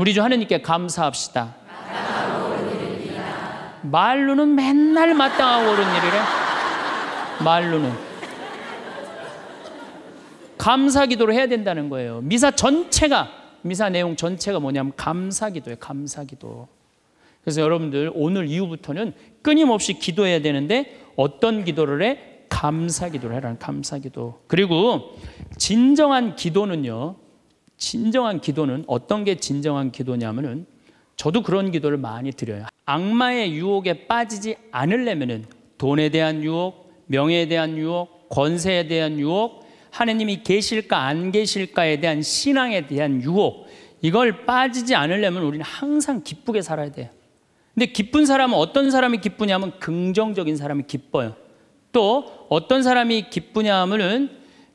우리 주 하나님께 감사합시다. 말로는 맨날 마땅하고 옳은 일이래. 말로는. 감사 기도를 해야 된다는 거예요. 미사 전체가, 미사 내용 전체가 뭐냐면 감사 기도예요. 감사 기도. 그래서 여러분들 오늘 이후부터는 끊임없이 기도해야 되는데 어떤 기도를 해? 감사 기도를 해라 감사 기도. 그리고 진정한 기도는요. 진정한 기도는 어떤 게 진정한 기도냐면은 저도 그런 기도를 많이 드려요. 악마의 유혹에 빠지지 않으려면은 돈에 대한 유혹, 명예에 대한 유혹, 권세에 대한 유혹, 하느님이 계실까 안 계실까에 대한 신앙에 대한 유혹 이걸 빠지지 않으려면 우리는 항상 기쁘게 살아야 돼요. 근데 기쁜 사람은 어떤 사람이 기쁘냐면 긍정적인 사람이 기뻐요. 또 어떤 사람이 기쁘냐 면은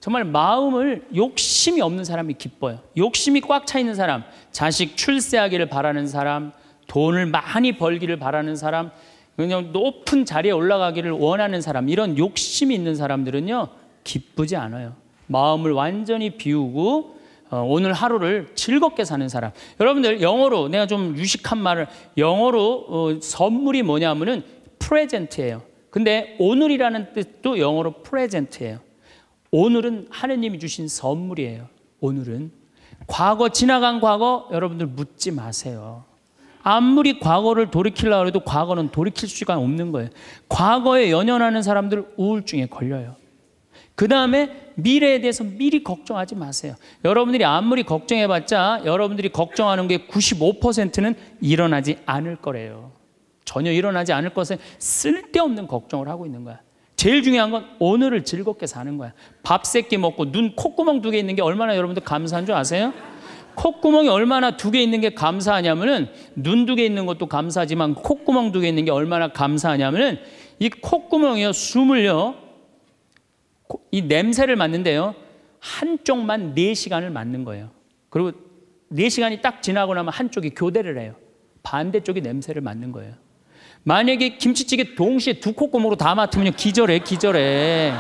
정말 마음을 욕심이 없는 사람이 기뻐요. 욕심이 꽉 차 있는 사람, 자식 출세하기를 바라는 사람, 돈을 많이 벌기를 바라는 사람, 그냥 높은 자리에 올라가기를 원하는 사람, 이런 욕심이 있는 사람들은요, 기쁘지 않아요. 마음을 완전히 비우고 어, 오늘 하루를 즐겁게 사는 사람. 여러분들 영어로 내가 좀 유식한 말을 영어로 어, 선물이 뭐냐면은 프레젠트예요. 근데 오늘이라는 뜻도 영어로 프레젠트예요. 오늘은 하느님이 주신 선물이에요. 오늘은 과거 지나간 과거 여러분들 묻지 마세요. 아무리 과거를 돌이키려고 해도 과거는 돌이킬 수가 없는 거예요. 과거에 연연하는 사람들 우울증에 걸려요. 그 다음에 미래에 대해서 미리 걱정하지 마세요. 여러분들이 아무리 걱정해봤자 여러분들이 걱정하는 게 95%는 일어나지 않을 거래요. 전혀 일어나지 않을 것에 쓸데없는 걱정을 하고 있는 거야. 제일 중요한 건 오늘을 즐겁게 사는 거야. 밥세끼 먹고 눈 콧구멍 두 개 있는 게 얼마나 여러분들 감사한 줄 아세요? 콧구멍이 얼마나 두 개 있는 게 감사하냐면은 눈 두 개 있는 것도 감사하지만 콧구멍 두 개 있는 게 얼마나 감사하냐면은 이 콧구멍이요 숨을요 이 냄새를 맡는데요 한쪽만 네 시간을 맡는 거예요. 그리고 네 시간이 딱 지나고 나면 한쪽이 교대를 해요. 반대쪽이 냄새를 맡는 거예요. 만약에 김치찌개 동시에 두 콧구멍으로 다 맡으면 기절해, 기절해.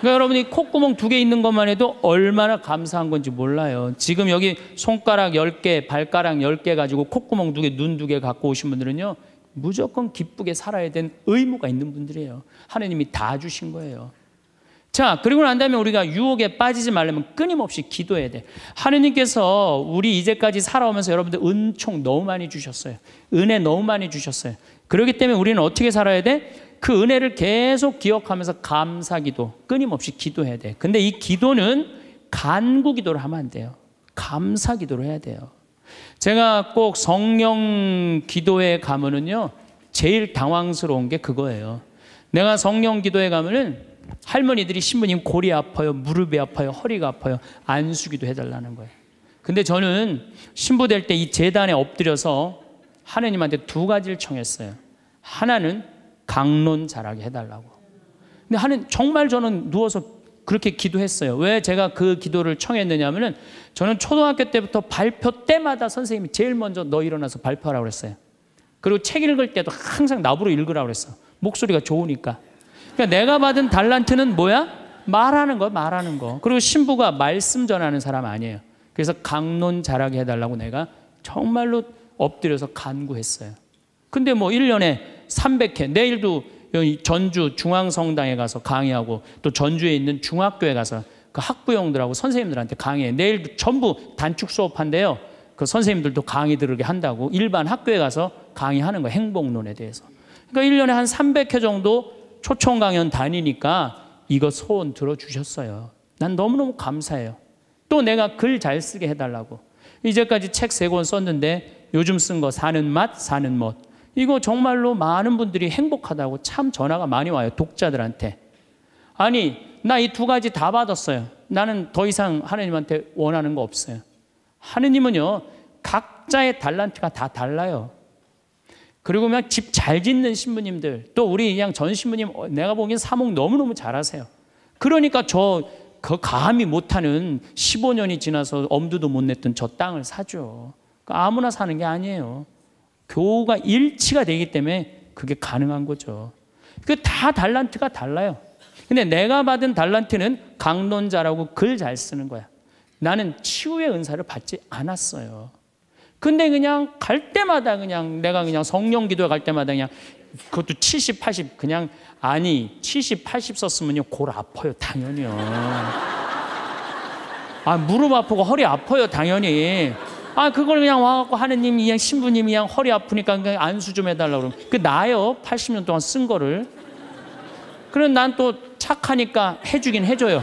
그러니까 여러분이 콧구멍 두 개 있는 것만 해도 얼마나 감사한 건지 몰라요. 지금 여기 손가락 10개, 발가락 10개 가지고 콧구멍 두 개, 눈 두 개 갖고 오신 분들은요. 무조건 기쁘게 살아야 된 의무가 있는 분들이에요. 하느님이 다 주신 거예요. 자, 그리고 난 다음에 우리가 유혹에 빠지지 말려면 끊임없이 기도해야 돼. 하느님께서 우리 이제까지 살아오면서 여러분들 은총 너무 많이 주셨어요. 은혜 너무 많이 주셨어요. 그렇기 때문에 우리는 어떻게 살아야 돼? 그 은혜를 계속 기억하면서 감사 기도, 끊임없이 기도해야 돼. 근데 이 기도는 간구 기도를 하면 안 돼요. 감사 기도를 해야 돼요. 제가 꼭 성령 기도에 가면은요, 제일 당황스러운 게 그거예요. 내가 성령 기도에 가면은 할머니들이 신부님 골이 아파요, 무릎이 아파요, 허리가 아파요. 안수기도 해달라는 거예요. 근데 저는 신부 될 때 이 재단에 엎드려서 하느님한테 두 가지를 청했어요. 하나는 강론 잘하게 해달라고. 근데 하는 정말 저는 누워서 그렇게 기도했어요. 왜 제가 그 기도를 청했느냐면은 저는 초등학교 때부터 발표 때마다 선생님이 제일 먼저 너 일어나서 발표하라고 그랬어요. 그리고 책 읽을 때도 항상 나부로 읽으라고 그랬어. 목소리가 좋으니까. 그러니까 내가 받은 달란트는 뭐야? 말하는 거, 말하는 거. 그리고 신부가 말씀 전하는 사람 아니에요. 그래서 강론 잘하게 해달라고 내가 정말로 엎드려서 간구했어요. 근데 뭐 1년에 300회, 내일도 전주 중앙성당에 가서 강의하고 또 전주에 있는 중학교에 가서 그 학부형들하고 선생님들한테 강의해. 내일 전부 단축 수업한대요. 그 선생님들도 강의 들으게 한다고 일반 학교에 가서 강의하는 거 행복론에 대해서. 그러니까 1년에 한 300회 정도 초청 강연 다니니까 이거 소원 들어주셨어요. 난 너무너무 감사해요. 또 내가 글 잘 쓰게 해달라고. 이제까지 책 세 권 썼는데 요즘 쓴 거 사는 맛, 사는 멋. 이거 정말로 많은 분들이 행복하다고 참 전화가 많이 와요. 독자들한테. 아니, 나 이 두 가지 다 받았어요. 나는 더 이상 하느님한테 원하는 거 없어요. 하느님은요, 각자의 달란트가 다 달라요. 그리고 그냥 집 잘 짓는 신부님들, 또 우리 그냥 전 신부님, 어, 내가 보기엔 사목 너무너무 잘하세요. 그러니까 저, 그 감히 못하는 15년이 지나서 엄두도 못 냈던 저 땅을 사죠. 그러니까 아무나 사는 게 아니에요. 교우가 일치가 되기 때문에 그게 가능한 거죠. 그 다 달란트가 달라요. 근데 내가 받은 달란트는 강론자라고 글 잘 쓰는 거야. 나는 치유의 은사를 받지 않았어요. 근데 그냥 갈 때마다 그냥 내가 그냥 성령 기도에 갈 때마다 그냥 그것도 70, 80 그냥 아니 70, 80 썼으면요 골 아파요 당연히요. 아 무릎 아프고 허리 아파요 당연히. 아 그걸 그냥 와갖고 하느님 이양 신부님이 양 허리 아프니까 그냥 안수 좀 해달라 그러면 그 나요 80년 동안 쓴 거를. 그럼 난 또 착하니까 해주긴 해줘요.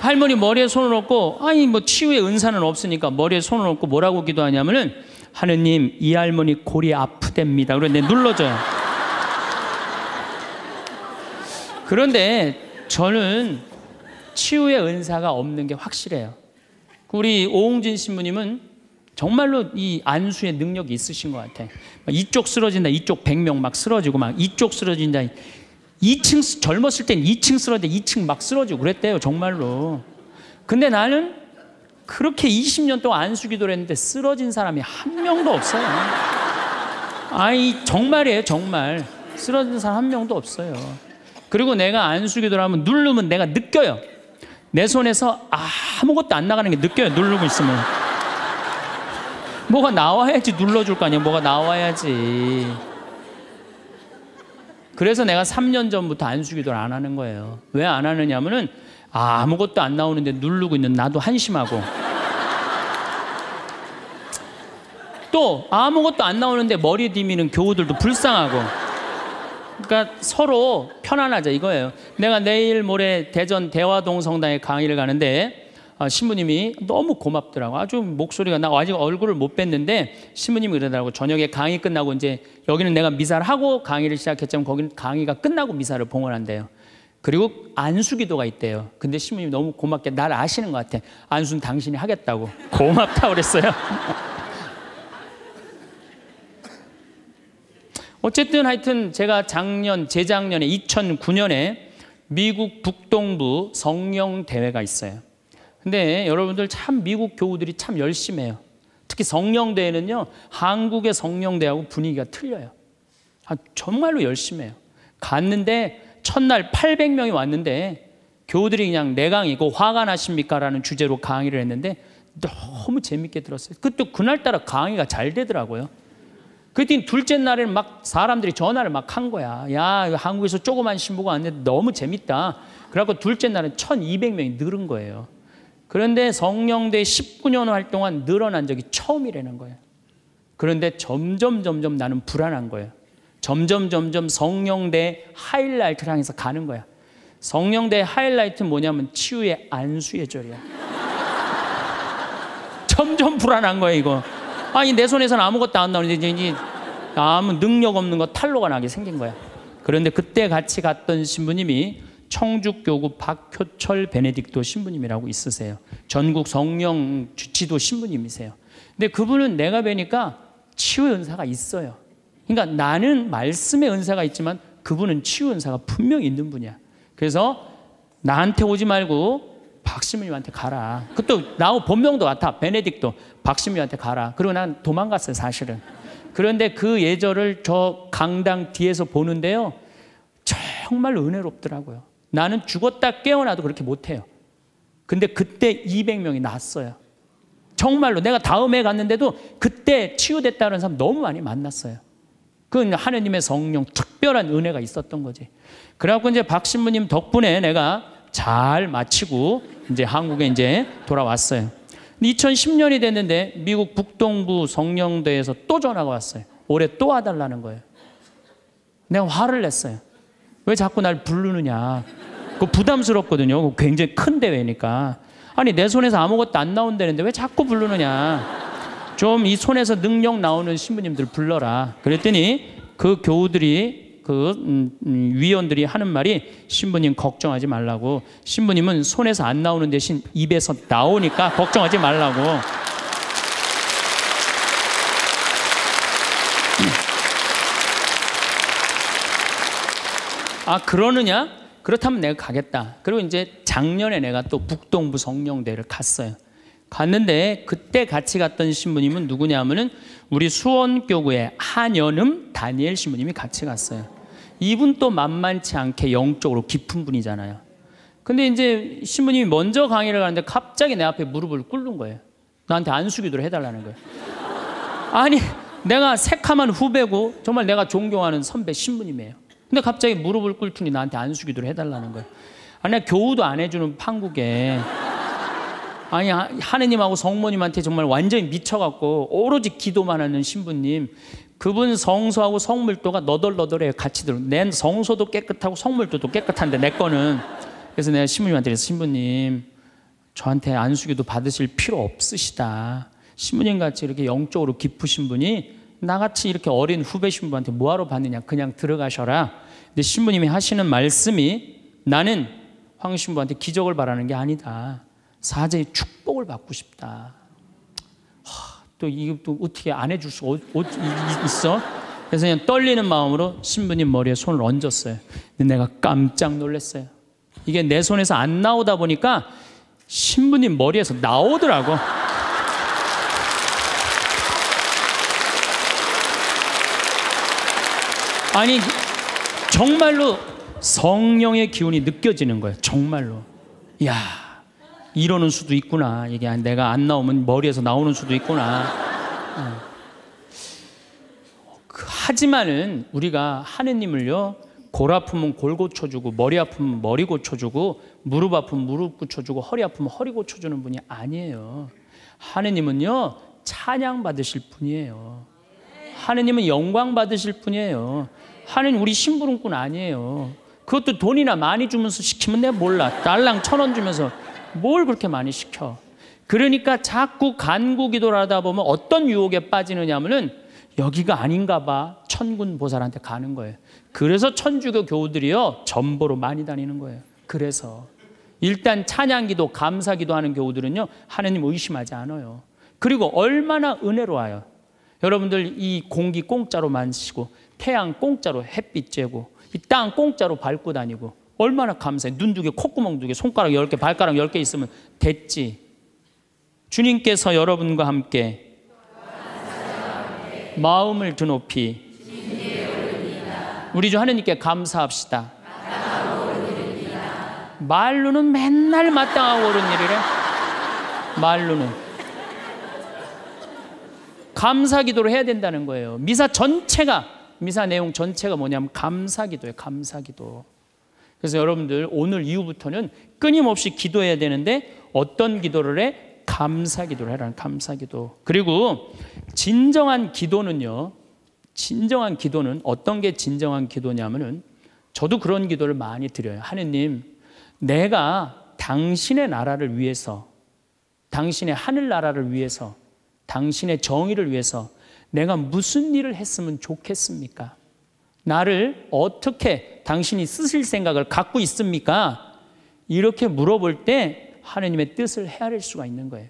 할머니 머리에 손을 얹고 아니 뭐 치유의 은사는 없으니까 머리에 손을 얹고 뭐라고 기도하냐면은 하느님 이 할머니 골이 아프댑니다. 그런데 눌러줘요. 그런데 저는 치유의 은사가 없는 게 확실해요. 그 우리 오홍진 신부님은 정말로 이 안수의 능력이 있으신 것 같아. 이쪽 쓰러진다, 이쪽 100명 막 쓰러지고 막 이쪽 쓰러진다. 2층 젊었을 땐 2층 쓰러는데 2층 막 쓰러지고 그랬대요 정말로. 근데 나는 그렇게 20년 동안 안수기도를 했는데 쓰러진 사람이 한 명도 없어요. 아이 정말이에요 정말 쓰러진 사람 한 명도 없어요. 그리고 내가 안수기도를 하면 누르면 내가 느껴요. 내 손에서 아무것도 안 나가는 게 느껴요 누르고 있으면. 뭐가 나와야지 눌러줄 거 아니야 뭐가 나와야지. 그래서 내가 3년 전부터 안수기도를 안 하는 거예요. 왜 안 하느냐면은 아, 아무것도 안 나오는데 누르고 있는 나도 한심하고 또 아무것도 안 나오는데 머리 디미는 교우들도 불쌍하고 그러니까 서로 편안하자 이거예요. 내가 내일 모레 대전 대화동 성당에 강의를 가는데 어, 신부님이 너무 고맙더라고. 아주 목소리가 나 아직 얼굴을 못 뵀는데 신부님이 그러더라고. 저녁에 강의 끝나고 이제 여기는 내가 미사를 하고 강의를 시작했지만 거기는 강의가 끝나고 미사를 봉헌한대요. 그리고 안수기도가 있대요. 근데 신부님 너무 고맙게 날 아시는 것 같아. 안수는 당신이 하겠다고. 고맙다 그랬어요. 어쨌든 하여튼 제가 작년, 재작년에 2009년에 미국 북동부 성령 대회가 있어요. 근데 여러분들 참 미국 교우들이 참열심 해요. 특히 성령대회는요, 한국의 성령대하고 분위기가 틀려요. 아, 정말로 열심 해요. 갔는데, 첫날 800명이 왔는데, 교우들이 그냥 내 강의고 화가 나십니까? 라는 주제로 강의를 했는데, 너무 재밌게 들었어요. 그것 그날따라 강의가 잘 되더라고요. 그랬더니 둘째 날에는 막 사람들이 전화를 막 한 거야. 야, 한국에서 조그만 신부가 왔는데 너무 재밌다. 그래갖고 둘째 날은 1200명이 늘은 거예요. 그런데 성령대 19년 활동한 늘어난 적이 처음이라는 거예요. 그런데 점점 점점 나는 불안한 거예요. 점점 점점 성령대 하이라이트를 향해서 가는 거야. 성령대 하이라이트는 뭐냐면 치유의 안수의 절이야. 점점 불안한 거야 이거. 아니 내 손에서는 아무것도 안 나오는데 이제 아무 능력 없는 거 탈로가 나게 생긴 거야. 그런데 그때 같이 갔던 신부님이 청주교구 박효철 베네딕토 신부님이라고 있으세요. 전국 성령 주치도 신부님이세요. 근데 그분은 내가 뵈니까 치유 은사가 있어요. 그러니까 나는 말씀의 은사가 있지만 그분은 치유 은사가 분명히 있는 분이야. 그래서 나한테 오지 말고 박신부님한테 가라. 그것도 나오 본명도 같아. 베네딕도 박신부님한테 가라. 그리고 난 도망갔어요, 사실은. 그런데 그 예절을 저 강당 뒤에서 보는데요. 정말 은혜롭더라고요. 나는 죽었다 깨어나도 그렇게 못해요. 근데 그때 200명이 나왔어요. 정말로 내가 다음에 갔는데도 그때 치유됐다는 사람 너무 많이 만났어요. 그건 하느님의 성령 특별한 은혜가 있었던 거지. 그래갖고 이제 박 신부님 덕분에 내가 잘 마치고 이제 한국에 이제 돌아왔어요. 2010년이 됐는데 미국 북동부 성령대에서 또 전화가 왔어요. 올해 또 와달라는 거예요. 내가 화를 냈어요. 왜 자꾸 날 부르느냐. 그 부담스럽거든요. 그 굉장히 큰 대회니까. 아니 내 손에서 아무것도 안 나온다는데 왜 자꾸 부르느냐. 좀 이 손에서 능력 나오는 신부님들 불러라. 그랬더니 그 교우들이 그 음, 음, 위원들이 하는 말이 신부님 걱정하지 말라고 신부님은 손에서 안 나오는 대신 입에서 나오니까 걱정하지 말라고 아 그러느냐 그렇다면 내가 가겠다. 그리고 이제 작년에 내가 또 북동부 성령대를 갔어요. 갔는데 그때 같이 갔던 신부님은 누구냐면은 우리 수원교구의 한연음 다니엘 신부님이 같이 갔어요. 이분 또 만만치 않게 영적으로 깊은 분이잖아요. 근데 이제 신부님이 먼저 강의를 가는데 갑자기 내 앞에 무릎을 꿇는 거예요. 나한테 안수기도를 해달라는 거예요. 아니 내가 새카만 후배고 정말 내가 존경하는 선배 신부님이에요. 근데 갑자기 무릎을 꿇더니 나한테 안수기도를 해달라는 거예요. 아니 교우도 안 해주는 판국에 아니 하느님하고 성모님한테 정말 완전히 미쳐갖고 오로지 기도만 하는 신부님 그분 성소하고 성물도가 너덜너덜해요 같이 들어 낸 성소도 깨끗하고 성물도도 깨끗한데 내 거는 그래서 내가 신부님한테 그래서 신부님 저한테 안수기도 받으실 필요 없으시다 신부님 같이 이렇게 영적으로 깊으신 분이 나같이 이렇게 어린 후배 신부한테 뭐하러 받느냐 그냥 들어가셔라. 근데 신부님이 하시는 말씀이 나는 황 신부한테 기적을 바라는 게 아니다. 사제의 축복을 받고 싶다. 하, 또 이것도 어떻게 안 해줄 수 어, 어, 있어? 그래서 그냥 떨리는 마음으로 신부님 머리에 손을 얹었어요. 근데 내가 깜짝 놀랐어요. 이게 내 손에서 안 나오다 보니까 신부님 머리에서 나오더라고. 아니 정말로 성령의 기운이 느껴지는 거예요. 정말로. 야 이러는 수도 있구나. 이게 내가 안 나오면 머리에서 나오는 수도 있구나. 어. 그, 하지만은 우리가 하느님을요 골 아프면 골 고쳐주고 머리 아프면 머리 고쳐주고 무릎 아프면 무릎 고쳐주고 허리 아프면 허리 고쳐주는 분이 아니에요. 하느님은요 찬양 받으실 분이에요. 하느님은 영광 받으실 분이에요. 하는 우리 심부름꾼 아니에요. 그것도 돈이나 많이 주면서 시키면 내가 몰라. 달랑 천 원 주면서 뭘 그렇게 많이 시켜. 그러니까 자꾸 간구 기도를 하다 보면 어떤 유혹에 빠지느냐면은 여기가 아닌가 봐. 천군 보살한테 가는 거예요. 그래서 천주교 교우들이요. 전보로 많이 다니는 거예요. 그래서 일단 찬양기도 감사기도 하는 교우들은요. 하나님 의심하지 않아요. 그리고 얼마나 은혜로워요. 여러분들 이 공기 공짜로 마시고 태양 공짜로 햇빛 쬐고 이 땅 공짜로 밟고 다니고 얼마나 감사해. 눈두 개, 콧구멍 두 개, 손가락 열 개, 발가락 열 개 있으면 됐지. 주님께서 여러분과 함께 마음을 드높이 우리 주 하나님께 감사합시다. 말로는 맨날 마땅하고 옳은 일이래. 말로는. 감사 기도를 해야 된다는 거예요. 미사 전체가 미사 내용 전체가 뭐냐면 감사기도예요. 감사기도. 그래서 여러분들 오늘 이후부터는 끊임없이 기도해야 되는데 어떤 기도를 해? 감사기도를 해라 감사기도. 그리고 진정한 기도는요. 진정한 기도는 어떤 게 진정한 기도냐면은 저도 그런 기도를 많이 드려요. 하느님, 내가 당신의 나라를 위해서, 당신의 하늘나라를 위해서, 당신의 정의를 위해서, 내가 무슨 일을 했으면 좋겠습니까? 나를 어떻게 당신이 쓰실 생각을 갖고 있습니까? 이렇게 물어볼 때 하느님의 뜻을 헤아릴 수가 있는 거예요.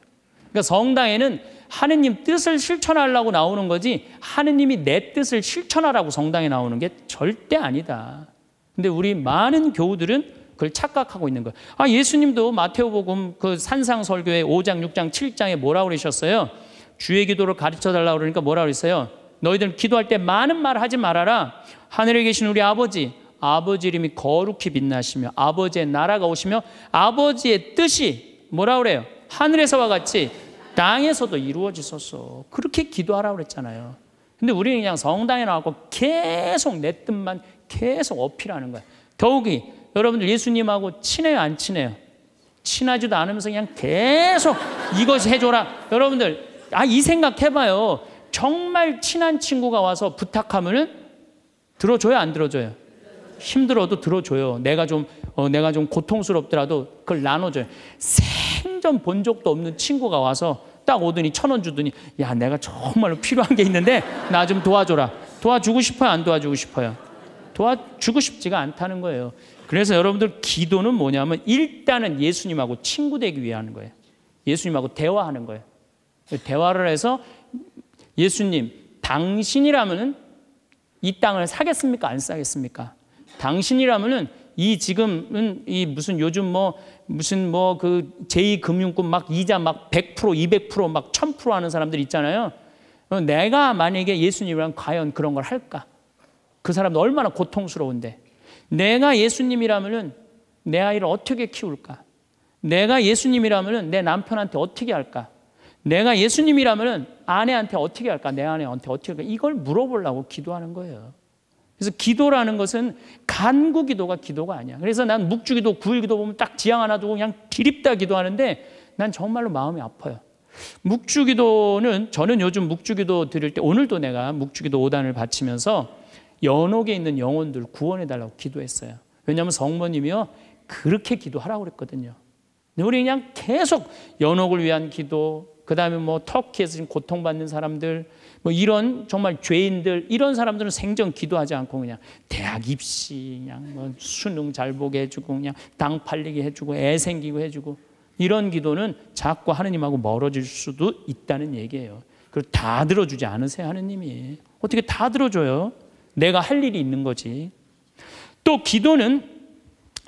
그러니까 성당에는 하느님 뜻을 실천하려고 나오는 거지 하느님이 내 뜻을 실천하라고 성당에 나오는 게 절대 아니다. 근데 우리 많은 교우들은 그걸 착각하고 있는 거예요. 아, 예수님도 마태오복음 그 산상 설교의 5장, 6장, 7장에 뭐라고 그러셨어요? 주의 기도를 가르쳐 달라고 그러니까 뭐라 그랬어요? 너희들 기도할 때 많은 말 하지 말아라. 하늘에 계신 우리 아버지, 아버지 이름이 거룩히 빛나시며 아버지의 나라가 오시며 아버지의 뜻이 뭐라 그래요? 하늘에서와 같이 땅에서도 이루어지소서. 그렇게 기도하라고 그랬잖아요. 근데 우리는 그냥 성당에 나와서 계속 내 뜻만 계속 어필하는 거예요. 더욱이 여러분들 예수님하고 친해요, 안 친해요? 친하지도 않으면서 그냥 계속 이것 해줘라. 여러분들 아, 이 생각해봐요. 정말 친한 친구가 와서 부탁하면은 들어줘요, 안 들어줘요? 힘들어도 들어줘요. 내가 좀, 어, 내가 좀 고통스럽더라도 그걸 나눠줘요. 생전 본 적도 없는 친구가 와서 딱 오더니 천 원 주더니 야, 내가 정말로 필요한 게 있는데 나 좀 도와줘라. 도와주고 싶어요, 안 도와주고 싶어요? 도와주고 싶지가 않다는 거예요. 그래서 여러분들 기도는 뭐냐면 일단은 예수님하고 친구 되기 위해 하는 거예요. 예수님하고 대화하는 거예요. 대화를 해서 예수님, 당신이라면은 이 땅을 사겠습니까? 안 사겠습니까? 당신이라면은 이 지금은 이 무슨 요즘 뭐 무슨 뭐 그 제2금융권 막 이자 막 100% 200%막 1000% 하는 사람들 있잖아요. 내가 만약에 예수님이랑 과연 그런 걸 할까? 그 사람도 얼마나 고통스러운데. 내가 예수님이라면은 내 아이를 어떻게 키울까? 내가 예수님이라면은 내 남편한테 어떻게 할까? 내가 예수님이라면 아내한테 어떻게 할까? 내 아내한테 어떻게 할까? 이걸 물어보려고 기도하는 거예요. 그래서 기도라는 것은 간구 기도가 기도가 아니야. 그래서 난 묵주 기도, 구일 기도 보면 딱 지향 하나 두고 그냥 기립다 기도하는데 난 정말로 마음이 아파요. 묵주 기도는 저는 요즘 묵주 기도 드릴 때 오늘도 내가 묵주 기도 5단을 바치면서 연옥에 있는 영혼들 구원해 달라고 기도했어요. 왜냐하면 성모님이요. 그렇게 기도하라고 그랬거든요. 근데 우리 그냥 계속 연옥을 위한 기도, 그다음에 뭐 터키에서 지금 고통받는 사람들 뭐 이런 정말 죄인들 이런 사람들은 생전 기도하지 않고 그냥 대학 입시 그냥 뭐 수능 잘 보게 해주고 그냥 당 팔리게 해주고 애 생기고 해주고 이런 기도는 자꾸 하느님하고 멀어질 수도 있다는 얘기예요. 그걸 다 들어주지 않으세요 하느님이 어떻게 다 들어줘요? 내가 할 일이 있는 거지. 또 기도는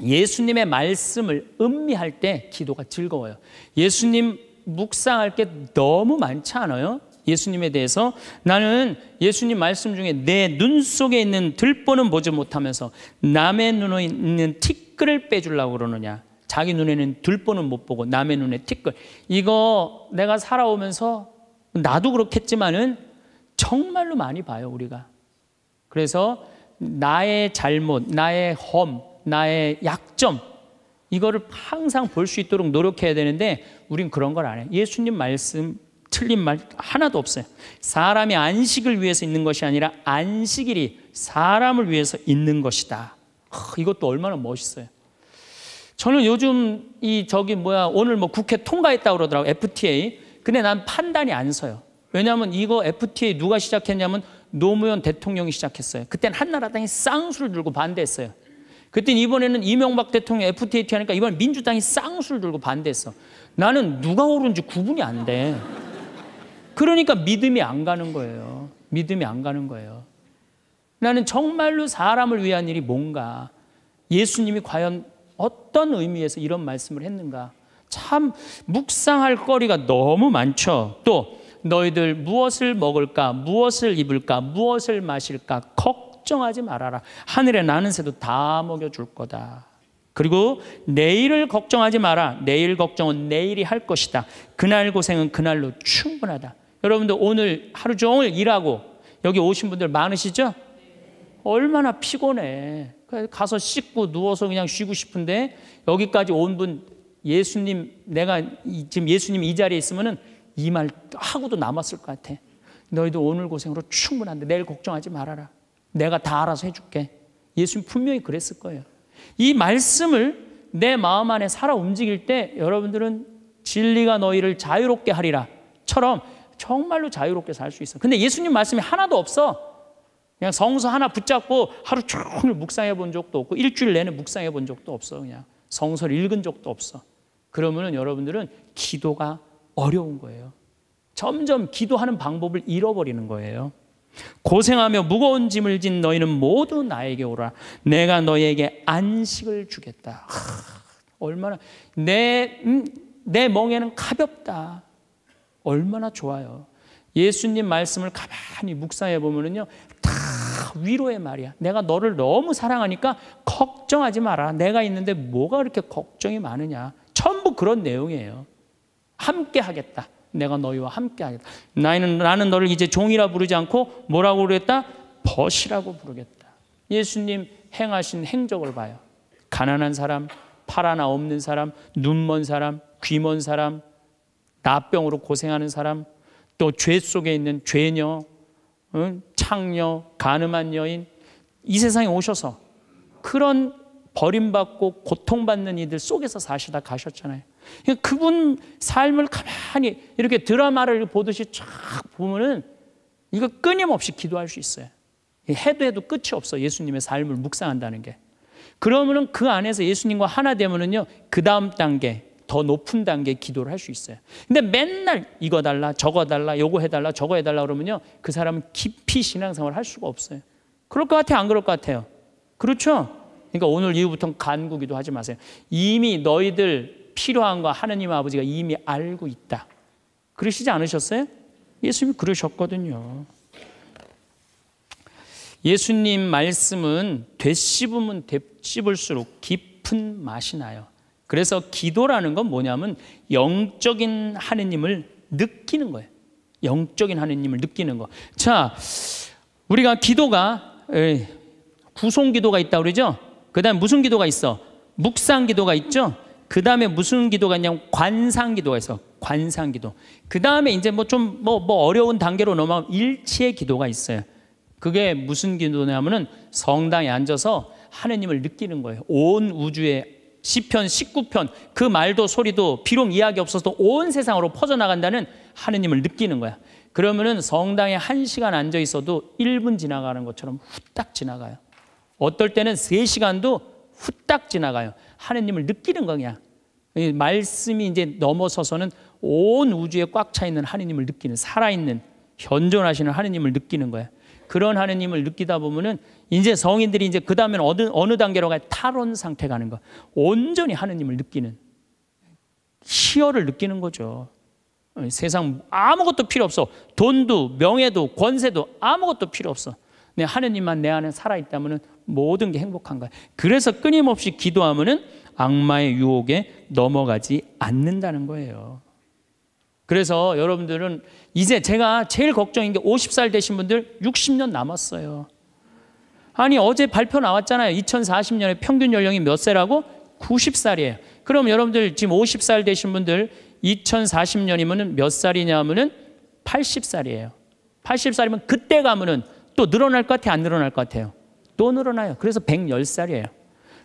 예수님의 말씀을 음미할 때 기도가 즐거워요. 예수님 묵상할 게 너무 많지 않아요? 예수님에 대해서 나는 예수님 말씀 중에 내 눈 속에 있는 들보는 보지 못하면서 남의 눈에 있는 티끌을 빼주려고 그러느냐. 자기 눈에는 들보는 못 보고 남의 눈에 티끌. 이거 내가 살아오면서 나도 그렇겠지만은 정말로 많이 봐요, 우리가. 그래서 나의 잘못, 나의 험, 나의 약점, 이거를 항상 볼 수 있도록 노력해야 되는데 우린 그런 걸 안 해. 예수님 말씀 틀린 말 하나도 없어요. 사람이 안식을 위해서 있는 것이 아니라 안식일이 사람을 위해서 있는 것이다. 이것도 얼마나 멋있어요. 저는 요즘 이 저기 뭐야 오늘 뭐 국회 통과했다 그러더라고 FTA. 근데 난 판단이 안 서요. 왜냐하면 이거 FTA 누가 시작했냐면 노무현 대통령이 시작했어요. 그땐 한나라당이 쌍수를 들고 반대했어요. 그랬더니 이번에는 이명박 대통령 FTA 하니까 이번 민주당이 쌍수를 들고 반대했어. 나는 누가 옳은지 구분이 안 돼. 그러니까 믿음이 안 가는 거예요. 믿음이 안 가는 거예요. 나는 정말로 사람을 위한 일이 뭔가 예수님이 과연 어떤 의미에서 이런 말씀을 했는가 참 묵상할 거리가 너무 많죠. 또 너희들 무엇을 먹을까, 무엇을 입을까, 무엇을 마실까, 걱 걱정하지 말아라. 하늘에 나는 새도 다 먹여줄 거다. 그리고 내일을 걱정하지 마라. 내일 걱정은 내일이 할 것이다. 그날 고생은 그날로 충분하다. 여러분들 오늘 하루 종일 일하고 여기 오신 분들 많으시죠? 얼마나 피곤해. 가서 씻고 누워서 그냥 쉬고 싶은데 여기까지 온 분 예수님 내가 지금 예수님 이 자리에 있으면은 이 말 하고도 남았을 것 같아. 너희도 오늘 고생으로 충분한데 내일 걱정하지 말아라. 내가 다 알아서 해줄게. 예수님 분명히 그랬을 거예요. 이 말씀을 내 마음 안에 살아 움직일 때 여러분들은 진리가 너희를 자유롭게 하리라처럼 정말로 자유롭게 살 수 있어. 근데 예수님 말씀이 하나도 없어. 그냥 성서 하나 붙잡고 하루 종일 묵상해 본 적도 없고 일주일 내내 묵상해 본 적도 없어. 그냥 성서를 읽은 적도 없어. 그러면은 여러분들은 기도가 어려운 거예요. 점점 기도하는 방법을 잃어버리는 거예요. 고생하며 무거운 짐을 진 너희는 모두 나에게 오라. 내가 너희에게 안식을 주겠다. 하, 얼마나 내, 음, 내 멍에는 가볍다. 얼마나 좋아요. 예수님 말씀을 가만히 묵상해 보면요다 위로의 말이야. 내가 너를 너무 사랑하니까 걱정하지 마라. 내가 있는데 뭐가 그렇게 걱정이 많으냐. 전부 그런 내용이에요. 함께 하겠다. 내가 너희와 함께 하겠다. 나는, 나는 너를 이제 종이라 부르지 않고 뭐라고 부르겠다? 벗이라고 부르겠다. 예수님 행하신 행적을 봐요. 가난한 사람, 팔하나 없는 사람, 눈 먼 사람, 귀 먼 사람, 나병으로 고생하는 사람, 또 죄 속에 있는 죄녀, 창녀, 가늠한 여인, 이 세상에 오셔서 그런 버림받고 고통받는 이들 속에서 사시다 가셨잖아요. 그러니까 그분 삶을 가만히 이렇게 드라마를 보듯이 쫙 보면은 이거 끊임없이 기도할 수 있어요. 해도 해도 끝이 없어. 예수님의 삶을 묵상한다는 게. 그러면은 그 안에서 예수님과 하나 되면은요. 그 다음 단계, 더 높은 단계 기도를 할 수 있어요. 근데 맨날 이거 달라, 저거 달라, 요거 해달라, 저거 해달라 그러면요. 그 사람은 깊이 신앙생활 할 수가 없어요. 그럴 것 같아요? 안 그럴 것 같아요? 그렇죠? 그러니까 오늘 이후부터는 간구기도 하지 마세요. 이미 너희들 필요한 거 하느님 아버지가 이미 알고 있다. 그러시지 않으셨어요? 예수님이 그러셨거든요. 예수님 말씀은 되씹으면 되씹을수록 깊은 맛이 나요. 그래서 기도라는 건 뭐냐면 영적인 하느님을 느끼는 거예요. 영적인 하느님을 느끼는 거. 자, 우리가 기도가 구송 기도가 있다 그러죠? 그다음 무슨 기도가 있어? 묵상 기도가 있죠? 그 다음에 무슨 기도가 있냐면 관상 기도가 있어. 관상 기도. 그 다음에 이제 뭐 좀뭐뭐 뭐, 뭐 어려운 단계로 넘어가 일치의 기도가 있어요. 그게 무슨 기도냐면은 성당에 앉아서 하느님을 느끼는 거예요. 온 우주의 시편 19편 그 말도 소리도 비록 이야기 없어도 온 세상으로 퍼져나간다는 하느님을 느끼는 거야. 그러면은 성당에 한시간 앉아 있어도 1분 지나가는 것처럼 후딱 지나가요. 어떨 때는 3시간도 후딱 지나가요. 하느님을 느끼는 거냐. 말씀이 이제 넘어서서는 온 우주에 꽉 차 있는 하느님을 느끼는 살아있는 현존하시는 하느님을 느끼는 거야. 그런 하느님을 느끼다 보면은 이제 성인들이 이제 그 다음엔 어느 어느 단계로 가 탈원 상태 가는 거. 온전히 하느님을 느끼는 희열을 느끼는 거죠. 세상 아무것도 필요 없어. 돈도 명예도 권세도 아무것도 필요 없어. 내 하느님만 내 안에 살아 있다면은 모든 게 행복한 거야. 그래서 끊임없이 기도하면은 악마의 유혹에 넘어가지 않는다는 거예요. 그래서 여러분들은 이제 제가 제일 걱정인 게 50살 되신 분들 60년 남았어요. 아니 어제 발표 나왔잖아요. 2040년에 평균 연령이 몇 세라고? 90살이에요. 그럼 여러분들 지금 50살 되신 분들 2 0 4 0년이면몇 살이냐면은 하 80살이에요. 80살이면 그때 가면은 또 늘어날 것 같아요? 안 늘어날 것 같아요? 또 늘어나요. 그래서 110살이에요.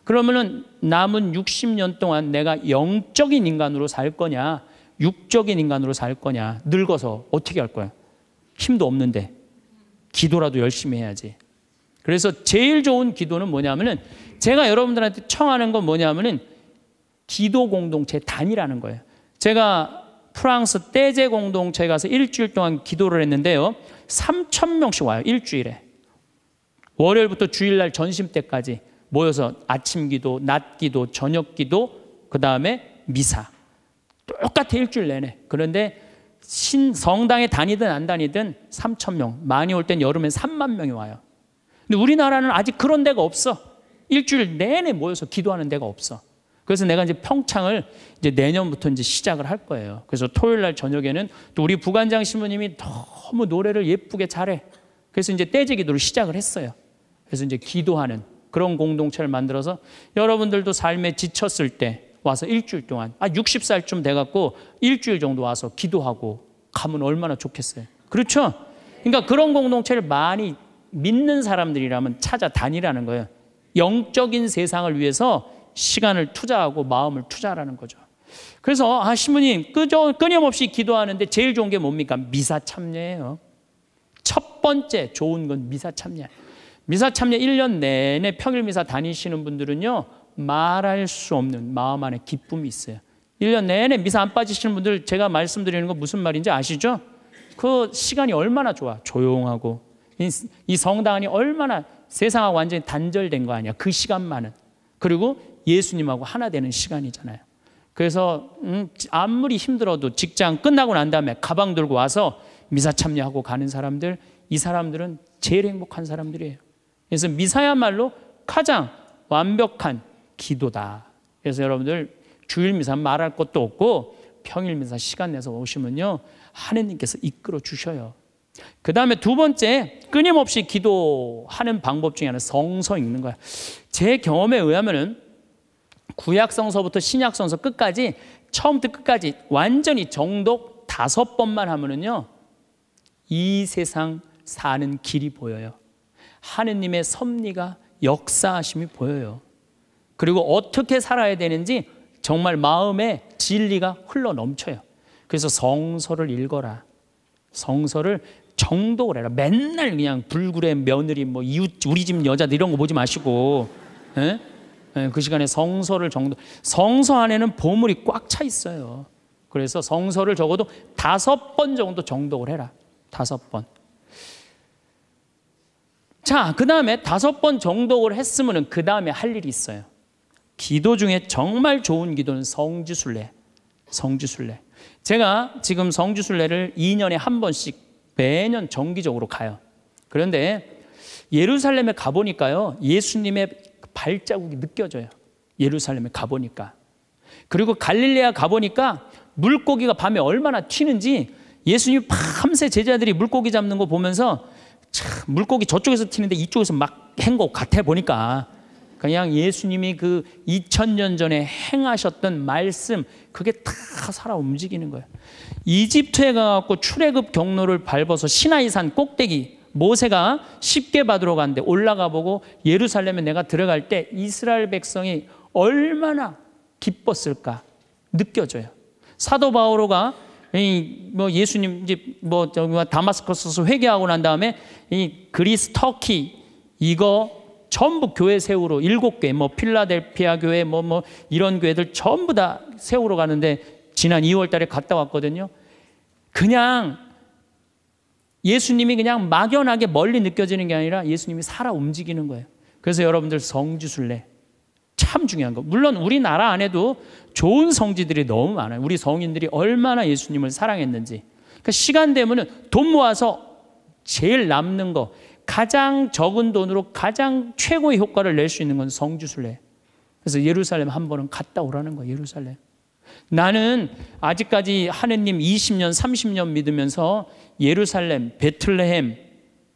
그러면은 남은 60년 동안 내가 영적인 인간으로 살 거냐, 육적인 인간으로 살 거냐, 늙어서 어떻게 할 거야? 힘도 없는데. 기도라도 열심히 해야지. 그래서 제일 좋은 기도는 뭐냐면은 제가 여러분들한테 청하는 건 뭐냐면은 기도 공동체 단이라는 거예요. 제가 프랑스 떼제 공동체 에 가서 일주일 동안 기도를 했는데요. 3천 명씩 와요. 일주일에. 월요일부터 주일날 전심 때까지 모여서 아침 기도, 낮 기도, 저녁 기도, 그 다음에 미사. 똑같아 일주일 내내. 그런데 신 성당에 다니든 안 다니든 3천 명. 많이 올 땐 여름엔 3만 명이 와요. 근데 우리나라는 아직 그런 데가 없어. 일주일 내내 모여서 기도하는 데가 없어. 그래서 내가 이제 평창을 이제 내년부터 이제 시작을 할 거예요. 그래서 토요일 날 저녁에는 또 우리 부관장 신부님이 너무 노래를 예쁘게 잘해. 그래서 이제 떼제 기도를 시작을 했어요. 그래서 이제 기도하는 그런 공동체를 만들어서 여러분들도 삶에 지쳤을 때 와서 일주일 동안 아 60살쯤 돼 갖고 일주일 정도 와서 기도하고 가면 얼마나 좋겠어요. 그렇죠? 그러니까 그런 공동체를 많이 믿는 사람들이라면 찾아다니라는 거예요. 영적인 세상을 위해서 시간을 투자하고 마음을 투자하라는 거죠. 그래서 아 신부님 끄저, 끊임없이 기도하는데 제일 좋은 게 뭡니까? 미사 참여예요. 첫 번째 좋은 건 미사 참여. 미사 참여 1년 내내 평일 미사 다니시는 분들은요. 말할 수 없는 마음 안에 기쁨이 있어요. 1년 내내 미사 안 빠지시는 분들 제가 말씀드리는 거 무슨 말인지 아시죠? 그 시간이 얼마나 좋아. 조용하고 이 성당이 얼마나 세상하고 완전히 단절된 거 아니야. 그 시간만은. 그리고 예수님하고 하나 되는 시간이잖아요. 그래서 음, 아무리 힘들어도 직장 끝나고 난 다음에 가방 들고 와서 미사 참여하고 가는 사람들 이 사람들은 제일 행복한 사람들이에요. 그래서 미사야말로 가장 완벽한 기도다. 그래서 여러분들 주일 미사 말할 것도 없고 평일 미사 시간 내서 오시면요 하느님께서 이끌어 주셔요. 그 다음에 두 번째 끊임없이 기도하는 방법 중에 하나 성서 읽는 거야. 제 경험에 의하면은 구약성서부터 신약성서 끝까지 처음부터 끝까지 완전히 정독 다섯 번만 하면은요. 이 세상 사는 길이 보여요. 하느님의 섭리가 역사하심이 보여요. 그리고 어떻게 살아야 되는지 정말 마음에 진리가 흘러 넘쳐요. 그래서 성서를 읽어라. 성서를 정독을 해라. 맨날 그냥 불굴의 며느리, 뭐 이웃, 우리 집 여자들 이런 거 보지 마시고. 에? 예, 그 시간에 성서를 정도 성서 안에는 보물이 꽉 차 있어요. 그래서 성서를 적어도 다섯 번 정도 정독을 해라. 다섯 번. 자, 그 다음에 다섯 번 정독을 했으면은 그 다음에 할 일이 있어요. 기도 중에 정말 좋은 기도는 성지순례, 성지순례. 제가 지금 성지순례를 2년에 한 번씩 매년 정기적으로 가요. 그런데 예루살렘에 가보니까요, 예수님의 발자국이 느껴져요. 예루살렘에 가보니까. 그리고 갈릴리아 가보니까 물고기가 밤에 얼마나 튀는지 예수님 밤새 제자들이 물고기 잡는 거 보면서 참 물고기 저쪽에서 튀는데 이쪽에서 막 헹거 같아 보니까 그냥 예수님이 그 2000년 전에 행하셨던 말씀 그게 다 살아 움직이는 거예요. 이집트에 가갖 출애굽 경로를 밟아서 시나이산 꼭대기 모세가 쉽게 받으러 간데 올라가 보고 예루살렘에 내가 들어갈 때 이스라엘 백성이 얼마나 기뻤을까 느껴져요. 사도 바오로가 뭐 예수님 이제 뭐, 뭐 다마스커스에서 회개하고 난 다음에 이 그리스 터키 이거 전부 교회 세우러 일곱 교회 뭐 필라델피아 교회 뭐뭐 뭐 이런 교회들 전부 다 세우러 가는데 지난 2월 달에 갔다 왔거든요. 그냥 예수님이 그냥 막연하게 멀리 느껴지는 게 아니라 예수님이 살아 움직이는 거예요. 그래서 여러분들 성지순례 참 중요한 거. 물론 우리나라 안에도 좋은 성지들이 너무 많아요. 우리 성인들이 얼마나 예수님을 사랑했는지. 그러니까 시간 되면은 돈 모아서 제일 남는 거 가장 적은 돈으로 가장 최고의 효과를 낼 수 있는 건 성지순례. 그래서 예루살렘 한 번은 갔다 오라는 거예요. 예루살렘. 나는 아직까지 하느님 20년, 30년 믿으면서 예루살렘, 베틀레헴,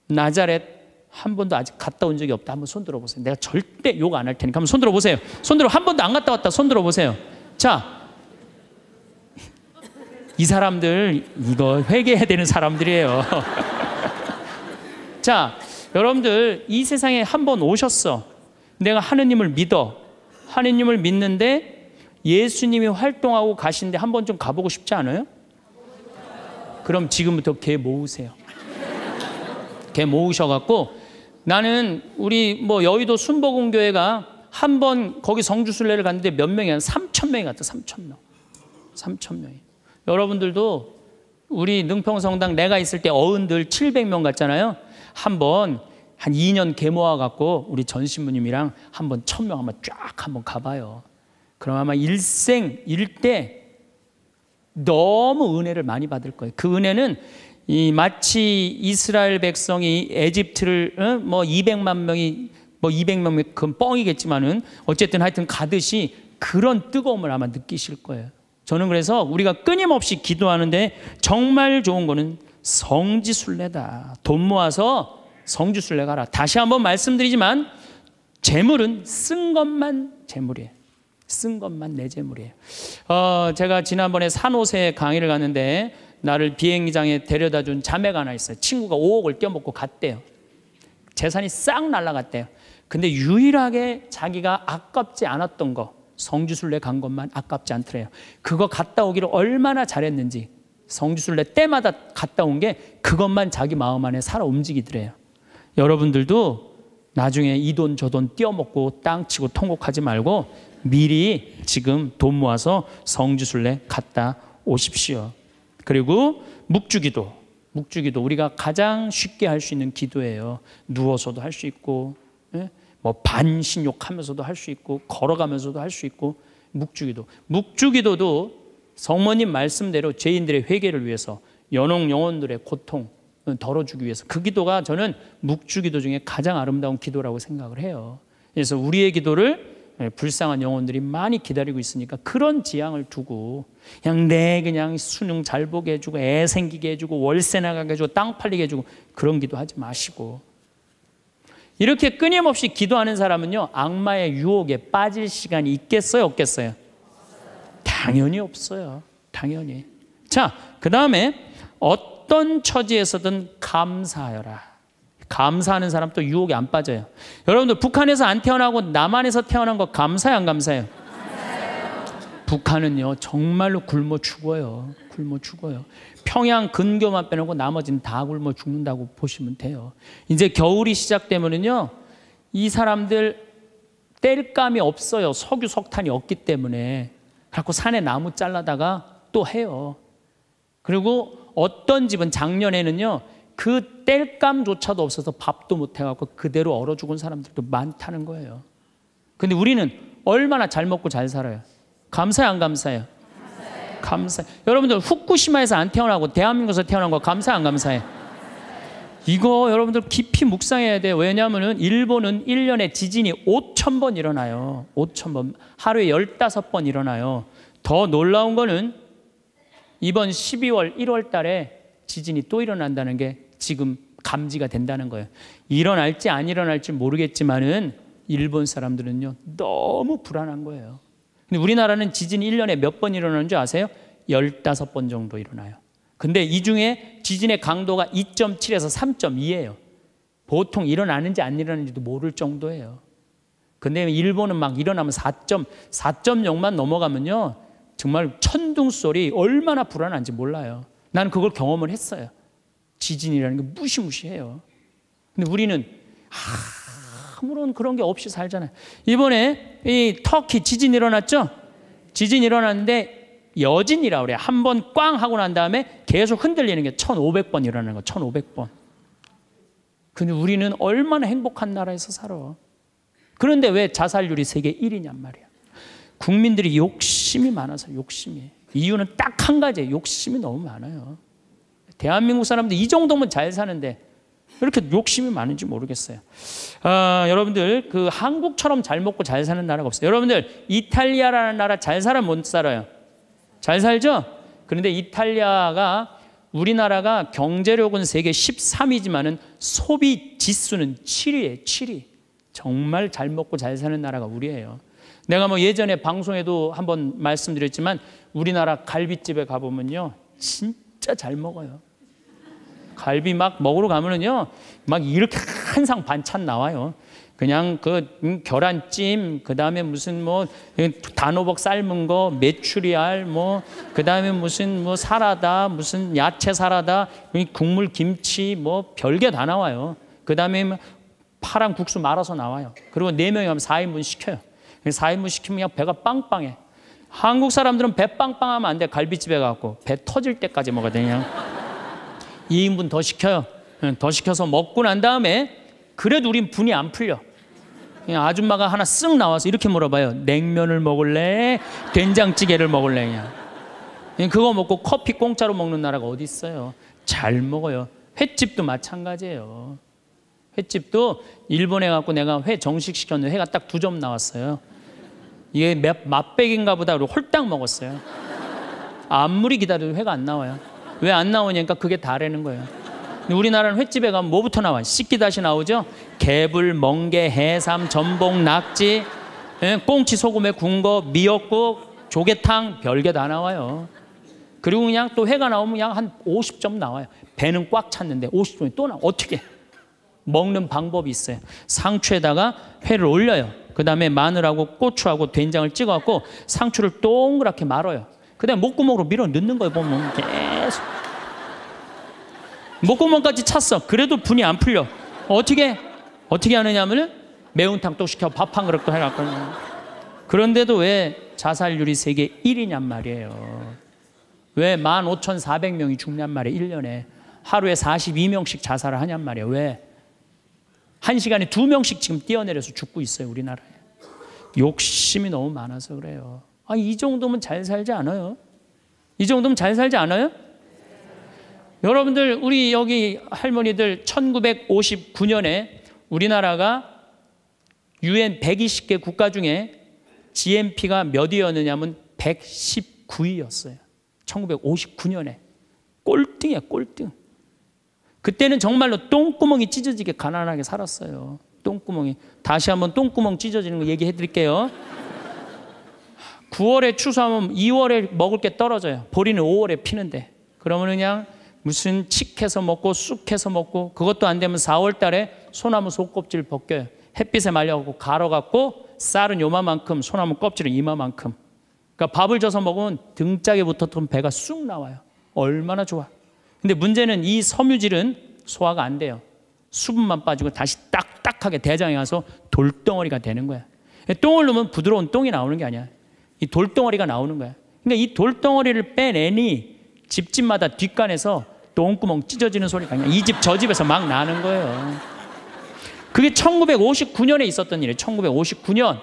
나자렛 한 번도 아직 갔다 온 적이 없다. 한번 손 들어 보세요. 내가 절대 욕 안 할 테니까 한번 손 들어 보세요. 손 들어 한 번도 안 갔다 왔다. 손 들어 보세요. 자. 이 사람들 이거 회개해야 되는 사람들이에요. 자, 여러분들 이 세상에 한 번 오셨어. 내가 하느님을 믿어. 하느님을 믿는데 예수님이 활동하고 가신데 한 번 좀 가보고 싶지 않아요? 그럼 지금부터 개 모으세요. 개 모으셔갖고 나는 우리 뭐 여의도 순복음교회가 한 번 거기 성주순례를 갔는데 몇 명이 한 3천 명이 갔다 3천 명. 3천 명이. 여러분들도 우리 능평성당 내가 있을 때 어른들 700명 갔잖아요. 한 번 한 2년 개모아 갖고 우리 전신부님이랑 한 번 천명 한번 쫙 한번 가봐요. 그럼 아마 일생 일대 너무 은혜를 많이 받을 거예요. 그 은혜는 이 마치 이스라엘 백성이 에집트를 어? 뭐 200만 명이 뭐 200만 명그 뻥이겠지만은 어쨌든 하여튼 가듯이 그런 뜨거움을 아마 느끼실 거예요. 저는 그래서 우리가 끊임없이 기도하는데 정말 좋은 거는 성지순례다. 돈 모아서 성지순례 가라. 다시 한번 말씀드리지만 재물은 쓴 것만 재물이에요. 쓴 것만 내 재물이에요. 어, 제가 지난번에 산호세 강의를 갔는데 나를 비행기장에 데려다 준 자매가 하나 있어요. 친구가 5억을 껴먹고 갔대요. 재산이 싹 날라갔대요. 근데 유일하게 자기가 아깝지 않았던 거 성주순례 간 것만 아깝지 않더래요. 그거 갔다 오기를 얼마나 잘했는지 성주순례 때마다 갔다 온 게 그것만 자기 마음 안에 살아 움직이더래요. 여러분들도 나중에 이 돈 저돈 띄어먹고 땅치고 통곡하지 말고 미리 지금 돈 모아서 성지순례 갔다 오십시오. 그리고 묵주기도. 묵주기도 우리가 가장 쉽게 할 수 있는 기도예요. 누워서도 할 수 있고 예? 뭐 반신욕하면서도 할 수 있고 걸어가면서도 할 수 있고 묵주기도. 묵주기도도 성모님 말씀대로 죄인들의 회개를 위해서 연옥 영혼들의 고통 덜어주기 위해서 그 기도가 저는 묵주기도 중에 가장 아름다운 기도라고 생각을 해요. 그래서 우리의 기도를 예, 불쌍한 영혼들이 많이 기다리고 있으니까 그런 지향을 두고 그냥 내 그냥 수능 잘 보게 해주고 애 생기게 해주고 월세 나가게 해주고 땅 팔리게 해주고 그런 기도하지 마시고 이렇게 끊임없이 기도하는 사람은요 악마의 유혹에 빠질 시간이 있겠어요 없겠어요? 당연히 없어요 당연히 자그 다음에 어떤 처지에서든 감사하여라 감사하는 사람도 유혹에 안 빠져요. 여러분들 북한에서 안 태어나고 남한에서 태어난 거 감사해요, 안 감사해요? 북한은요, 정말로 굶어 죽어요. 굶어 죽어요. 평양 근교만 빼놓고 나머지는 다 굶어 죽는다고 보시면 돼요. 이제 겨울이 시작되면은요, 이 사람들 뗄 감이 없어요. 석유 석탄이 없기 때문에. 그고 산에 나무 잘라다가 또 해요. 그리고 어떤 집은 작년에는요, 그땔감조차도 없어서 밥도 못 해갖고 그대로 얼어 죽은 사람들도 많다는 거예요. 근데 우리는 얼마나 잘 먹고 잘 살아요. 감사해안 감사해요? 감사해감사해 여러분들 후쿠시마에서 안 태어나고 대한민국에서 태어난 거 감사해, 안 감사해? 이거 여러분들 깊이 묵상해야 돼요. 왜냐하면 일본은 1년에 지진이 5천 번 일어나요. 5천 번. 하루에 15번 일어나요. 더 놀라운 거는 이번 12월, 1월 달에 지진이 또 일어난다는 게 지금 감지가 된다는 거예요. 일어날지 안 일어날지 모르겠지만은 일본 사람들은요, 너무 불안한 거예요. 근데 우리나라는 지진 1년에 몇 번 일어나는 줄 아세요? 15번 정도 일어나요. 근데 이 중에 지진의 강도가 2.7에서 3.2예요. 보통 일어나는지 안 일어나는지도 모를 정도예요. 근데 일본은 막 일어나면 4 4.0만 넘어가면요. 정말 천둥 소리 얼마나 불안한지 몰라요. 난 그걸 경험을 했어요. 지진이라는 게 무시무시해요. 근데 우리는 아무런 그런 게 없이 살잖아요. 이번에 이 터키 지진 일어났죠? 지진 일어났는데 여진이라 그래요. 한 번 꽝 하고 난 다음에 계속 흔들리는 게 1,500번 일어나는 거, 1,500번. 근데 우리는 얼마나 행복한 나라에서 살아. 그런데 왜 자살률이 세계 1위냔 말이야. 국민들이 욕심이 많아서 욕심이. 이유는 딱 한 가지예요. 욕심이 너무 많아요. 대한민국 사람들 이 정도면 잘 사는데 이렇게 욕심이 많은지 모르겠어요. 아, 여러분들 그 한국처럼 잘 먹고 잘 사는 나라가 없어요. 여러분들 이탈리아라는 나라 잘 살아 못 살아요. 잘 살죠? 그런데 이탈리아가 우리나라가 경제력은 세계 13위지만은 소비 지수는 7위에 7위. 정말 잘 먹고 잘 사는 나라가 우리예요. 내가 뭐 예전에 방송에도 한번 말씀드렸지만 우리나라 갈비집에 가보면요. 진짜 잘 먹어요. 갈비 막 먹으러 가면은요, 막 이렇게 한상 반찬 나와요. 그냥 그 음, 계란찜, 그 다음에 무슨 뭐 그 단호박 삶은 거, 메추리알, 뭐, 그 다음에 무슨 뭐 사라다, 무슨 야채 사라다, 국물 김치, 뭐 별게 다 나와요. 그 다음에 뭐 파랑 국수 말아서 나와요. 그리고 네명이 하면 4인분 시켜요. 4인분 그 시키면 그냥 배가 빵빵해. 한국 사람들은 배 빵빵하면 안 돼. 갈비집에 가고 배 터질 때까지 먹어야 되냐. 2인분 더 시켜요. 예, 더 시켜서 먹고 난 다음에 그래도 우린 분이 안 풀려. 그냥 예, 아줌마가 하나 쓱 나와서 이렇게 물어봐요. 냉면을 먹을래? 된장찌개를 먹을래? 그냥. 예, 그거 먹고 커피 공짜로 먹는 나라가 어디 있어요? 잘 먹어요. 횟집도 마찬가지예요. 횟집도 일본에 갖고 내가 회 정식 시켰는데 회가 딱 두 점 나왔어요. 이게 맛백인가 보다 홀딱 먹었어요. 아무리 기다려도 회가 안 나와요. 왜안 나오냐니까 그게 다라는 거예요. 우리나라는 횟집에 가면 뭐부터 나와? 씻기 다시 나오죠? 개불, 멍게, 해삼, 전복, 낙지, 예? 꽁치, 소금에 군거, 미역국, 조개탕, 별게 다 나와요. 그리고 그냥 또 회가 나오면 그냥 한 50점 나와요. 배는 꽉 찼는데 50점이 또 나와. 어떻게? 먹는 방법이 있어요. 상추에다가 회를 올려요. 그 다음에 마늘하고 고추하고 된장을 찍어갖고 상추를 동그랗게 말아요. 그냥 목구멍으로 밀어 넣는 거예요 보면 계속 목구멍까지 찼어 그래도 분이 안 풀려 어떻게 어떻게 하느냐면 매운탕 또 시켜 밥 한 그릇도 해갖고 그런데도 왜 자살률이 세계 1위냔 말이에요 왜 15,400명이 죽냔 말이에요 1년에 하루에 42명씩 자살을 하냔 말이에요 왜? 한 시간에 두 명씩 지금 뛰어내려서 죽고 있어요 우리나라에 욕심이 너무 많아서 그래요 아, 이 정도면 잘 살지 않아요? 이 정도면 잘 살지 않아요? 여러분들, 우리 여기 할머니들 1959년에 우리나라가 UN 120개 국가 중에 GNP가 몇 위였느냐면 119위였어요. 1959년에. 꼴등이야, 꼴등. 그때는 정말로 똥구멍이 찢어지게 가난하게 살았어요. 똥구멍이. 다시 한번 똥구멍 찢어지는 거 얘기해 드릴게요. 9월에 추수하면 2월에 먹을 게 떨어져요. 보리는 5월에 피는데. 그러면 그냥 무슨 칡해서 먹고 쑥해서 먹고 그것도 안 되면 4월 달에 소나무 속껍질 벗겨요. 햇빛에 말려갖고 갈아갖고 쌀은 요만큼 소나무 껍질은 이만큼 그러니까 밥을 져서 먹으면 등짝에 붙었던 배가 쑥 나와요. 얼마나 좋아. 근데 문제는 이 섬유질은 소화가 안 돼요. 수분만 빠지고 다시 딱딱하게 대장에 가서 돌덩어리가 되는 거야. 똥을 넣으면 부드러운 똥이 나오는 게 아니야. 이 돌덩어리가 나오는 거야. 그러니까 이 돌덩어리를 빼내니 집집마다 뒷간에서 똥구멍 찢어지는 소리가 아니이 집, 저 집에서 막 나는 거예요. 그게 1959년에 있었던 일이에요. 1959년.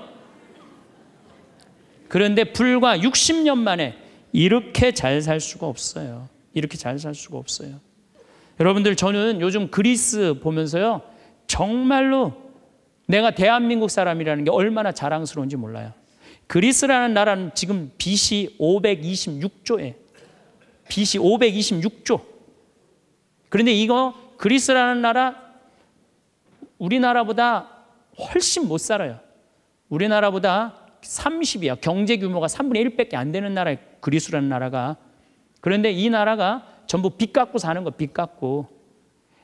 그런데 불과 60년 만에 이렇게 잘 살 수가 없어요. 이렇게 잘 살 수가 없어요. 여러분들, 저는 요즘 그리스 보면서요. 정말로 내가 대한민국 사람이라는 게 얼마나 자랑스러운지 몰라요. 그리스라는 나라는 지금 BC 526조에 BC 526조. 그런데 이거 그리스라는 나라 우리나라보다 훨씬 못 살아요. 우리나라보다 30이야. 경제 규모가 3분의 1밖에 안 되는 나라 그리스라는 나라가. 그런데 이 나라가 전부 빚 갚고 사는 거, 빚 갚고.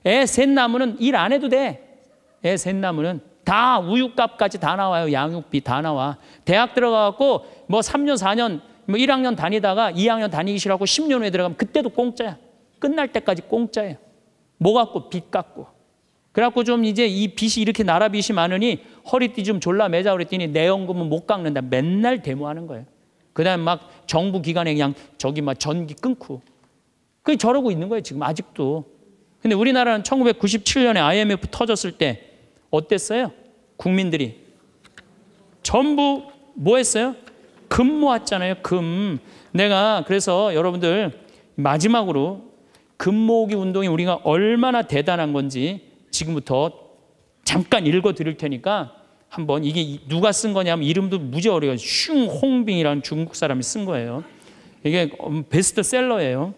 애 셋 나무는 일 안 해도 돼. 애 셋 나무는 다 우유값까지 다 나와요. 양육비 다 나와. 대학 들어가갖고 뭐 3년, 4년, 뭐 1학년 다니다가 2학년 다니기 싫어하고 10년 후에 들어가면 그때도 공짜야. 끝날 때까지 공짜예요. 뭐 갖고? 빚 갖고. 그래갖고 좀 이제 이 빚이 이렇게 나라 빚이 많으니 허리띠 좀 졸라 매자 그랬더니 내연금은 못 깎는다. 맨날 데모하는 거예요. 그 다음에 막 정부 기관에 그냥 저기 막 전기 끊고. 그 저러고 있는 거예요. 지금 아직도. 근데 우리나라는 1997년에 IMF 터졌을 때 어땠어요? 국민들이 전부 뭐 했어요? 금 모았잖아요. 금. 내가 그래서 여러분들 마지막으로 금 모으기 운동이 우리가 얼마나 대단한 건지 지금부터 잠깐 읽어 드릴 테니까 한번 이게 누가 쓴 거냐 면 이름도 무지 어려워요. 슝 홍빙이라는 중국 사람이 쓴 거예요. 이게 음, 베스트셀러예요.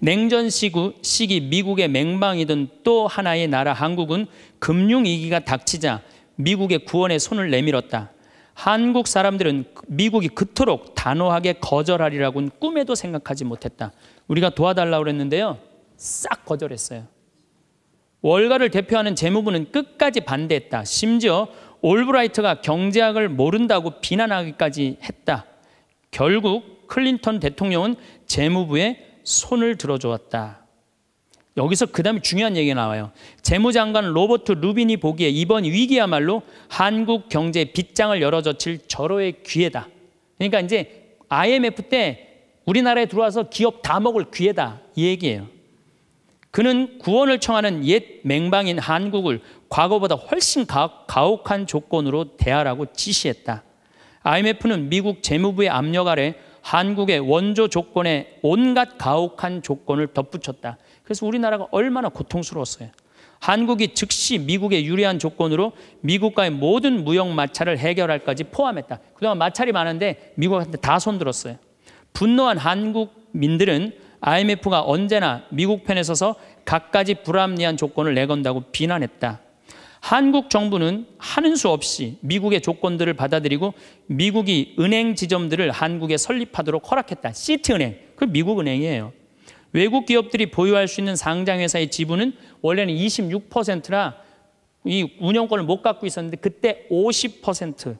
냉전 시구, 시기 미국의 맹방이던 또 하나의 나라 한국은 금융위기가 닥치자 미국의 구원에 손을 내밀었다. 한국 사람들은 미국이 그토록 단호하게 거절하리라고는 꿈에도 생각하지 못했다. 우리가 도와달라고 그랬는데요. 싹 거절했어요. 월가를 대표하는 재무부는 끝까지 반대했다. 심지어 올브라이트가 경제학을 모른다고 비난하기까지 했다. 결국 클린턴 대통령은 재무부에 손을 들어주었다. 여기서 그 다음에 중요한 얘기가 나와요. 재무장관 로버트 루빈이 보기에 이번 위기야말로 한국 경제의 빗장을 열어젖힐 절호의 기회다. 그러니까 이제 IMF 때 우리나라에 들어와서 기업 다 먹을 기회다. 이 얘기예요. 그는 구원을 청하는 옛 맹방인 한국을 과거보다 훨씬 가혹한 조건으로 대하라고 지시했다. IMF는 미국 재무부의 압력 아래 한국의 원조 조건에 온갖 가혹한 조건을 덧붙였다. 그래서 우리나라가 얼마나 고통스러웠어요. 한국이 즉시 미국의 유리한 조건으로 미국과의 모든 무역 마찰을 해결할까지 포함했다. 그동안 마찰이 많은데 미국한테 다 손들었어요. 분노한 한국민들은 IMF가 언제나 미국 편에 서서 갖가지 불합리한 조건을 내건다고 비난했다. 한국 정부는 하는 수 없이 미국의 조건들을 받아들이고 미국이 은행 지점들을 한국에 설립하도록 허락했다. 시티은행. 그 미국 은행이에요. 외국 기업들이 보유할 수 있는 상장회사의 지분은 원래는 26%라 이 운영권을 못 갖고 있었는데 그때 50%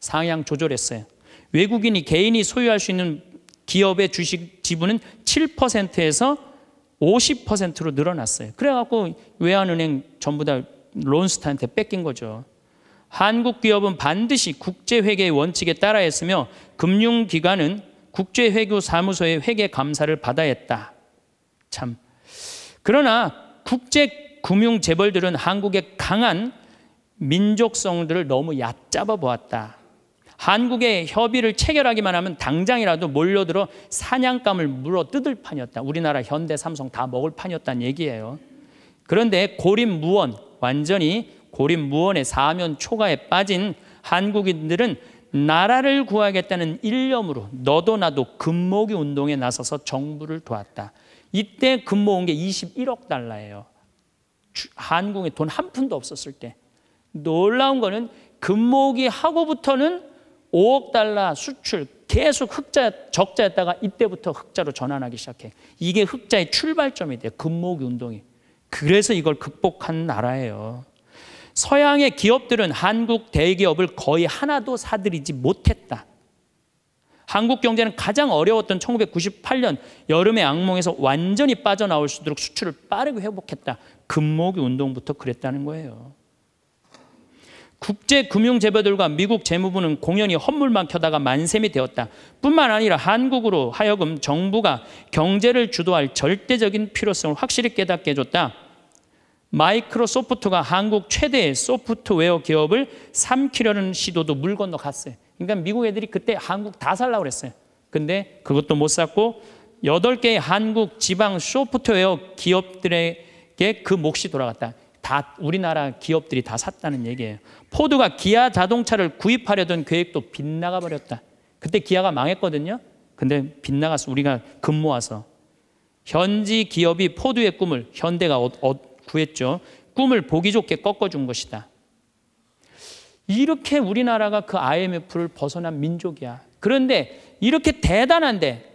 상향 조절했어요. 외국인이 개인이 소유할 수 있는 기업의 주식 지분은 7%에서 50%로 늘어났어요. 그래갖고 외환은행 전부 다 론스타한테 뺏긴 거죠. 한국 기업은 반드시 국제회계의 원칙에 따라 했으며 금융기관은 국제회계사무소의 회계 감사를 받아야 했다. 참. 그러나 국제금융재벌들은 한국의 강한 민족성들을 너무 얕잡아 보았다. 한국의 협의를 체결하기만 하면 당장이라도 몰려들어 사냥감을 물어 뜯을 판이었다. 우리나라 현대 삼성 다 먹을 판이었다는 얘기예요. 그런데 고립무원 완전히 고립무원의 사면 초과에 빠진 한국인들은 나라를 구하겠다는 일념으로 너도 나도 금모기 운동에 나서서 정부를 도왔다. 이때 금 모은 게 21억 달러예요. 한국에 돈 한 푼도 없었을 때. 놀라운 거는 금모기 하고부터는 5억 달러 수출 계속 흑자 적자였다가 이때부터 흑자로 전환하기 시작해. 이게 흑자의 출발점이 돼금모기 운동이. 그래서 이걸 극복한 나라예요. 서양의 기업들은 한국 대기업을 거의 하나도 사들이지 못했다. 한국 경제는 가장 어려웠던 1998년 여름의 악몽에서 완전히 빠져나올 수 있도록 수출을 빠르게 회복했다. 금목이 운동부터 그랬다는 거예요. 국제금융재벌들과 미국 재무부는 공연히 헛물만 켜다가 만셈이 되었다. 뿐만 아니라 한국으로 하여금 정부가 경제를 주도할 절대적인 필요성을 확실히 깨닫게 해줬다. 마이크로소프트가 한국 최대의 소프트웨어 기업을 삼키려는 시도도 물 건너 갔어요. 그러니까 미국 애들이 그때 한국 다 살라고 그랬어요. 근데 그것도 못 샀고 여덟 개의 한국 지방 소프트웨어 기업들에게 그 몫이 돌아갔다. 다 우리나라 기업들이 다 샀다는 얘기예요. 포드가 기아 자동차를 구입하려던 계획도 빗나가 버렸다. 그때 기아가 망했거든요. 근데 빗나가서 우리가 금 모아서 현지 기업이 포드의 꿈을 현대가 어, 어, 구했죠. 꿈을 보기 좋게 꺾어준 것이다. 이렇게 우리나라가 그 IMF를 벗어난 민족이야. 그런데 이렇게 대단한데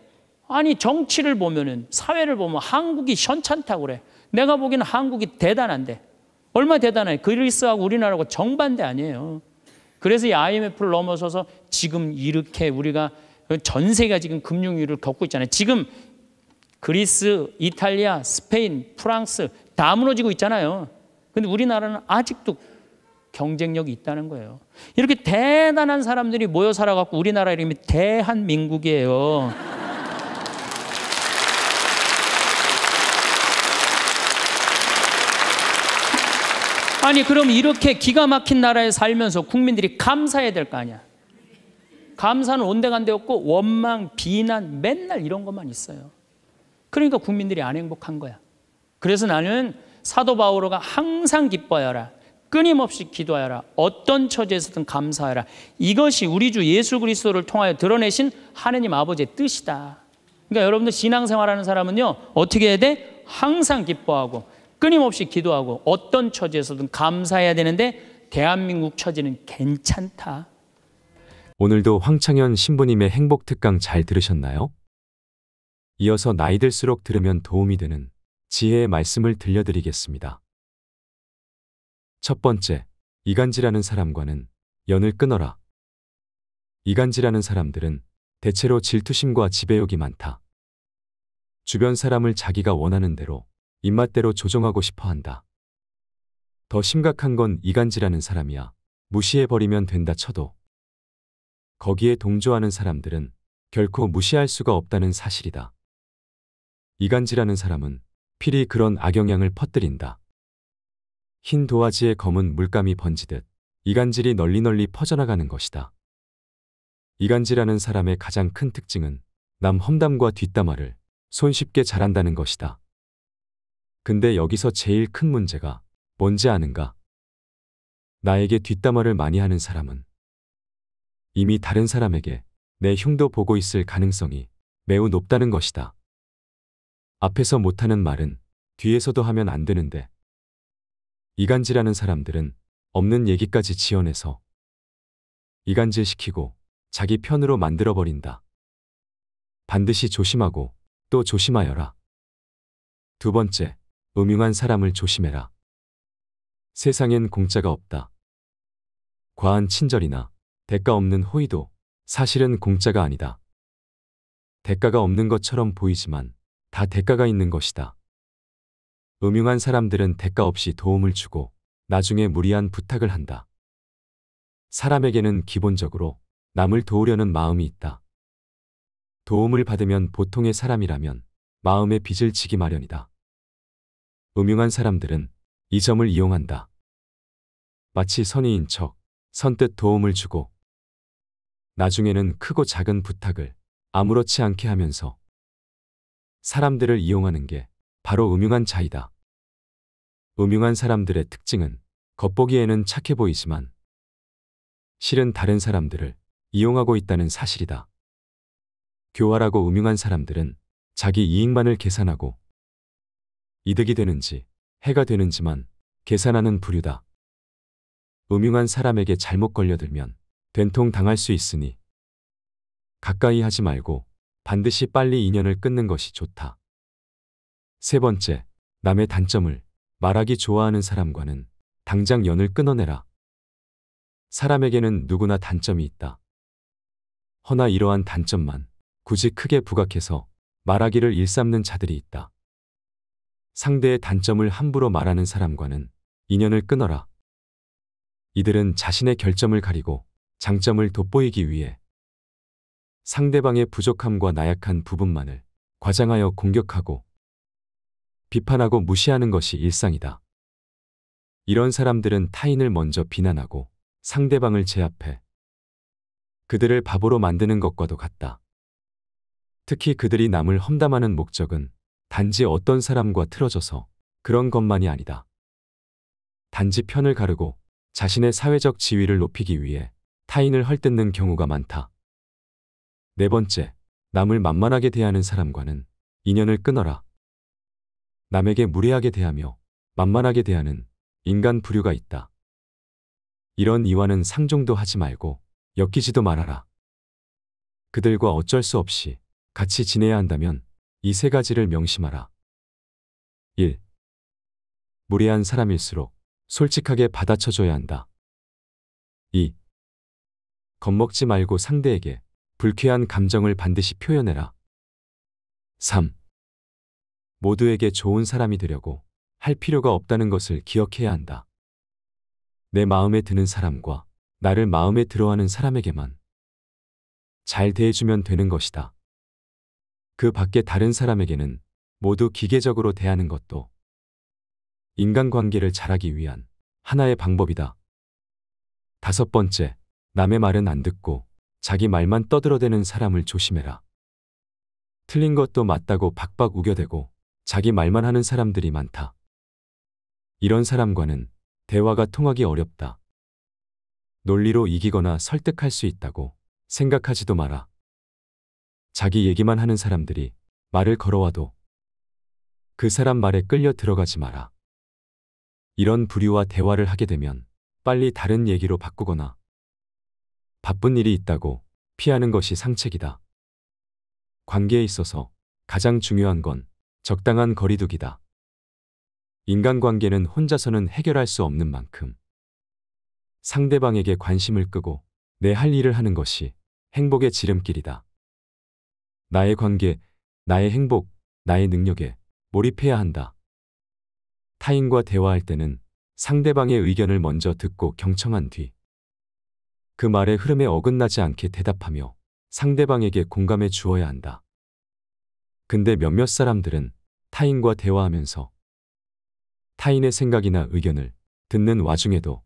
아니 정치를 보면은 사회를 보면 한국이 현찮다고 그래. 내가 보기에는 한국이 대단한데 얼마 대단해. 그리스하고 우리나라하고 정반대 아니에요. 그래서 이 IMF를 넘어서서 지금 이렇게 우리가 전 세계가 지금 금융위를 겪고 있잖아요. 지금 그리스, 이탈리아, 스페인, 프랑스 다 무너지고 있잖아요. 근데 우리나라는 아직도 경쟁력이 있다는 거예요. 이렇게 대단한 사람들이 모여 살아갖고 우리나라 이름이 대한민국이에요. 아니 그럼 이렇게 기가 막힌 나라에 살면서 국민들이 감사해야 될 거 아니야. 감사는 온데간데 없고 원망, 비난 맨날 이런 것만 있어요. 그러니까 국민들이 안 행복한 거야. 그래서 나는 사도 바오로가 항상 기뻐하라. 끊임없이 기도하라. 어떤 처지에서든 감사하라. 이것이 우리 주 예수 그리스도를 통하여 드러내신 하느님 아버지의 뜻이다. 그러니까 여러분들 신앙생활하는 사람은요. 어떻게 해야 돼? 항상 기뻐하고 끊임없이 기도하고 어떤 처지에서든 감사해야 되는데 대한민국 처지는 괜찮다. 오늘도 황창현 신부님의 행복 특강 잘 들으셨나요? 이어서 나이 들수록 들으면 도움이 되는 지혜의 말씀을 들려드리겠습니다. 첫 번째, 이간질하는 사람과는 연을 끊어라. 이간질하는 사람들은 대체로 질투심과 지배욕이 많다. 주변 사람을 자기가 원하는 대로 입맛대로 조종하고 싶어 한다. 더 심각한 건 이간질하는 사람이야. 무시해버리면 된다 쳐도. 거기에 동조하는 사람들은 결코 무시할 수가 없다는 사실이다. 이간질하는 사람은 필히 그런 악영향을 퍼뜨린다. 흰 도화지에 검은 물감이 번지듯 이간질이 널리 널리 퍼져나가는 것이다. 이간질하는 사람의 가장 큰 특징은 남 험담과 뒷담화를 손쉽게 잘한다는 것이다. 근데 여기서 제일 큰 문제가 뭔지 아는가? 나에게 뒷담화를 많이 하는 사람은 이미 다른 사람에게 내 흉도 보고 있을 가능성이 매우 높다는 것이다. 앞에서 못하는 말은 뒤에서도 하면 안 되는데 이간질하는 사람들은 없는 얘기까지 지어내서 이간질시키고 자기 편으로 만들어버린다. 반드시 조심하고 또 조심하여라. 두 번째, 음흉한 사람을 조심해라. 세상엔 공짜가 없다. 과한 친절이나 대가 없는 호의도 사실은 공짜가 아니다. 대가가 없는 것처럼 보이지만 다 대가가 있는 것이다. 음흉한 사람들은 대가 없이 도움을 주고 나중에 무리한 부탁을 한다. 사람에게는 기본적으로 남을 도우려는 마음이 있다. 도움을 받으면 보통의 사람이라면 마음에 빚을 지기 마련이다. 음흉한 사람들은 이 점을 이용한다. 마치 선의인 척 선뜻 도움을 주고 나중에는 크고 작은 부탁을 아무렇지 않게 하면서 사람들을 이용하는 게 바로 음흉한 자이다. 음흉한 사람들의 특징은 겉보기에는 착해 보이지만 실은 다른 사람들을 이용하고 있다는 사실이다. 교활하고 음흉한 사람들은 자기 이익만을 계산하고 이득이 되는지 해가 되는지만 계산하는 부류다. 음흉한 사람에게 잘못 걸려들면 된통 당할 수 있으니 가까이 하지 말고 반드시 빨리 인연을 끊는 것이 좋다. 세 번째, 남의 단점을 말하기 좋아하는 사람과는 당장 연을 끊어내라. 사람에게는 누구나 단점이 있다. 허나 이러한 단점만 굳이 크게 부각해서 말하기를 일삼는 자들이 있다. 상대의 단점을 함부로 말하는 사람과는 인연을 끊어라. 이들은 자신의 결점을 가리고 장점을 돋보이기 위해 상대방의 부족함과 나약한 부분만을 과장하여 공격하고 비판하고 무시하는 것이 일상이다. 이런 사람들은 타인을 먼저 비난하고 상대방을 제압해 그들을 바보로 만드는 것과도 같다. 특히 그들이 남을 험담하는 목적은 단지 어떤 사람과 틀어져서 그런 것만이 아니다. 단지 편을 가르고 자신의 사회적 지위를 높이기 위해 타인을 헐뜯는 경우가 많다. 네 번째, 남을 만만하게 대하는 사람과는 인연을 끊어라. 남에게 무례하게 대하며 만만하게 대하는 인간 부류가 있다. 이런 이와는 상종도 하지 말고 엮이지도 말아라. 그들과 어쩔 수 없이 같이 지내야 한다면 이 세 가지를 명심하라. 1. 무례한 사람일수록 솔직하게 받아쳐줘야 한다. 2. 겁먹지 말고 상대에게 불쾌한 감정을 반드시 표현해라. 3. 모두에게 좋은 사람이 되려고 할 필요가 없다는 것을 기억해야 한다. 내 마음에 드는 사람과 나를 마음에 들어하는 사람에게만 잘 대해주면 되는 것이다. 그 밖에 다른 사람에게는 모두 기계적으로 대하는 것도 인간관계를 잘하기 위한 하나의 방법이다. 다섯 번째, 남의 말은 안 듣고 자기 말만 떠들어대는 사람을 조심해라. 틀린 것도 맞다고 박박 우겨대고 자기 말만 하는 사람들이 많다. 이런 사람과는 대화가 통하기 어렵다. 논리로 이기거나 설득할 수 있다고 생각하지도 마라. 자기 얘기만 하는 사람들이 말을 걸어와도 그 사람 말에 끌려 들어가지 마라. 이런 부류와 대화를 하게 되면 빨리 다른 얘기로 바꾸거나 바쁜 일이 있다고 피하는 것이 상책이다. 관계에 있어서 가장 중요한 건 적당한 거리두기다. 인간관계는 혼자서는 해결할 수 없는 만큼 상대방에게 관심을 끄고 내 할 일을 하는 것이 행복의 지름길이다. 나의 관계, 나의 행복, 나의 능력에 몰입해야 한다. 타인과 대화할 때는 상대방의 의견을 먼저 듣고 경청한 뒤그 말의 흐름에 어긋나지 않게 대답하며 상대방에게 공감해 주어야 한다. 근데 몇몇 사람들은 타인과 대화하면서 타인의 생각이나 의견을 듣는 와중에도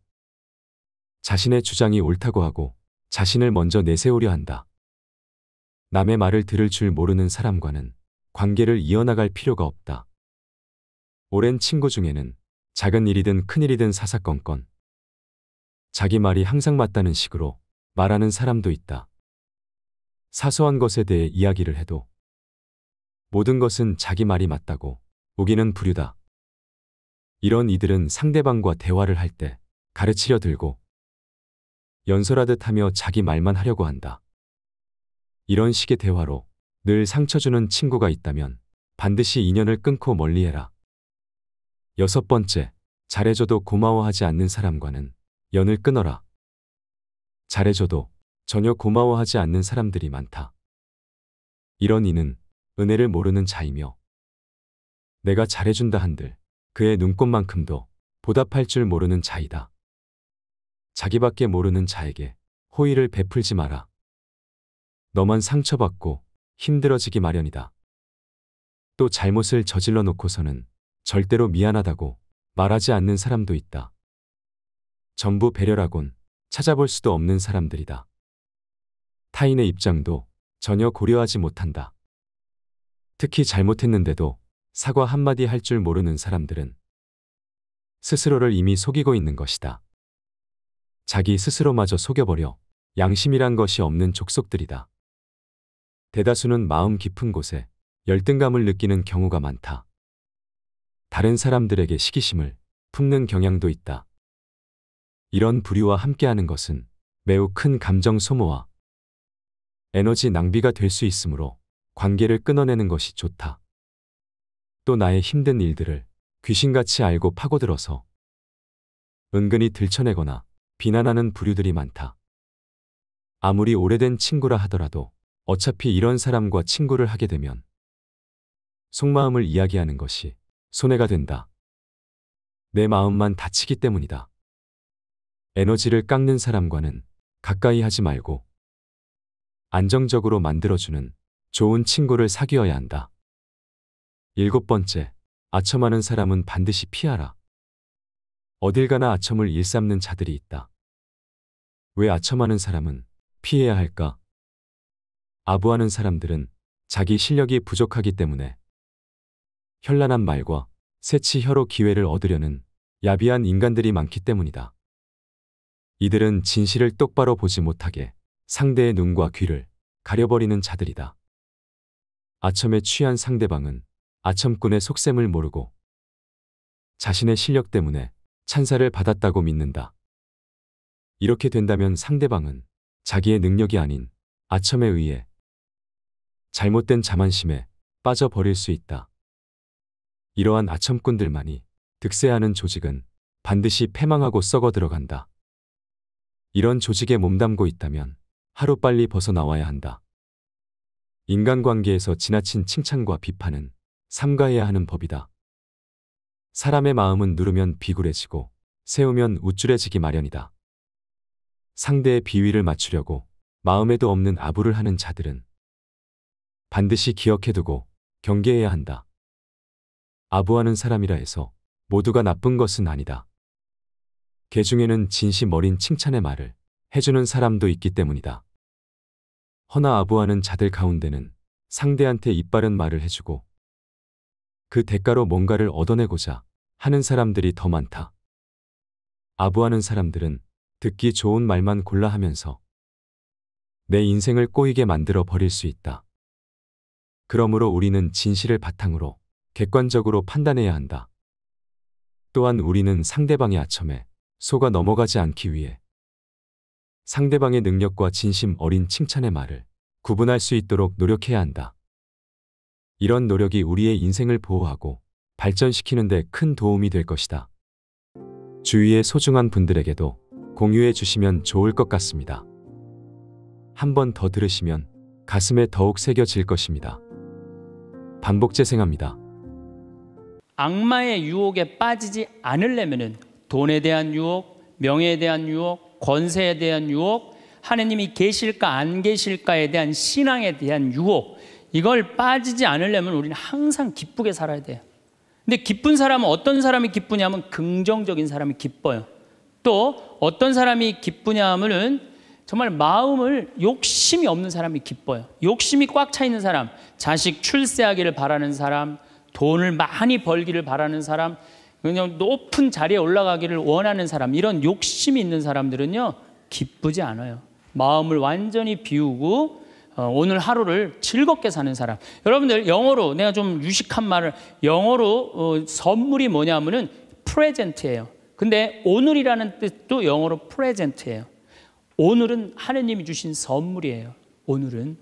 자신의 주장이 옳다고 하고 자신을 먼저 내세우려 한다. 남의 말을 들을 줄 모르는 사람과는 관계를 이어나갈 필요가 없다. 오랜 친구 중에는 작은 일이든 큰 일이든 사사건건 자기 말이 항상 맞다는 식으로 말하는 사람도 있다. 사소한 것에 대해 이야기를 해도 모든 것은 자기 말이 맞다고 우기는 부류다. 이런 이들은 상대방과 대화를 할 때 가르치려 들고 연설하듯 하며 자기 말만 하려고 한다. 이런 식의 대화로 늘 상처주는 친구가 있다면 반드시 인연을 끊고 멀리해라. 여섯 번째, 잘해줘도 고마워하지 않는 사람과는 연을 끊어라. 잘해줘도 전혀 고마워하지 않는 사람들이 많다. 이런 이는 은혜를 모르는 자이며 내가 잘해준다 한들 그의 눈꽃만큼도 보답할 줄 모르는 자이다. 자기밖에 모르는 자에게 호의를 베풀지 마라. 너만 상처받고 힘들어지기 마련이다. 또 잘못을 저질러 놓고서는 절대로 미안하다고 말하지 않는 사람도 있다. 전부 배려라곤 찾아볼 수도 없는 사람들이다. 타인의 입장도 전혀 고려하지 못한다. 특히 잘못했는데도 사과 한마디 할 줄 모르는 사람들은 스스로를 이미 속이고 있는 것이다. 자기 스스로마저 속여버려 양심이란 것이 없는 족속들이다. 대다수는 마음 깊은 곳에 열등감을 느끼는 경우가 많다. 다른 사람들에게 시기심을 품는 경향도 있다. 이런 부류와 함께하는 것은 매우 큰 감정 소모와 에너지 낭비가 될 수 있으므로 관계를 끊어내는 것이 좋다. 또 나의 힘든 일들을 귀신같이 알고 파고들어서 은근히 들쳐내거나 비난하는 부류들이 많다. 아무리 오래된 친구라 하더라도 어차피 이런 사람과 친구를 하게 되면 속마음을 이야기하는 것이 손해가 된다. 내 마음만 다치기 때문이다. 에너지를 깎는 사람과는 가까이 하지 말고 안정적으로 만들어주는 좋은 친구를 사귀어야 한다. 일곱 번째, 아첨하는 사람은 반드시 피하라. 어딜 가나 아첨을 일삼는 자들이 있다. 왜 아첨하는 사람은 피해야 할까? 아부하는 사람들은 자기 실력이 부족하기 때문에 현란한 말과 새치 혀로 기회를 얻으려는 야비한 인간들이 많기 때문이다. 이들은 진실을 똑바로 보지 못하게 상대의 눈과 귀를 가려버리는 자들이다. 아첨에 취한 상대방은 아첨꾼의 속셈을 모르고 자신의 실력 때문에 찬사를 받았다고 믿는다. 이렇게 된다면 상대방은 자기의 능력이 아닌 아첨에 의해 잘못된 자만심에 빠져버릴 수 있다. 이러한 아첨꾼들만이 득세하는 조직은 반드시 패망하고 썩어 들어간다. 이런 조직에 몸담고 있다면 하루빨리 벗어나와야 한다. 인간관계에서 지나친 칭찬과 비판은 삼가해야 하는 법이다. 사람의 마음은 누르면 비굴해지고 세우면 우쭐해지기 마련이다. 상대의 비위를 맞추려고 마음에도 없는 아부를 하는 자들은 반드시 기억해두고 경계해야 한다. 아부하는 사람이라 해서 모두가 나쁜 것은 아니다. 개 중에는 진심 어린 칭찬의 말을 해주는 사람도 있기 때문이다. 허나 아부하는 자들 가운데는 상대한테 이빠른 말을 해주고 그 대가로 뭔가를 얻어내고자 하는 사람들이 더 많다. 아부하는 사람들은 듣기 좋은 말만 골라 하면서 내 인생을 꼬이게 만들어 버릴 수 있다. 그러므로 우리는 진실을 바탕으로 객관적으로 판단해야 한다. 또한 우리는 상대방의 아첨에 속아 넘어가지 않기 위해 상대방의 능력과 진심 어린 칭찬의 말을 구분할 수 있도록 노력해야 한다. 이런 노력이 우리의 인생을 보호하고 발전시키는 데 큰 도움이 될 것이다. 주위의 소중한 분들에게도 공유해 주시면 좋을 것 같습니다. 한 번 더 들으시면 가슴에 더욱 새겨질 것입니다. 반복 재생합니다. 악마의 유혹에 빠지지 않으려면 돈에 대한 유혹, 명예에 대한 유혹, 권세에 대한 유혹, 하느님이 계실까 안 계실까에 대한 신앙에 대한 유혹, 이걸 빠지지 않으려면 우리는 항상 기쁘게 살아야 돼요. 근데 기쁜 사람은 어떤 사람이 기쁘냐면 긍정적인 사람이 기뻐요. 또 어떤 사람이 기쁘냐면은 정말 마음을 욕심이 없는 사람이 기뻐요. 욕심이 꽉 차 있는 사람, 자식 출세하기를 바라는 사람, 돈을 많이 벌기를 바라는 사람, 그냥 높은 자리에 올라가기를 원하는 사람, 이런 욕심이 있는 사람들은요, 기쁘지 않아요. 마음을 완전히 비우고 어, 오늘 하루를 즐겁게 사는 사람. 여러분들 영어로 내가 좀 유식한 말을 영어로 어, 선물이 뭐냐면은 프레젠트예요. 근데 오늘이라는 뜻도 영어로 프레젠트예요. 오늘은 하느님이 주신 선물이에요. 오늘은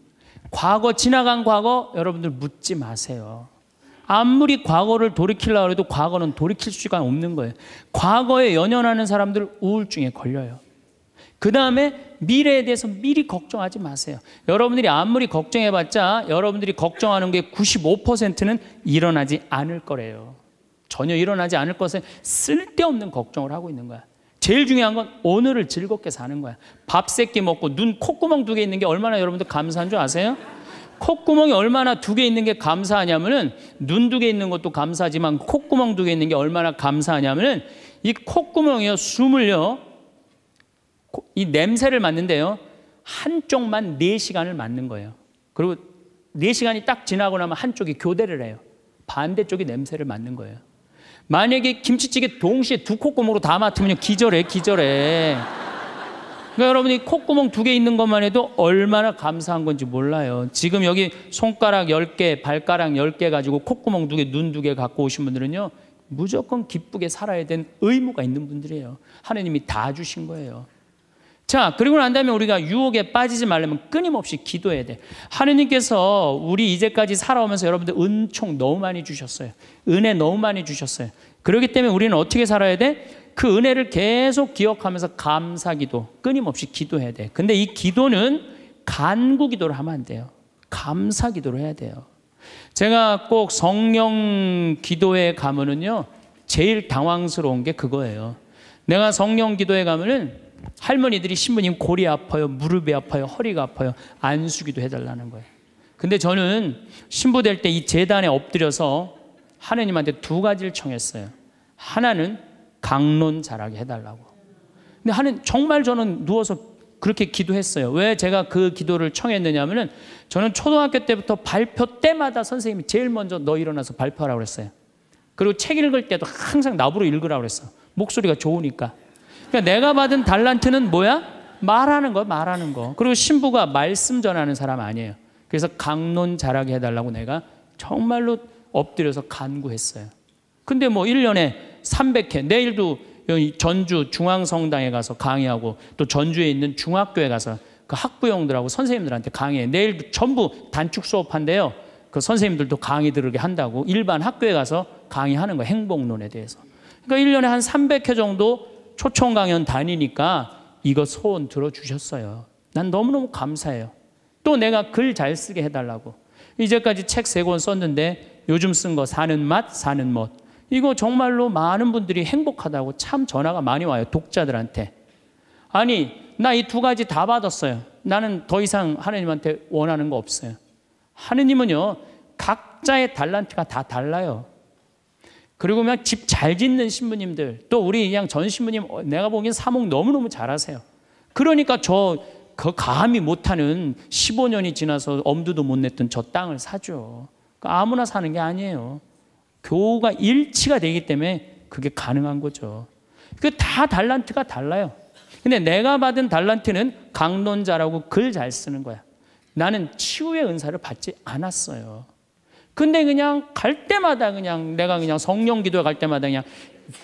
과거 지나간 과거 여러분들 묻지 마세요. 아무리 과거를 돌이키려고 해도 과거는 돌이킬 수가 없는 거예요. 과거에 연연하는 사람들 우울증에 걸려요. 그 다음에 미래에 대해서 미리 걱정하지 마세요. 여러분들이 아무리 걱정해봤자 여러분들이 걱정하는 게 95%는 일어나지 않을 거래요. 전혀 일어나지 않을 것에 쓸데없는 걱정을 하고 있는 거야. 제일 중요한 건 오늘을 즐겁게 사는 거야. 밥세끼 먹고 눈 콧구멍 두 개 있는 게 얼마나 여러분들 감사한 줄 아세요? 콧구멍이 얼마나 두 개 있는 게 감사하냐면은 눈 두 개 있는 것도 감사하지만 콧구멍 두 개 있는 게 얼마나 감사하냐면은 이 콧구멍이요 숨을요 이 냄새를 맡는데요 한쪽만 4시간을 맡는 거예요. 그리고 4시간이 딱 지나고 나면 한쪽이 교대를 해요. 반대쪽이 냄새를 맡는 거예요. 만약에 김치찌개 동시에 두 콧구멍으로 다 맡으면 기절해, 기절해. 그러니까 여러분이 콧구멍 두 개 있는 것만 해도 얼마나 감사한 건지 몰라요. 지금 여기 손가락 10개, 발가락 10개 가지고 콧구멍 두 개, 눈 두 개 갖고 오신 분들은요. 무조건 기쁘게 살아야 된 의무가 있는 분들이에요. 하느님이 다 주신 거예요. 자, 그리고 난 다음에 우리가 유혹에 빠지지 말려면 끊임없이 기도해야 돼. 하느님께서 우리 이제까지 살아오면서 여러분들 은총 너무 많이 주셨어요. 은혜 너무 많이 주셨어요. 그렇기 때문에 우리는 어떻게 살아야 돼? 그 은혜를 계속 기억하면서 감사 기도, 끊임없이 기도해야 돼. 근데 이 기도는 간구 기도를 하면 안 돼요. 감사 기도를 해야 돼요. 제가 꼭 성령 기도에 가면은요, 제일 당황스러운 게 그거예요. 내가 성령 기도에 가면은 할머니들이 신부님 골이 아파요, 무릎이 아파요, 허리가 아파요, 안수기도 해달라는 거예요. 근데 저는 신부 될 때 이 재단에 엎드려서 하느님한테 두 가지를 청했어요. 하나는 강론 잘하게 해달라고. 근데 하는 정말 저는 누워서 그렇게 기도했어요. 왜 제가 그 기도를 청했느냐면은 저는 초등학교 때부터 발표 때마다 선생님이 제일 먼저 너 일어나서 발표하라고 그랬어요. 그리고 책 읽을 때도 항상 나부로 읽으라고 그랬어. 목소리가 좋으니까. 그러니까 내가 받은 달란트는 뭐야? 말하는 거, 말하는 거. 그리고 신부가 말씀 전하는 사람 아니에요. 그래서 강론 잘하게 해달라고 내가 정말로 엎드려서 간구했어요. 근데 뭐 1년에 300회 내일도 전주 중앙성당에 가서 강의하고 또 전주에 있는 중학교에 가서 그 학부형들하고 선생님들한테 강의해. 내일 전부 단축 수업한대요. 그 선생님들도 강의 들으게 한다고 일반 학교에 가서 강의하는 거 행복론에 대해서. 그러니까 1년에 한 300회 정도 초청 강연 다니니까 이거 소원 들어주셨어요. 난 너무너무 감사해요. 또 내가 글 잘 쓰게 해달라고. 이제까지 책 세 권 썼는데 요즘 쓴 거 사는 맛, 사는 멋. 이거 정말로 많은 분들이 행복하다고 참 전화가 많이 와요. 독자들한테. 아니, 나 이 두 가지 다 받았어요. 나는 더 이상 하느님한테 원하는 거 없어요. 하느님은요, 각자의 달란트가 다 달라요. 그리고 그냥 집 잘 짓는 신부님들, 또 우리 그냥 전 신부님, 어, 내가 보기엔 사목 너무너무 잘하세요. 그러니까 저, 그 감히 못하는 15년이 지나서 엄두도 못 냈던 저 땅을 사죠. 그 아무나 사는 게 아니에요. 교우가 일치가 되기 때문에 그게 가능한 거죠. 그 다 달란트가 달라요. 근데 내가 받은 달란트는 강론자라고 글 잘 쓰는 거야. 나는 치유의 은사를 받지 않았어요. 근데 그냥 갈 때마다 그냥 내가 그냥 성령 기도에 갈 때마다 그냥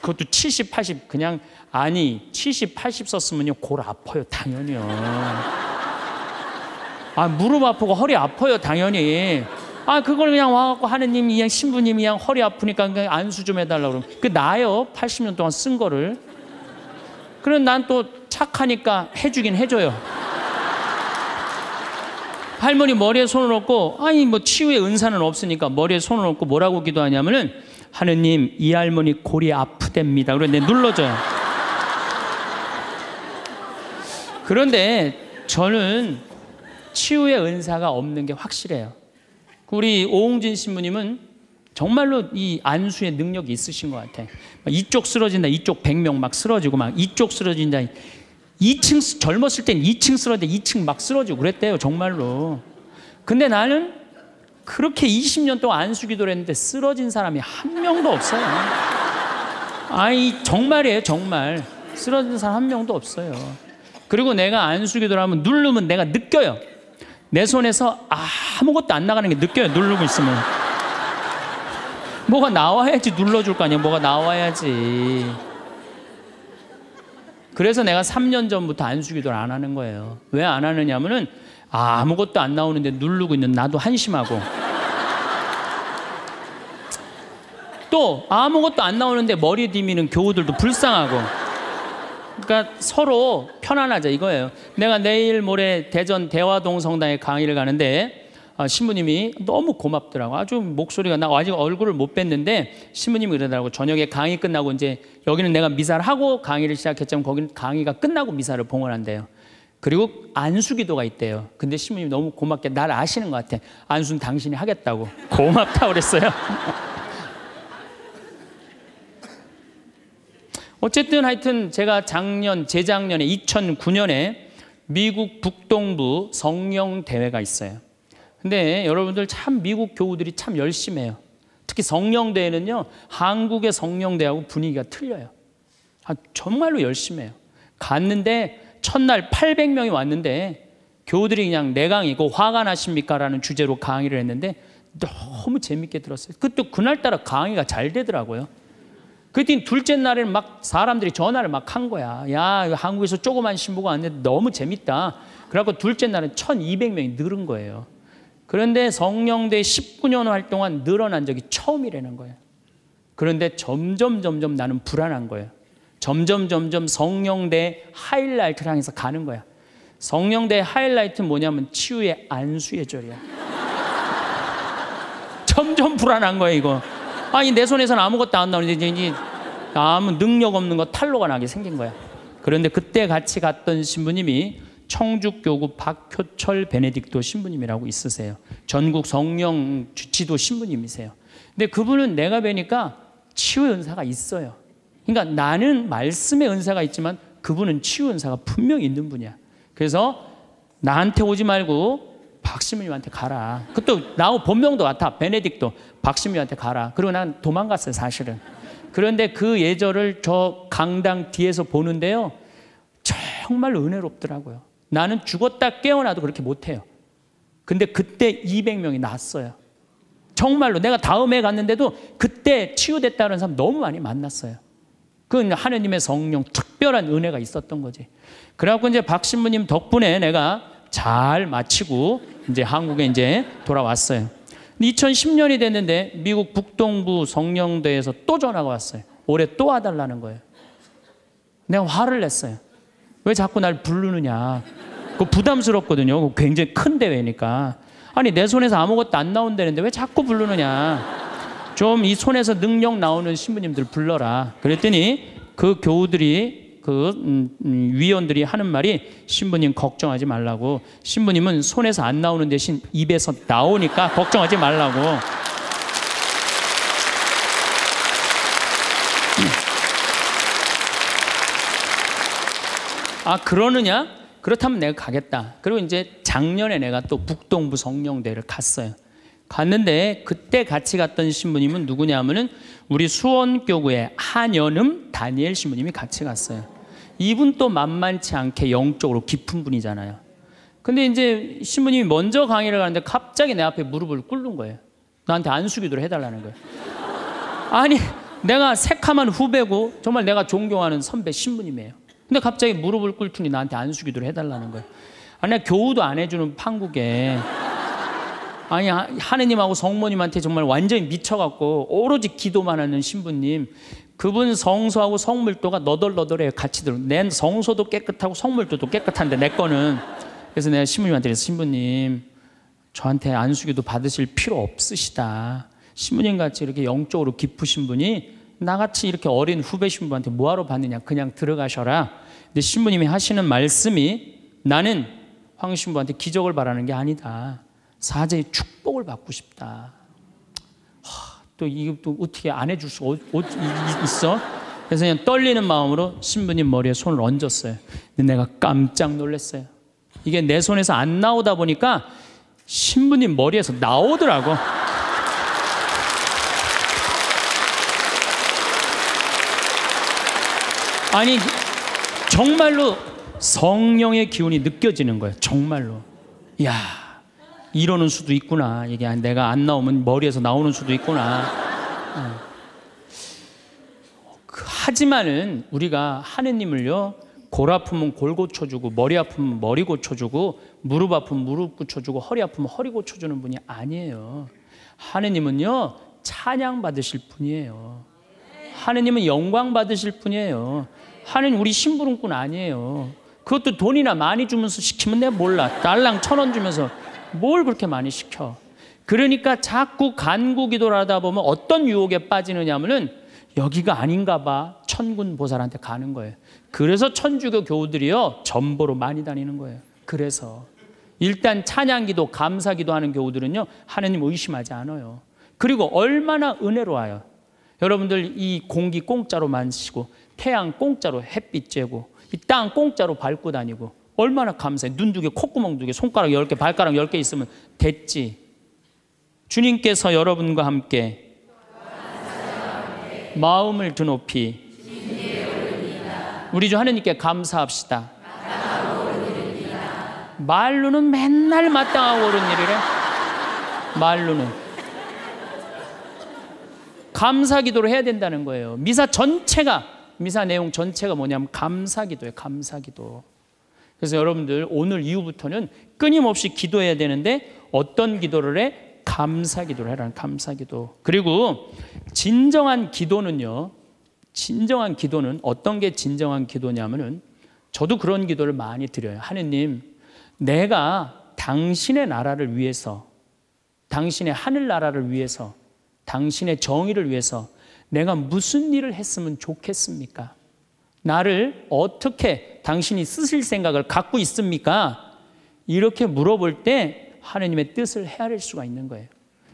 그것도 70, 80 그냥 아니 70, 80 썼으면요 골 아파요 당연히요. 아 무릎 아프고 허리 아파요 당연히. 아 그걸 그냥 와갖고 하느님 이양 신부님 이양 허리 아프니까 그냥 안수 좀 해달라 고 그러면 그 나요 80년 동안 쓴 거를 그럼 난 또 착하니까 해주긴 해줘요 할머니 머리에 손을 얹고 아니 뭐 치유의 은사는 없으니까 머리에 손을 얹고 뭐라고 기도하냐면은 하느님 이 할머니 골이 아프댑니다 그런데 눌러줘요 그런데 저는 치유의 은사가 없는 게 확실해요 그 우리 오홍진 신부님은 정말로 이 안수의 능력이 있으신 것 같아. 이쪽 쓰러진다, 이쪽 100명 막 쓰러지고 막 이쪽 쓰러진다. 2층 젊었을 땐 2층 쓰러져, 2층 막 쓰러지고 그랬대요, 정말로. 근데 나는 그렇게 20년 동안 안수 기도를 했는데 쓰러진 사람이 한 명도 없어요. 아이 정말이에요, 정말. 쓰러진 사람 한 명도 없어요. 그리고 내가 안수 기도를 하면 누르면 내가 느껴요. 내 손에서 아무것도 안 나가는 게 느껴요. 누르고 있으면. 뭐가 나와야지 눌러줄 거 아니야. 뭐가 나와야지. 그래서 내가 3년 전부터 안수기도를 안 하는 거예요. 왜 안 하느냐면은 아, 아무것도 안 나오는데 누르고 있는 나도 한심하고. 또 아무것도 안 나오는데 머리 디미는 교우들도 불쌍하고. 그러니까 서로 편안하자 이거예요. 내가 내일 모레 대전 대화동 성당에 강의를 가는데 아, 신부님이 너무 고맙더라고. 아주 목소리가 나 아직 얼굴을 못 뵀는데 신부님이 그러더라고. 저녁에 강의 끝나고 이제 여기는 내가 미사를 하고 강의를 시작했지만 거기는 강의가 끝나고 미사를 봉헌한대요. 그리고 안수기도가 있대요. 근데 신부님 너무 고맙게 날 아시는 것 같아. 안수는 당신이 하겠다고. 고맙다 그랬어요. 어쨌든 하여튼 제가 작년, 재작년에 2009년에 미국 북동부 성령 대회가 있어요. 근데 여러분들 참 미국 교우들이 참 열심히 해요. 특히 성령 대회는요. 한국의 성령 대회하고 분위기가 틀려요. 아, 정말로 열심히 해요. 갔는데 첫날 800명이 왔는데 교우들이 그냥 내 강의고 화가 나십니까라는 주제로 강의를 했는데 너무 재밌게 들었어요. 그또 그날따라 강의가 잘 되더라고요. 그랬더니 둘째 날에 막 사람들이 전화를 막 한 거야. 야, 한국에서 조그만 신부가 왔는데 너무 재밌다. 그래갖고 둘째 날은 1200명이 늘은 거예요. 그런데 성령대 19년 활동한 늘어난 적이 처음이라는 거예요. 그런데 점점 점점 나는 불안한 거예요. 점점 점점 성령대 하이라이트를 향해서 가는 거야. 성령대 하이라이트는 뭐냐면 치유의 안수의 절이야. 점점 불안한 거야 이거. 아니 내 손에서는 아무것도 안 나오는데 이제 그러니까 아무 능력 없는 거 탈로가 나게 생긴 거야. 그런데 그때 같이 갔던 신부님이 청주교구 박효철 베네딕토 신부님이라고 있으세요. 전국 성령 주치도 신부님이세요. 근데 그분은 내가 뵈니까 치유 은사가 있어요. 그러니까 나는 말씀의 은사가 있지만 그분은 치유 은사가 분명히 있는 분이야. 그래서 나한테 오지 말고 박신부님한테 가라. 그것나하 본명도 같아. 베네딕토. 박신부님한테 가라. 그리고 난 도망갔어요, 사실은. 그런데 그 예절을 저 강당 뒤에서 보는데요. 정말 은혜롭더라고요. 나는 죽었다 깨어나도 그렇게 못해요. 근데 그때 200명이 났어요. 정말로 내가 다음에 갔는데도 그때 치유됐다는 사람 너무 많이 만났어요. 그 하느님의 성령 특별한 은혜가 있었던 거지. 그래갖고 이제 박 신부님 덕분에 내가 잘 마치고 이제 한국에 이제 돌아왔어요. 2010년이 됐는데 미국 북동부 성령대에서 또 전화가 왔어요. 올해 또 와달라는 거예요. 내가 화를 냈어요. 왜 자꾸 날 부르느냐. 그 부담스럽거든요. 굉장히 큰 대회니까. 아니 내 손에서 아무것도 안 나온다는데 왜 자꾸 부르느냐. 좀 이 손에서 능력 나오는 신부님들 불러라. 그랬더니 그 교우들이 그 음, 음, 위원들이 하는 말이 신부님 걱정하지 말라고 신부님은 손에서 안 나오는 대신 입에서 나오니까 걱정하지 말라고 아 그러느냐? 그렇다면 내가 가겠다. 그리고 이제 작년에 내가 또 북동부 성령대를 갔어요. 갔는데 그때 같이 갔던 신부님은 누구냐면은 우리 수원교구의 한연음 다니엘 신부님이 같이 갔어요. 이분 도 만만치 않게 영적으로 깊은 분이잖아요. 근데 이제 신부님이 먼저 강의를 하는데 갑자기 내 앞에 무릎을 꿇는 거예요. 나한테 안수기도를 해달라는 거예요. 아니, 내가 새카만 후배고 정말 내가 존경하는 선배 신부님이에요. 근데 갑자기 무릎을 꿇더니 나한테 안수기도를 해달라는 거예요. 아니, 교우도 안 해주는 판국에. 아니, 하느님하고 성모님한테 정말 완전히 미쳐갖고 오로지 기도만 하는 신부님. 그분 성소하고 성물도가 너덜너덜해요. 같이 들어. 낸 성소도 깨끗하고 성물도도 깨끗한데 내 거는 그래서 내가 신부님한테 그래서 신부님 저한테 안수기도 받으실 필요 없으시다. 신부님 같이 이렇게 영적으로 깊으신 분이 나같이 이렇게 어린 후배 신부한테 뭐하러 받느냐 그냥 들어가셔라. 근데 신부님이 하시는 말씀이 나는 황 신부한테 기적을 바라는 게 아니다. 사제의 축복을 받고 싶다. 또 이것도 어떻게 안 해줄 수가 있어? 그래서 그냥 떨리는 마음으로 신부님 머리에 손을 얹었어요. 근데 내가 깜짝 놀랐어요. 이게 내 손에서 안 나오다 보니까 신부님 머리에서 나오더라고. 아니 정말로 성령의 기운이 느껴지는 거예요. 정말로. 야. 이러는 수도 있구나. 이게 내가 안 나오면 머리에서 나오는 수도 있구나. 예. 그, 하지만은 우리가 하느님을요 골 아프면 골 고쳐주고 머리 아프면 머리 고쳐주고 무릎 아프면 무릎 고쳐주고 허리 아프면 허리 고쳐주는 분이 아니에요. 하느님은요 찬양 받으실 분이에요. 하느님은 영광 받으실 분이에요. 하느님 우리 심부름꾼 아니에요. 그것도 돈이나 많이 주면서 시키면 내가 몰라. 달랑 천원 주면서 뭘 그렇게 많이 시켜? 그러니까 자꾸 간구 기도를 하다 보면 어떤 유혹에 빠지느냐면은 여기가 아닌가 봐. 천군 보살한테 가는 거예요. 그래서 천주교 교우들이요. 전보로 많이 다니는 거예요. 그래서 일단 찬양 기도, 감사 기도하는 교우들은요. 하느님 의심하지 않아요. 그리고 얼마나 은혜로워요. 여러분들 이 공기 공짜로 만지시고 태양 공짜로 햇빛 쬐고 이 땅 공짜로 밟고 다니고 얼마나 감사해. 눈 두 개, 콧구멍 두 개, 손가락 열 개, 발가락 열 개 있으면 됐지. 주님께서 여러분과 함께 마음을 드높이 우리 주 하나님께 감사합시다. 말로는 맨날 마땅하고 옳은 일이래. 말로는. 감사 기도를 해야 된다는 거예요. 미사 전체가, 미사 내용 전체가 뭐냐면 감사 기도예요. 감사 기도. 그래서 여러분들 오늘 이후부터는 끊임없이 기도해야 되는데 어떤 기도를 해? 감사 기도를 해라 감사 기도. 그리고 진정한 기도는요. 진정한 기도는 어떤 게 진정한 기도냐면은 저도 그런 기도를 많이 드려요. 하느님, 내가 당신의 나라를 위해서 당신의 하늘 나라를 위해서 당신의 정의를 위해서 내가 무슨 일을 했으면 좋겠습니까? 나를 어떻게 당신이 쓰실 생각을 갖고 있습니까? 이렇게 물어볼 때 하느님의 뜻을 헤아릴 수가 있는 거예요.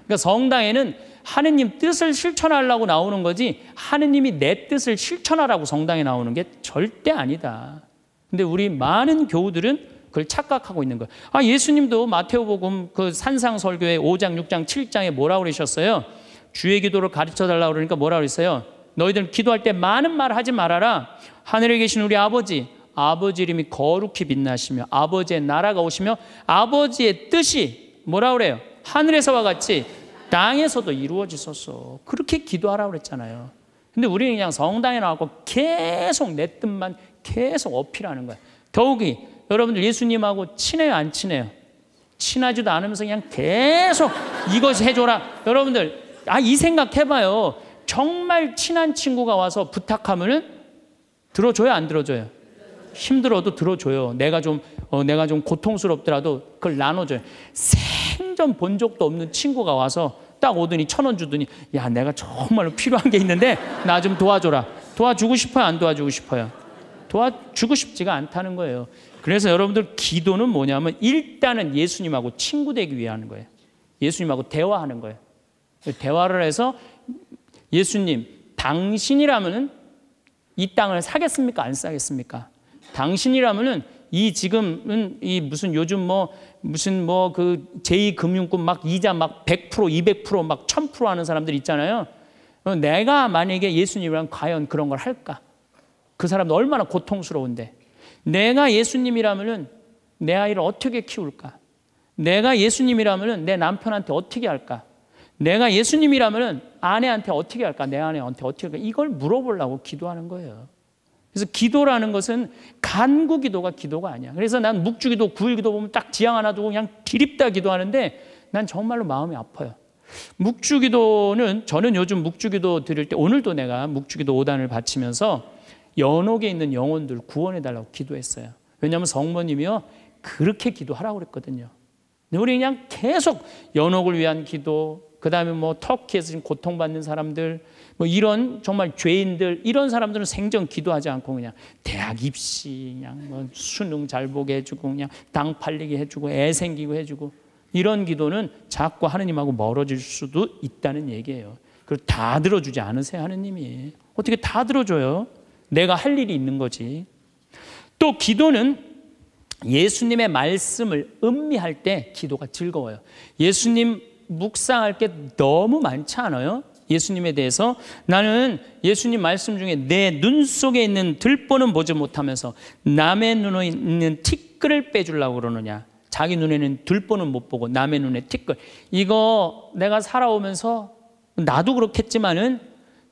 그러니까 성당에는 하느님 뜻을 실천하려고 나오는 거지 하느님이 내 뜻을 실천하라고 성당에 나오는 게 절대 아니다. 근데 우리 많은 교우들은 그걸 착각하고 있는 거예요. 아, 예수님도 마태오복음 그 산상 설교의 5장, 6장, 7장에 뭐라 그러셨어요? 주의 기도를 가르쳐 달라 그러니까 뭐라 그랬어요? 너희들 기도할 때 많은 말 하지 말아라. 하늘에 계신 우리 아버지 아버지 이름이 거룩히 빛나시며 아버지의 나라가 오시며 아버지의 뜻이 뭐라 그래요? 하늘에서와 같이 땅에서도 이루어지소서. 그렇게 기도하라 고 그랬잖아요. 근데 우리는 그냥 성당에 나와서 계속 내 뜻만 계속 어필하는 거야. 더욱이 여러분들 예수님하고 친해요, 안 친해요? 친하지도 않으면서 그냥 계속 이것 해줘라. 여러분들, 아, 이 생각 해봐요. 정말 친한 친구가 와서 부탁하면은 들어줘요, 안 들어줘요? 힘들어도 들어줘요. 내가 좀 어, 내가 좀 고통스럽더라도 그걸 나눠줘요. 생전 본 적도 없는 친구가 와서 딱 오더니 천 원 주더니 야 내가 정말로 필요한 게 있는데 나 좀 도와줘라. 도와주고 싶어요? 안 도와주고 싶어요? 도와주고 싶지가 않다는 거예요. 그래서 여러분들 기도는 뭐냐면 일단은 예수님하고 친구 되기 위해 거예요. 예수님하고 대화하는 거예요. 대화를 해서 예수님 당신이라면이 땅을 사겠습니까? 안 사겠습니까? 당신이라면은 이 지금은 이 무슨 요즘 뭐 무슨 뭐 그 제2금융권 막 이자 막 100%, 200%막 1000% 하는 사람들 있잖아요. 어, 내가 만약에 예수님이라면 과연 그런 걸 할까? 그사람 얼마나 고통스러운데. 내가 예수님이라면은 내 아이를 어떻게 키울까? 내가 예수님이라면은 내 남편한테 어떻게 할까? 내가 예수님이라면은 아내한테 어떻게 할까? 내 아내한테 어떻게 할까? 이걸 물어보려고 기도하는 거예요. 그래서 기도라는 것은 간구 기도가 기도가 아니야. 그래서 난 묵주 기도, 구일 기도 보면 딱 지향 하나 두고 그냥 기립다 기도하는데 난 정말로 마음이 아파요. 묵주 기도는 저는 요즘 묵주 기도 드릴 때 오늘도 내가 묵주 기도 5단을 바치면서 연옥에 있는 영혼들 구원해 달라고 기도했어요. 왜냐하면 성모님이요. 그렇게 기도하라고 그랬거든요. 우리 그냥 계속 연옥을 위한 기도, 그 다음에 뭐 터키에서 지금 고통받는 사람들, 뭐 이런 정말 죄인들 이런 사람들은 생전 기도하지 않고 그냥 대학 입시 그냥 뭐 수능 잘 보게 해주고 그냥 당 팔리게 해주고 애 생기고 해주고 이런 기도는 자꾸 하느님하고 멀어질 수도 있다는 얘기예요. 그리다 들어주지 않으세요 하느님이 어떻게 다 들어줘요? 내가 할 일이 있는 거지. 또 기도는 예수님의 말씀을 음미할 때 기도가 즐거워요. 예수님 묵상할 게 너무 많지 않아요? 예수님에 대해서 나는 예수님 말씀 중에 내 눈 속에 있는 들보는 보지 못하면서 남의 눈에 있는 티끌을 빼주려고 그러느냐. 자기 눈에는 들보는 못 보고 남의 눈에 티끌. 이거 내가 살아오면서 나도 그렇겠지만은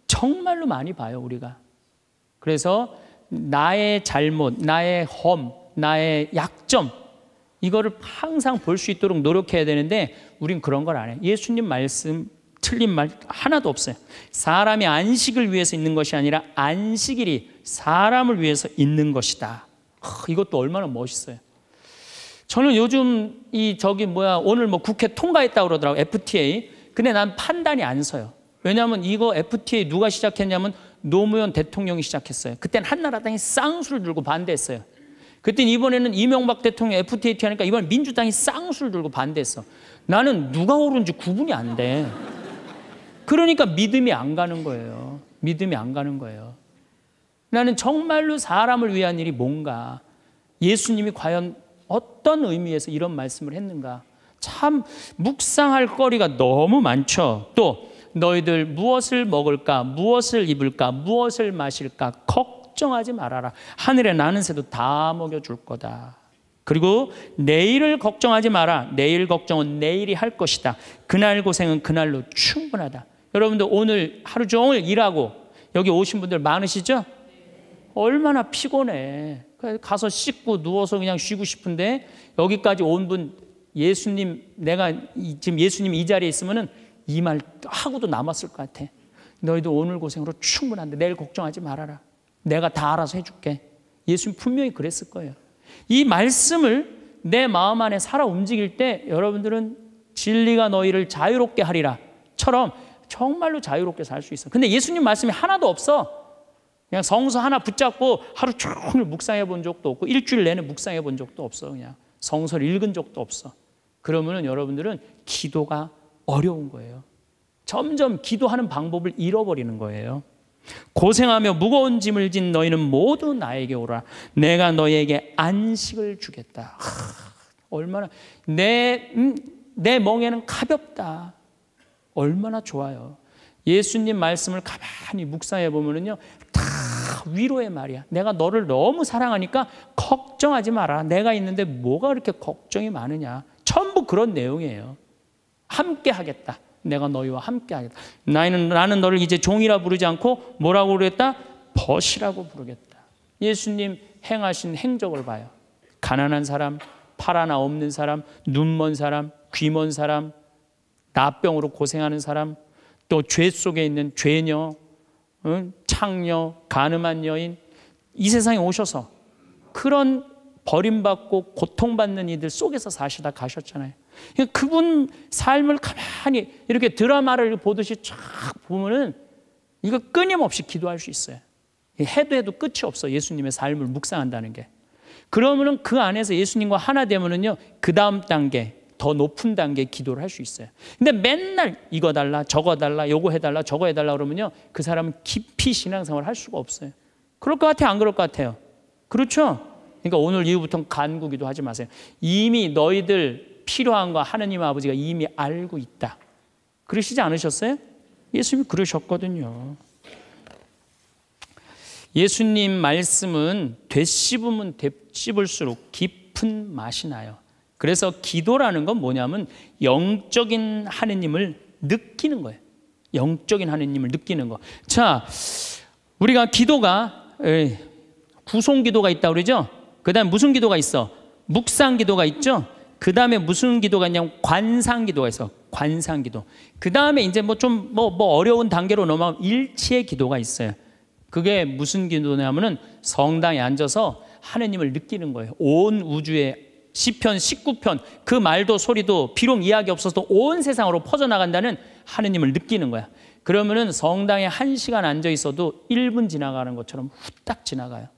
정말로 많이 봐요, 우리가. 그래서 나의 잘못, 나의 험, 나의 약점, 이거를 항상 볼 수 있도록 노력해야 되는데 우린 그런 걸 안 해. 예수님 말씀 틀린 말 하나도 없어요. 사람의 안식을 위해서 있는 것이 아니라 안식일이 사람을 위해서 있는 것이다. 이것도 얼마나 멋있어요. 저는 요즘 이 저기 뭐야 오늘 뭐 국회 통과했다 그러더라고 FTA. 근데 난 판단이 안 서요. 왜냐하면 이거 FTA 누가 시작했냐면 노무현 대통령이 시작했어요. 그땐 한나라당이 쌍수를 들고 반대했어요. 그땐 이번에는 이명박 대통령 FTA 하니까 이번 민주당이 쌍수를 들고 반대했어. 나는 누가 옳은지 구분이 안 돼. 그러니까 믿음이 안 가는 거예요. 믿음이 안 가는 거예요. 나는 정말로 사람을 위한 일이 뭔가 예수님이 과연 어떤 의미에서 이런 말씀을 했는가 참 묵상할 거리가 너무 많죠. 또 너희들 무엇을 먹을까, 무엇을 입을까, 무엇을 마실까 걱정하지 말아라. 하늘에 나는 새도 다 먹여 줄 거다. 그리고 내일을 걱정하지 마라. 내일 걱정은 내일이 할 것이다. 그날 고생은 그날로 충분하다. 여러분들 오늘 하루 종일 일하고 여기 오신 분들 많으시죠? 얼마나 피곤해. 가서 씻고 누워서 그냥 쉬고 싶은데 여기까지 온 분 예수님 내가 지금 예수님 이 자리에 있으면은 이 말 하고도 남았을 것 같아. 너희도 오늘 고생으로 충분한데 내일 걱정하지 말아라. 내가 다 알아서 해줄게. 예수님 분명히 그랬을 거예요. 이 말씀을 내 마음 안에 살아 움직일 때 여러분들은 진리가 너희를 자유롭게 하리라처럼 정말로 자유롭게 살 수 있어. 근데 예수님 말씀이 하나도 없어. 그냥 성서 하나 붙잡고 하루 종일 묵상해 본 적도 없고 일주일 내내 묵상해 본 적도 없어. 그냥 성서를 읽은 적도 없어. 그러면은 여러분들은 기도가 어려운 거예요. 점점 기도하는 방법을 잃어버리는 거예요. 고생하며 무거운 짐을 진 너희는 모두 나에게 오라. 내가 너희에게 안식을 주겠다. 하, 얼마나 내, 음, 내 멍에는 가볍다. 얼마나 좋아요. 예수님 말씀을 가만히 묵상해 보면은요. 다 위로의 말이야. 내가 너를 너무 사랑하니까 걱정하지 마라. 내가 있는데 뭐가 그렇게 걱정이 많으냐. 전부 그런 내용이에요. 함께 하겠다. 내가 너희와 함께 하겠다. 나는, 나는 너를 이제 종이라 부르지 않고 뭐라고 그랬다? 벗이라고 부르겠다. 예수님 행하신 행적을 봐요. 가난한 사람, 팔 하나 없는 사람, 눈 먼 사람, 귀 먼 사람, 나병으로 고생하는 사람, 또 죄 속에 있는 죄녀, 창녀, 가늠한 여인, 이 세상에 오셔서 그런 버림받고 고통받는 이들 속에서 사시다 가셨잖아요. 그러니까 그분 삶을 가만히 이렇게 드라마를 보듯이 쫙 보면은 이거 끊임없이 기도할 수 있어요. 해도 해도 끝이 없어. 예수님의 삶을 묵상한다는 게. 그러면은 그 안에서 예수님과 하나 되면은요, 그 다음 단계, 더 높은 단계의 기도를 할 수 있어요. 근데 맨날 이거 달라, 저거 달라, 요거 해달라, 저거 해달라 그러면요. 그 사람은 깊이 신앙생활을 할 수가 없어요. 그럴 것 같아요? 안 그럴 것 같아요? 그렇죠? 그러니까 오늘 이후부터는 간구 기도 하지 마세요. 이미 너희들 필요한 거 하느님 아버지가 이미 알고 있다. 그러시지 않으셨어요? 예수님이 그러셨거든요. 예수님 말씀은 되씹으면 되씹을수록 깊은 맛이 나요. 그래서 기도라는 건 뭐냐면 영적인 하느님을 느끼는 거예요. 영적인 하느님을 느끼는 거. 자, 우리가 기도가 구송 기도가 있다 그러죠. 그다음 무슨 기도가 있어? 묵상 기도가 있죠. 그 다음에 무슨 기도가 있냐면 관상 기도가 있어. 관상 기도. 그 다음에 이제 뭐 좀뭐뭐 뭐, 뭐 어려운 단계로 넘어가면 일체의 기도가 있어요. 그게 무슨 기도냐면은 성당에 앉아서 하느님을 느끼는 거예요. 온 우주의 1 0편 19편 그 말도 소리도 비록 이야기 없어도 온 세상으로 퍼져나간다는 하느님을 느끼는 거야. 그러면은 성당에 한시간 앉아 있어도 1분 지나가는 것처럼 후딱 지나가요.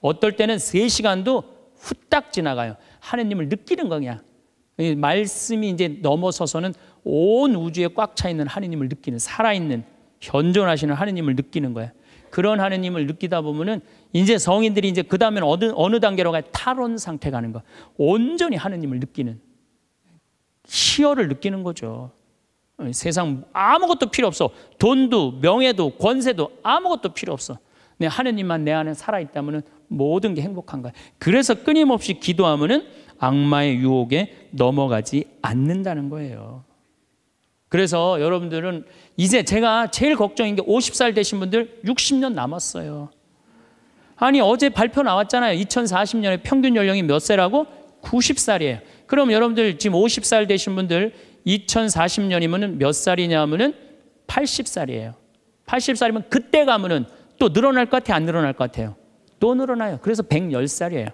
어떨 때는 3시간도 후딱 지나가요. 하느님을 느끼는 거그 말씀이 이제 넘어서서는 온 우주에 꽉 차 있는 하느님을 느끼는 살아있는 현존하시는 하느님을 느끼는 거야. 그런 하느님을 느끼다 보면은 이제 성인들이 이제 그 다음엔 어느, 어느 단계로 가야 탈원 상태 가는 거. 온전히 하느님을 느끼는. 희열을 느끼는 거죠. 어, 세상 아무것도 필요 없어. 돈도, 명예도, 권세도 아무것도 필요 없어. 내 하느님만 내 안에 살아있다면 모든 게 행복한 거야. 그래서 끊임없이 기도하면은 악마의 유혹에 넘어가지 않는다는 거예요. 그래서 여러분들은 이제 제가 제일 걱정인 게 50살 되신 분들 60년 남았어요. 아니 어제 발표 나왔잖아요. 2040년에 평균 연령이 몇 세라고? 90살이에요. 그럼 여러분들 지금 50살 되신 분들 2040년이면 몇 살이냐면은 80살이에요. 80살이면 그때 가면은 또 늘어날 것 같아요? 안 늘어날 것 같아요? 또 늘어나요. 그래서 110살이에요.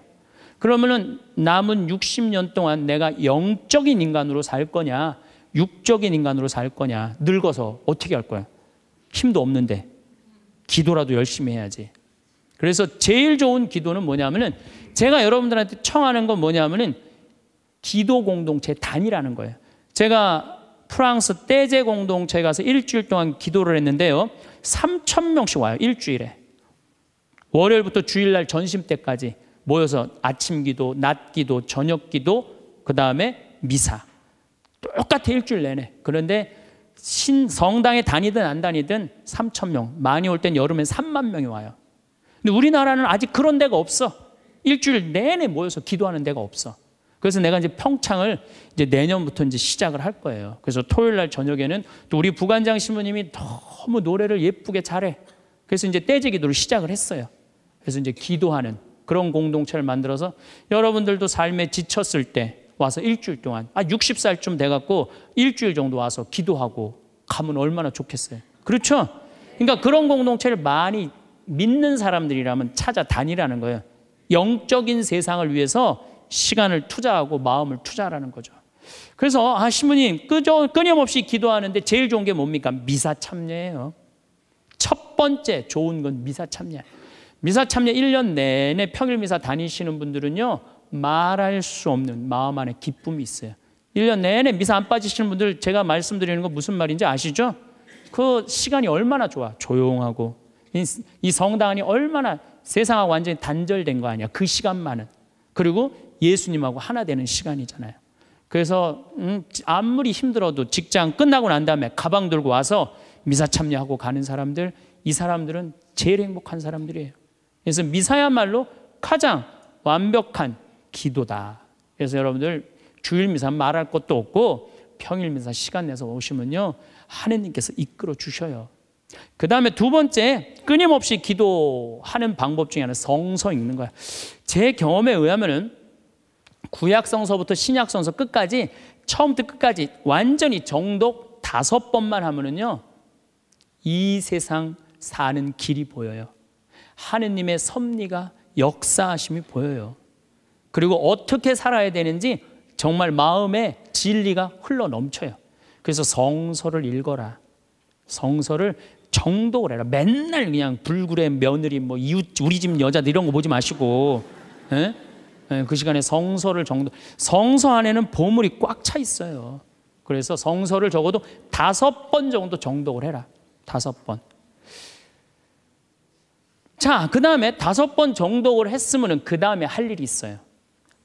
그러면은 남은 60년 동안 내가 영적인 인간으로 살 거냐? 육적인 인간으로 살 거냐? 늙어서 어떻게 할 거야? 힘도 없는데 기도라도 열심히 해야지. 그래서 제일 좋은 기도는 뭐냐면은 제가 여러분들한테 청하는 건 뭐냐면은 기도 공동체 단이라는 거예요. 제가 프랑스 떼제 공동체 가서 일주일 동안 기도를 했는데요. 3천 명씩 와요. 일주일에. 월요일부터 주일날 전심 때까지 모여서 아침 기도, 낮 기도, 저녁 기도, 그다음에 미사. 똑같아 일주일 내내. 그런데 신 성당에 다니든 안 다니든 3천 명, 많이 올 땐여름에 3만 명이 와요. 근데 우리나라는 아직 그런 데가 없어. 일주일 내내 모여서 기도하는 데가 없어. 그래서 내가 이제 평창을 이제 내년부터 이제 시작을 할 거예요. 그래서 토요일 날 저녁에는 또 우리 부관장 신부님이 너무 노래를 예쁘게 잘해. 그래서 이제 떼제 기도를 시작을 했어요. 그래서 이제 기도하는 그런 공동체를 만들어서 여러분들도 삶에 지쳤을 때 와서 일주일 동안 아 60살쯤 돼 갖고 일주일 정도 와서 기도하고 가면 얼마나 좋겠어요. 그렇죠? 그러니까 그런 공동체를 많이 믿는 사람들이라면 찾아다니라는 거예요. 영적인 세상을 위해서 시간을 투자하고 마음을 투자하라는 거죠. 그래서 아 신부님 끄저, 끊임없이 기도하는데 제일 좋은 게 뭡니까? 미사 참여예요. 첫 번째 좋은 건 미사 참여. 미사 참여 1년 내내 평일 미사 다니시는 분들은요. 말할 수 없는 마음 안에 기쁨이 있어요. 1년 내내 미사 안 빠지시는 분들 제가 말씀드리는 거 무슨 말인지 아시죠? 그 시간이 얼마나 좋아. 조용하고 이 성당이 얼마나 세상하고 완전히 단절된 거 아니야. 그 시간만은. 그리고 예수님하고 하나 되는 시간이잖아요. 그래서 음, 아무리 힘들어도 직장 끝나고 난 다음에 가방 들고 와서 미사 참여하고 가는 사람들 이 사람들은 제일 행복한 사람들이에요. 그래서 미사야말로 가장 완벽한 기도다. 그래서 여러분들 주일 미사 말할 것도 없고 평일 미사 시간 내서 오시면요. 하느님께서 이끌어 주셔요. 그 다음에 두 번째 끊임없이 기도하는 방법 중에 하나 성서 읽는 거야. 제 경험에 의하면은 구약 성서부터 신약 성서 끝까지 처음부터 끝까지 완전히 정독 다섯 번만 하면은요 이 세상 사는 길이 보여요. 하느님의 섭리가 역사하심이 보여요. 그리고 어떻게 살아야 되는지 정말 마음에 진리가 흘러 넘쳐요. 그래서 성서를 읽어라. 성서를 정독을 해라. 맨날 그냥 불굴의 며느리, 뭐 이웃, 우리 집 여자들 이런 거 보지 마시고. 에? 예? 에, 예, 그 시간에 성서를 정독. 성서 안에는 보물이 꽉 차 있어요. 그래서 성서를 적어도 다섯 번 정도 정독을 해라. 다섯 번. 자, 그 다음에 다섯 번 정독을 했으면그 다음에 할 일이 있어요.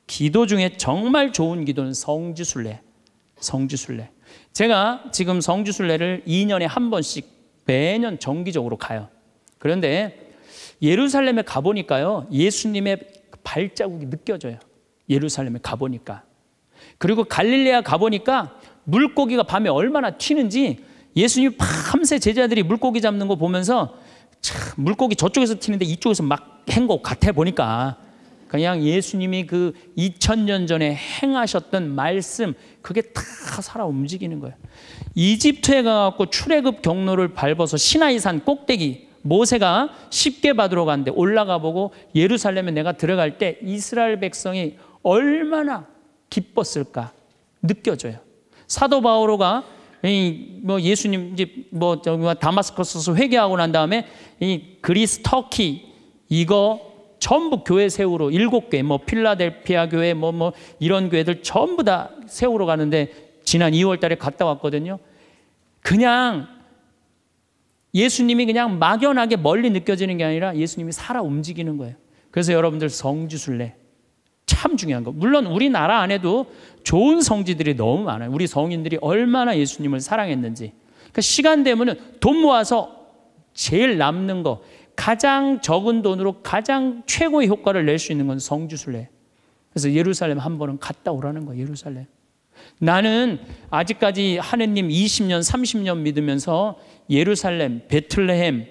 기도 중에 정말 좋은 기도는 성지순례. 성지순례. 제가 지금 성지순례를 2년에 한 번씩 매년 정기적으로 가요. 그런데 예루살렘에 가보니까요. 예수님의 발자국이 느껴져요. 예루살렘에 가보니까. 그리고 갈릴리아 가보니까 물고기가 밤에 얼마나 튀는지 예수님 밤새 제자들이 물고기 잡는 거 보면서 참 물고기 저쪽에서 튀는데 이쪽에서 막 헹거 같아 보니까 그냥 예수님이 그 2000년 전에 행하셨던 말씀 그게 다 살아 움직이는 거예요. 이집트에 가갖 출애굽 경로를 밟아서 시나이산 꼭대기 모세가 쉽게 받으러 간데 올라가 보고 예루살렘에 내가 들어갈 때 이스라엘 백성이 얼마나 기뻤을까 느껴져요. 사도 바오로가 뭐 예수님 이뭐 뭐 다마스커스에서 회개하고 난 다음에 이 그리스 터키 이거 전부 교회 세우러 일곱 개, 뭐 필라델피아 교회, 뭐뭐 뭐 이런 교회들 전부 다 세우러 가는데 지난 2월달에 갔다 왔거든요. 그냥 예수님이 그냥 막연하게 멀리 느껴지는 게 아니라 예수님이 살아 움직이는 거예요. 그래서 여러분들 성지순례 참 중요한 거. 물론 우리나라 안에도 좋은 성지들이 너무 많아요. 우리 성인들이 얼마나 예수님을 사랑했는지. 그러니까 시간 되면은 돈 모아서 제일 남는 거 가장 적은 돈으로 가장 최고의 효과를 낼 수 있는 건성주술례 그래서 예루살렘 한 번은 갔다 오라는 거예요. 예루살렘. 나는 아직까지 하느님 20년, 30년 믿으면서 예루살렘, 베틀레헴,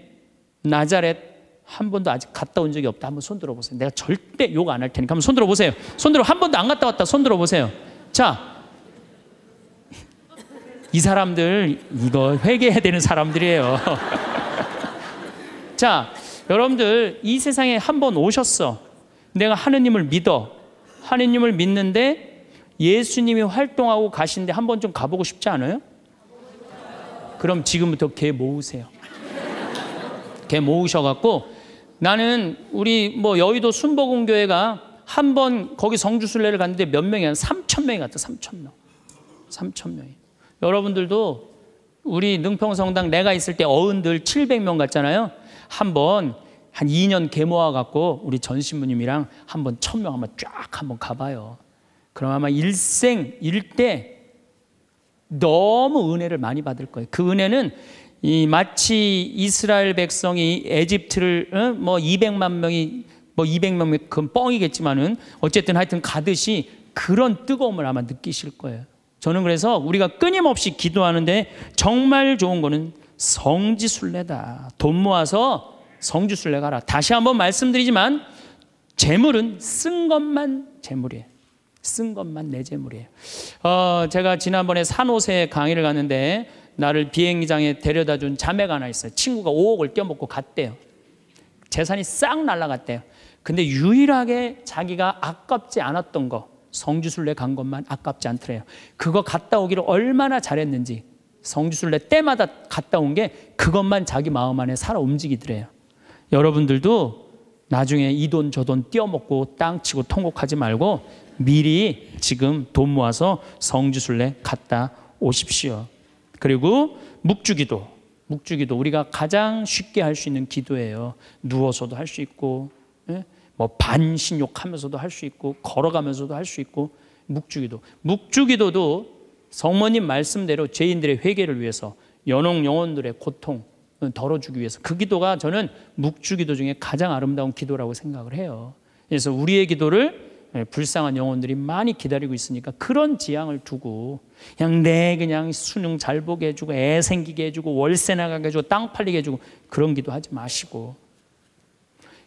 나자렛 한 번도 아직 갔다 온 적이 없다. 한번 손 들어 보세요. 내가 절대 욕 안 할 테니까 한번 손 들어 보세요. 손 들어 한 번도 안 갔다 왔다. 손 들어 보세요. 자. 이 사람들 이거 회개해야 되는 사람들이에요. 자, 여러분들 이 세상에 한 번 오셨어. 내가 하느님을 믿어. 하느님을 믿는데 예수님이 활동하고 가신데 한 번 좀 가보고 싶지 않아요? 그럼 지금부터 개 모으세요. 개 모으셔갖고 나는 우리 뭐 여의도 순복음교회가 한 번 거기 성주순례를 갔는데 몇 명이 한 3천 명이 갔다 3천 명, 3천 명이. 여러분들도 우리 능평성당 내가 있을 때 어른들 700명 갔잖아요. 한번 한 2년 개모아 갖고 우리 전신부님이랑 한번 천명 한번 쫙 한번 가봐요. 그럼 아마 일생 일대 너무 은혜를 많이 받을 거예요. 그 은혜는 이 마치 이스라엘 백성이 에집트를 어? 뭐 200만 명이 뭐 200만 명그 뻥이겠지만은 어쨌든 하여튼 가듯이 그런 뜨거움을 아마 느끼실 거예요. 저는 그래서 우리가 끊임없이 기도하는데 정말 좋은 거는 성지순례다. 돈 모아서 성지순례 가라. 다시 한번 말씀드리지만 재물은 쓴 것만 재물이에요. 쓴 것만 내 재물이에요. 어, 제가 지난번에 산호세 강의를 갔는데 나를 비행기장에 데려다 준 자매가 하나 있어요. 친구가 5억을 껴먹고 갔대요. 재산이 싹 날라갔대요. 근데 유일하게 자기가 아깝지 않았던 거성지순례간 것만 아깝지 않더래요. 그거 갔다 오기를 얼마나 잘했는지 성지순례 때마다 갔다 온 게 그것만 자기 마음 안에 살아 움직이더래요. 여러분들도 나중에 이 돈 저돈 띄어먹고 땅 치고 통곡하지 말고 미리 지금 돈 모아서 성주순례 갔다 오십시오. 그리고 묵주기도 묵주기도 우리가 가장 쉽게 할 수 있는 기도예요. 누워서도 할 수 있고 예? 뭐 반신욕하면서도 할 수 있고 걸어가면서도 할 수 있고 묵주기도 묵주기도도 성모님 말씀대로 죄인들의 회개를 위해서 연옥 영혼들의 고통 덜어주기 위해서 그 기도가 저는 묵주 기도 중에 가장 아름다운 기도라고 생각을 해요. 그래서 우리의 기도를 예, 불쌍한 영혼들이 많이 기다리고 있으니까 그런 지향을 두고 그냥 내 그냥 수능 잘 보게 해주고 애 생기게 해주고 월세 나가게 해주고 땅 팔리게 해주고 그런 기도하지 마시고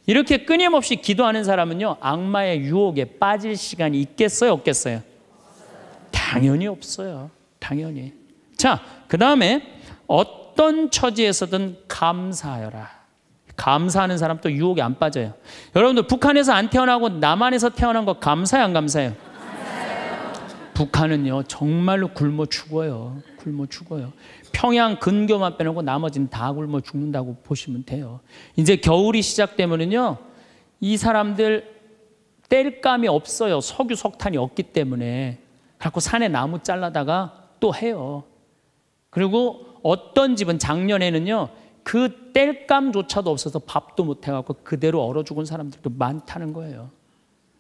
이렇게 끊임없이 기도하는 사람은요 악마의 유혹에 빠질 시간이 있겠어요 없겠어요 당연히 없어요. 당연히. 자, 그 다음에 어떤 처지에서든 감사하여라. 감사하는 사람도 유혹에 안 빠져요. 여러분들 북한에서 안 태어나고 남한에서 태어난 거 감사해 안 감사해요? 북한은요 정말로 굶어 죽어요. 굶어 죽어요. 평양 근교만 빼놓고 나머지는 다 굶어 죽는다고 보시면 돼요. 이제 겨울이 시작되면은요 이 사람들 뗄감이 없어요. 석유 석탄이 없기 때문에 그래갖고 산에 나무 잘라다가 또 해요. 그리고 어떤 집은 작년에는요, 그 뗄감조차도 없어서 밥도 못 해갖고 그대로 얼어 죽은 사람들도 많다는 거예요.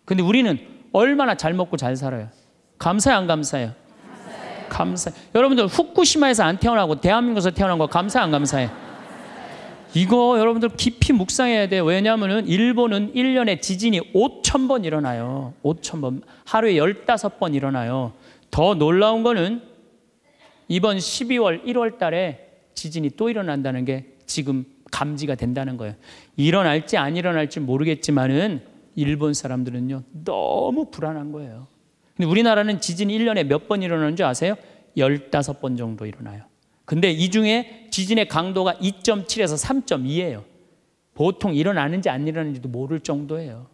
근데 우리는 얼마나 잘 먹고 잘 살아요. 감사해안 감사해요? 감사해감사해 여러분들 후쿠시마에서 안 태어나고 대한민국에서 태어난 거 감사해, 안 감사해요? 이거 여러분들 깊이 묵상해야 돼요. 왜냐하면 일본은 1년에 지진이 5천번 일어나요. 5천번 하루에 15번 일어나요. 더 놀라운 거는 이번 12월, 1월 달에 지진이 또 일어난다는 게 지금 감지가 된다는 거예요. 일어날지 안 일어날지 모르겠지만은 일본 사람들은요, 너무 불안한 거예요. 근데 우리나라는 지진이 1년에 몇 번 일어나는 줄 아세요? 15번 정도 일어나요. 근데 이 중에 지진의 강도가 2.7에서 3.2예요. 보통 일어나는지 안 일어나는지도 모를 정도예요.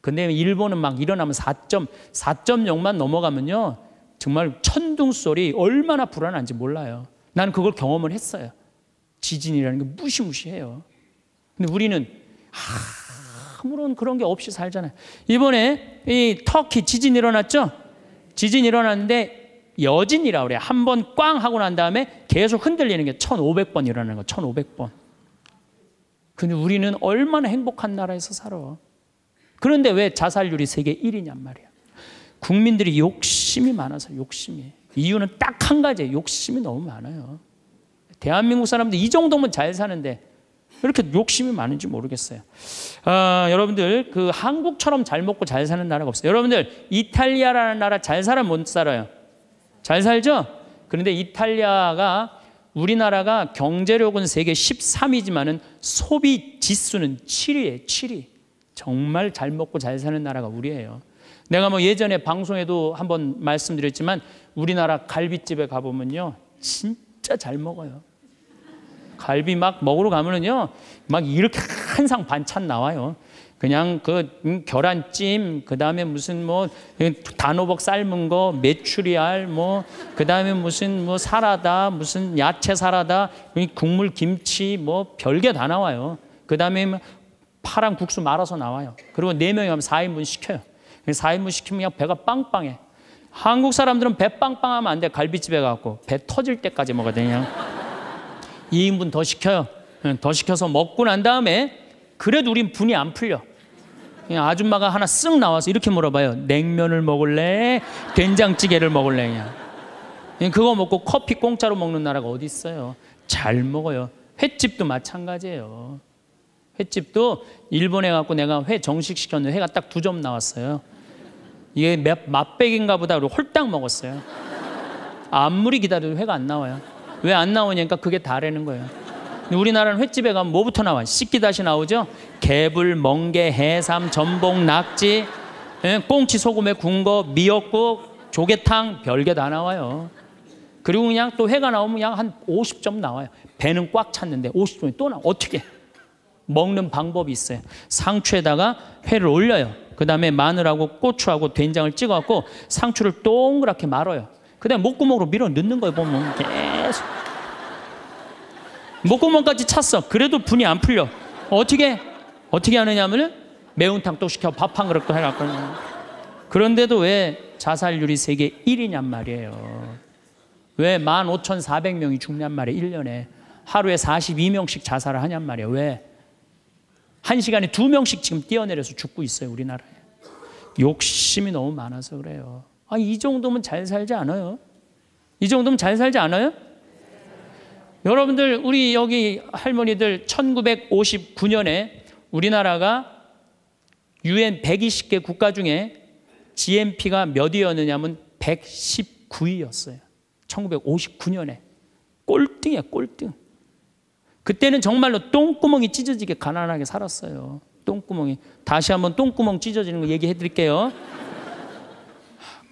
근데 일본은 막 일어나면 4점, 4.0만 넘어가면요. 정말 천둥 소리 얼마나 불안한지 몰라요. 난 그걸 경험을 했어요. 지진이라는 게 무시무시해요. 근데 우리는 아무런 그런 게 없이 살잖아요. 이번에 이 터키 지진 일어났죠? 지진 일어났는데 여진이라 고 그래. 요한 번 꽝 하고 난 다음에 계속 흔들리는 게 1500번 일어나는 거. 1500번. 근데 우리는 얼마나 행복한 나라에서 살아. 그런데 왜 자살률이 세계 1위냔 말이야. 국민들이 욕심이 많아서 욕심이. 이유는 딱 한 가지예요. 욕심이 너무 많아요. 대한민국 사람들 이 정도면 잘 사는데 왜 이렇게 욕심이 많은지 모르겠어요. 아, 여러분들 그 한국처럼 잘 먹고 잘 사는 나라가 없어요. 여러분들 이탈리아라는 나라 잘 살아 못 살아요. 잘 살죠? 그런데 이탈리아가 우리나라가 경제력은 세계 13위지만은 소비 지수는 7위에 7위. 정말 잘 먹고 잘 사는 나라가 우리예요. 내가 뭐 예전에 방송에도 한번 말씀드렸지만 우리나라 갈비집에 가보면요. 진짜 잘 먹어요. 갈비 막 먹으러 가면은요. 막 이렇게 한 상 반찬 나와요. 그냥 그 계란찜, 음, 그 다음에 무슨 뭐 단호박 삶은 거, 메추리알, 뭐그 다음에 무슨 뭐 사라다, 무슨 야채 사라다, 국물 김치 뭐 별게 다 나와요. 그 다음에 뭐 파랑 국수 말아서 나와요. 그리고 네 명이 하면 4인분 시켜요. 4인분 그 시키면 그냥 배가 빵빵해. 한국 사람들은 배 빵빵하면 안 돼. 갈비집에 가고 배 터질 때까지 먹어야 되냐. 2인분 더 시켜요. 더 시켜서 먹고 난 다음에 그래도 우린 분이 안 풀려. 그냥 예, 아줌마가 하나 쓱 나와서 이렇게 물어봐요. 냉면을 먹을래? 된장찌개를 먹을래? 그냥. 예, 그거 먹고 커피 공짜로 먹는 나라가 어디 있어요? 잘 먹어요. 횟집도 마찬가지예요. 횟집도 일본에 갖고 내가 회 정식 시켰는데 회가 딱 두 점 나왔어요. 이게 맛백인가 보다 그러고 홀딱 먹었어요. 아무리 기다려도 회가 안 나와요. 왜 안 나오냐니까 그게 다라는 거예요. 우리나라는 횟집에 가면 뭐부터 나와? 씻기다시 나오죠? 개불, 멍게, 해삼, 전복, 낙지, 예, 꽁치, 소금에 군거, 미역국, 조개탕 별게 다 나와요. 그리고 그냥 또 회가 나오면 그냥 한 50점 나와요. 배는 꽉 찼는데 50점이 또 나와. 어떻게? 먹는 방법이 있어요. 상추에다가 회를 올려요. 그 다음에 마늘하고 고추하고 된장을 찍어갖고 상추를 동그랗게 말아요. 그 다음에 목구멍으로 밀어 넣는 거예요, 보면. 목구멍까지 찼어. 그래도 분이 안 풀려. 어떻게 어떻게 하느냐면은 매운탕 또 시켜 밥 한 그릇도 해놨거든 요 그런데도 왜 자살률이 세계 1위냔 말이에요. 왜 15,400명이 죽냔 말이에요. 1년에. 하루에 42명씩 자살을 하냔 말이에요. 왜? 한 시간에 두 명씩 지금 뛰어내려서 죽고 있어요. 우리나라에. 욕심이 너무 많아서 그래요. 아, 이 정도면 잘 살지 않아요? 이 정도면 잘 살지 않아요? 여러분들 우리 여기 할머니들 1959년에 우리나라가 UN 120개 국가 중에 GNP가 몇위였느냐면 119위였어요. 1959년에 꼴등이야 꼴등. 그때는 정말로 똥구멍이 찢어지게 가난하게 살았어요. 똥구멍이 다시 한번 똥구멍 찢어지는 거 얘기해 드릴게요.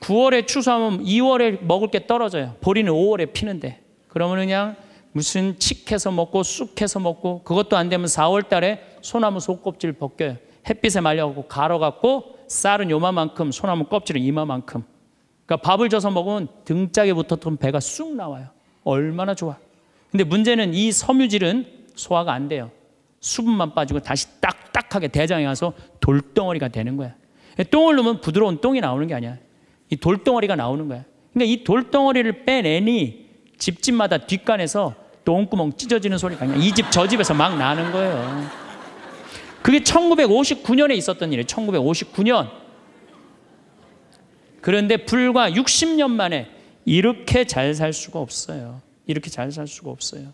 9월에 추수하면 2월에 먹을 게 떨어져요. 보리는 5월에 피는데 그러면 그냥 무슨 칡해서 먹고 쑥해서 먹고 그것도 안 되면 4월 달에 소나무 속껍질 벗겨요. 햇빛에 말려갖고 갈아갖고 쌀은 요만만큼 소나무 껍질은 이마만큼. 그러니까 밥을 줘서 먹으면 등짝에 붙었던 배가 쑥 나와요. 얼마나 좋아. 근데 문제는 이 섬유질은 소화가 안 돼요. 수분만 빠지고 다시 딱딱하게 대장에 가서 돌덩어리가 되는 거야. 똥을 넣으면 부드러운 똥이 나오는 게 아니야. 이 돌덩어리가 나오는 거야. 그러니까 이 돌덩어리를 빼내니 집집마다 뒷간에서 똥구멍 찢어지는 소리가 그냥 이 집 저 집에서 막 나는 거예요. 그게 1959년에 있었던 일이에요. 1959년. 그런데 불과 60년 만에 이렇게 잘 살 수가 없어요. 이렇게 잘 살 수가 없어요.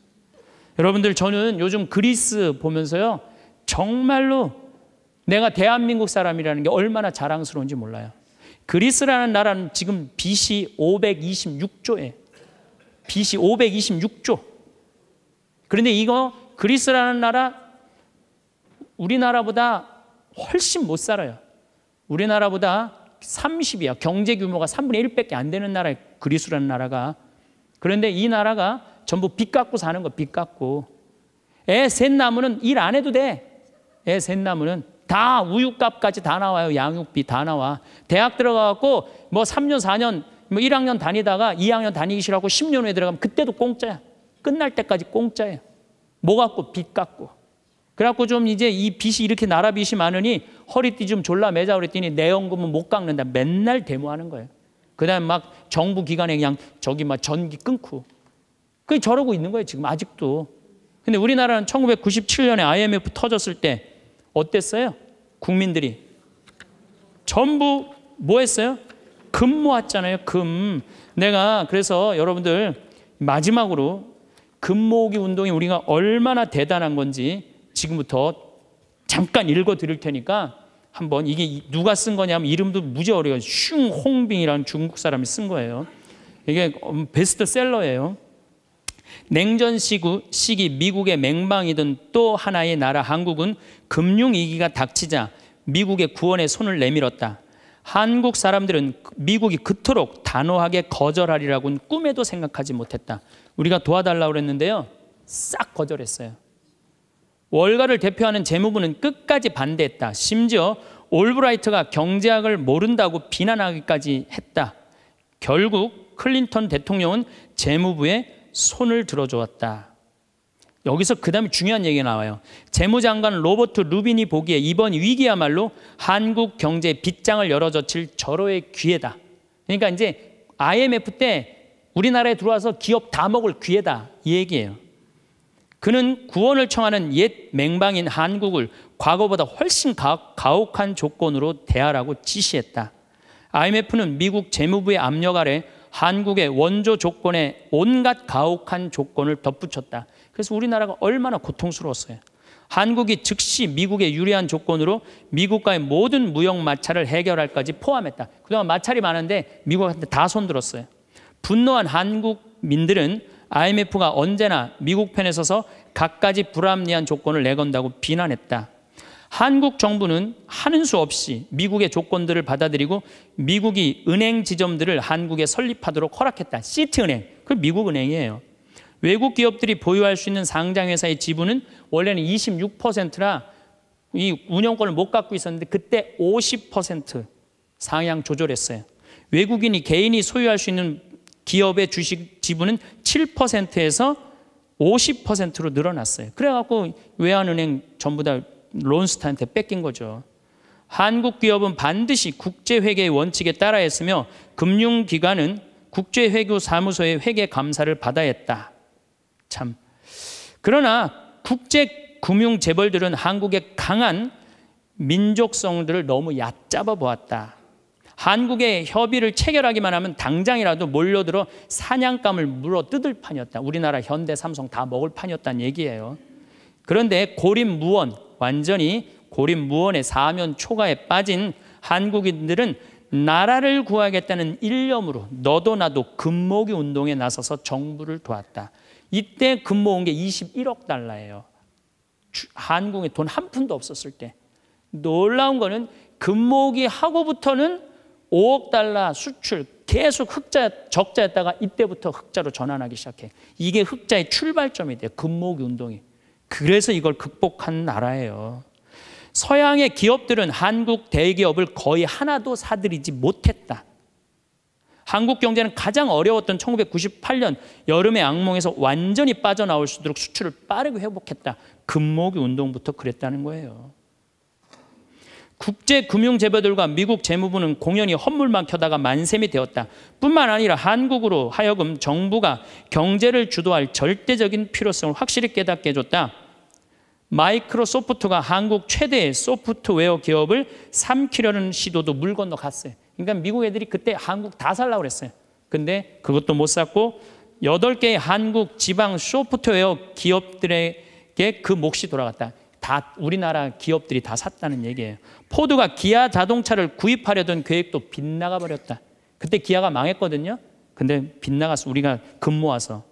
여러분들 저는 요즘 그리스 보면서요. 정말로 내가 대한민국 사람이라는 게 얼마나 자랑스러운지 몰라요. 그리스라는 나라는 지금 빚이 526조에 BC 526조. 그런데 이거 그리스라는 나라 우리나라보다 훨씬 못 살아요. 우리나라보다 30이야. 경제 규모가 3분의 1밖에 안 되는 나라 그리스라는 나라가. 그런데 이 나라가 전부 빚 갚고 사는 거, 빚 갚고. 애 셋 나무는 일 안 해도 돼. 애 셋 나무는 다 우유값까지 다 나와요. 양육비 다 나와. 대학 들어가갖고 뭐 3년, 4년 뭐 1학년 다니다가 2학년 다니기 싫어하고 10년 후에 들어가면 그때도 공짜야. 끝날 때까지 공짜야뭐 갖고? 빚 갖고. 그래갖고 좀 이제 이 빚이 이렇게 나라 빚이 많으니 허리띠 좀 졸라매자 그랬더니 내연금은 못 깎는다. 맨날 데모하는 거예요. 그 다음 에막 정부 기관에 그냥 저기 막 전기 끊고. 그게 저러고 있는 거예요. 지금 아직도. 근데 우리나라는 1997년에 IMF 터졌을 때 어땠어요? 국민들이. 전부 뭐 했어요? 금 모았잖아요. 금. 내가 그래서 여러분들 마지막으로 금모으기 운동이 우리가 얼마나 대단한 건지 지금부터 잠깐 읽어 드릴 테니까 한번 이게 누가 쓴 거냐면 이름도 무지 어려요. 슝홍빙이라는 중국 사람이 쓴 거예요. 이게 음, 베스트셀러예요. 냉전 시기 미국의 맹방이던 또 하나의 나라 한국은 금융위기가 닥치자 미국의 구원에 손을 내밀었다. 한국 사람들은 미국이 그토록 단호하게 거절하리라고는 꿈에도 생각하지 못했다. 우리가 도와달라고 그랬는데요. 싹 거절했어요. 월가를 대표하는 재무부는 끝까지 반대했다. 심지어 올브라이트가 경제학을 모른다고 비난하기까지 했다. 결국 클린턴 대통령은 재무부에 손을 들어주었다. 여기서 그 다음에 중요한 얘기가 나와요. 재무장관 로버트 루빈이 보기에 이번 위기야말로 한국 경제의 빗장을 열어젖힐 절호의 기회다. 그러니까 이제 IMF 때 우리나라에 들어와서 기업 다 먹을 기회다. 이 얘기예요. 그는 구원을 청하는 옛 맹방인 한국을 과거보다 훨씬 가혹한 조건으로 대하라고 지시했다. IMF는 미국 재무부의 압력 아래 한국의 원조 조건에 온갖 가혹한 조건을 덧붙였다. 그래서 우리나라가 얼마나 고통스러웠어요. 한국이 즉시 미국의 유리한 조건으로 미국과의 모든 무역 마찰을 해결할까지 포함했다. 그동안 마찰이 많은데 미국한테 다 손들었어요. 분노한 한국민들은 IMF가 언제나 미국 편에 서서 갖가지 불합리한 조건을 내건다고 비난했다. 한국 정부는 하는 수 없이 미국의 조건들을 받아들이고 미국이 은행 지점들을 한국에 설립하도록 허락했다. 시티은행, 그 미국 은행이에요. 외국 기업들이 보유할 수 있는 상장 회사의 지분은 원래는 26%라 이 운영권을 못 갖고 있었는데 그때 50% 상향 조절했어요. 외국인이 개인이 소유할 수 있는 기업의 주식 지분은 7%에서 50%로 늘어났어요. 그래갖고 외환은행 전부 다 론스타한테 뺏긴 거죠. 한국 기업은 반드시 국제회계의 원칙에 따라 했으며 금융기관은 국제회계사무소의 회계감사를 받아야 했다. 참. 그러나 국제 금융 재벌들은 한국의 강한 민족성들을 너무 얕잡아 보았다. 한국의 협의를 체결하기만 하면 당장이라도 몰려들어 사냥감을 물어 뜯을 판이었다. 우리나라 현대 삼성 다 먹을 판이었다는 얘기예요. 그런데 고립무원, 완전히 고립무원의 사면 초과에 빠진 한국인들은 나라를 구하겠다는 일념으로 너도 나도 금목이 운동에 나서서 정부를 도왔다. 이때 금모은 게 21억 달러예요. 한국에 돈 한 푼도 없었을 때. 놀라운 거는 금모기 하고부터는 5억 달러 수출 계속 흑자 적자였다가 이때부터 흑자로 전환하기 시작해. 이게 흑자의 출발점이 돼 금모기 운동이. 그래서 이걸 극복한 나라예요. 서양의 기업들은 한국 대기업을 거의 하나도 사들이지 못했다. 한국 경제는 가장 어려웠던 1998년 여름의 악몽에서 완전히 빠져나올 수 있도록 수출을 빠르게 회복했다. 금목이 운동부터 그랬다는 거예요. 국제금융재벌들과 미국 재무부는 공연히 헛물만 켜다가 만셈이 되었다. 뿐만 아니라 한국으로 하여금 정부가 경제를 주도할 절대적인 필요성을 확실히 깨닫게 해줬다. 마이크로소프트가 한국 최대의 소프트웨어 기업을 삼키려는 시도도 물 건너 갔어요. 그러니까 미국 애들이 그때 한국 다 살라고 그랬어요. 근데 그것도 못 샀고 여덟 개의 한국 지방 소프트웨어 기업들에게 그 몫이 돌아갔다. 다 우리나라 기업들이 다 샀다는 얘기예요. 포드가 기아 자동차를 구입하려던 계획도 빗나가 버렸다. 그때 기아가 망했거든요. 근데 빗나가서 우리가 금 모아서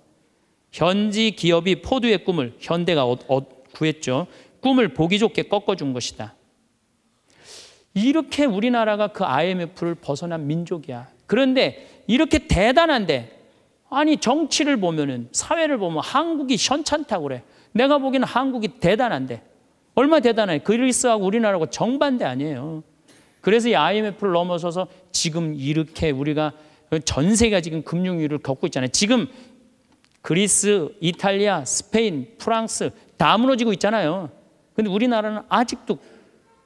현지 기업이 포드의 꿈을 현대가 어, 어, 구했죠. 꿈을 보기 좋게 꺾어준 것이다. 이렇게 우리나라가 그 IMF를 벗어난 민족이야. 그런데 이렇게 대단한데 아니 정치를 보면은 사회를 보면 한국이 현찮다고 그래. 내가 보기에는 한국이 대단한데 얼마 대단해. 그리스하고 우리나라하고 정반대 아니에요. 그래서 이 IMF를 넘어서서 지금 이렇게 우리가 전 세계가 지금 금융위를 겪고 있잖아요. 지금 그리스, 이탈리아, 스페인, 프랑스 다 무너지고 있잖아요. 근데 우리나라는 아직도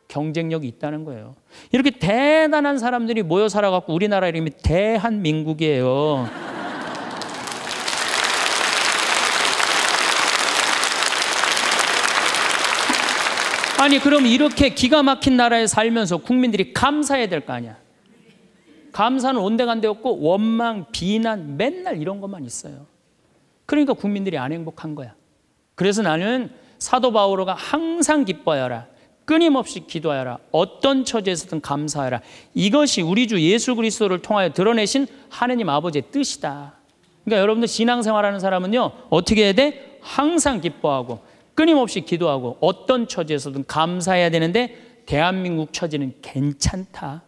경쟁력이 있다는 거예요. 이렇게 대단한 사람들이 모여 살아갖고 우리나라 이름이 대한민국이에요. 아니 그럼 이렇게 기가 막힌 나라에 살면서 국민들이 감사해야 될 거 아니야. 감사는 온데간데 없고 원망, 비난 맨날 이런 것만 있어요. 그러니까 국민들이 안 행복한 거야. 그래서 나는 사도 바오로가 항상 기뻐하라. 끊임없이 기도하라. 어떤 처지에서든 감사하라. 이것이 우리 주 예수 그리스도를 통하여 드러내신 하느님 아버지의 뜻이다. 그러니까 여러분들 신앙생활하는 사람은요. 어떻게 해야 돼? 항상 기뻐하고 끊임없이 기도하고 어떤 처지에서든 감사해야 되는데 대한민국 처지는 괜찮다.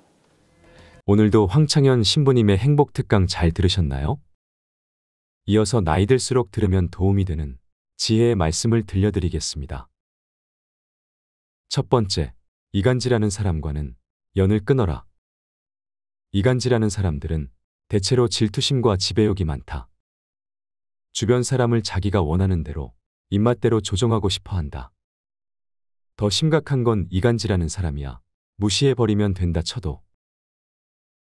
오늘도 황창현 신부님의 행복 특강 잘 들으셨나요? 이어서 나이 들수록 들으면 도움이 되는 지혜의 말씀을 들려드리겠습니다. 첫 번째, 이간질하는 사람과는 연을 끊어라. 이간질하는 사람들은 대체로 질투심과 지배욕이 많다. 주변 사람을 자기가 원하는 대로 입맛대로 조정하고 싶어 한다. 더 심각한 건 이간질하는 사람이야. 무시해버리면 된다 쳐도.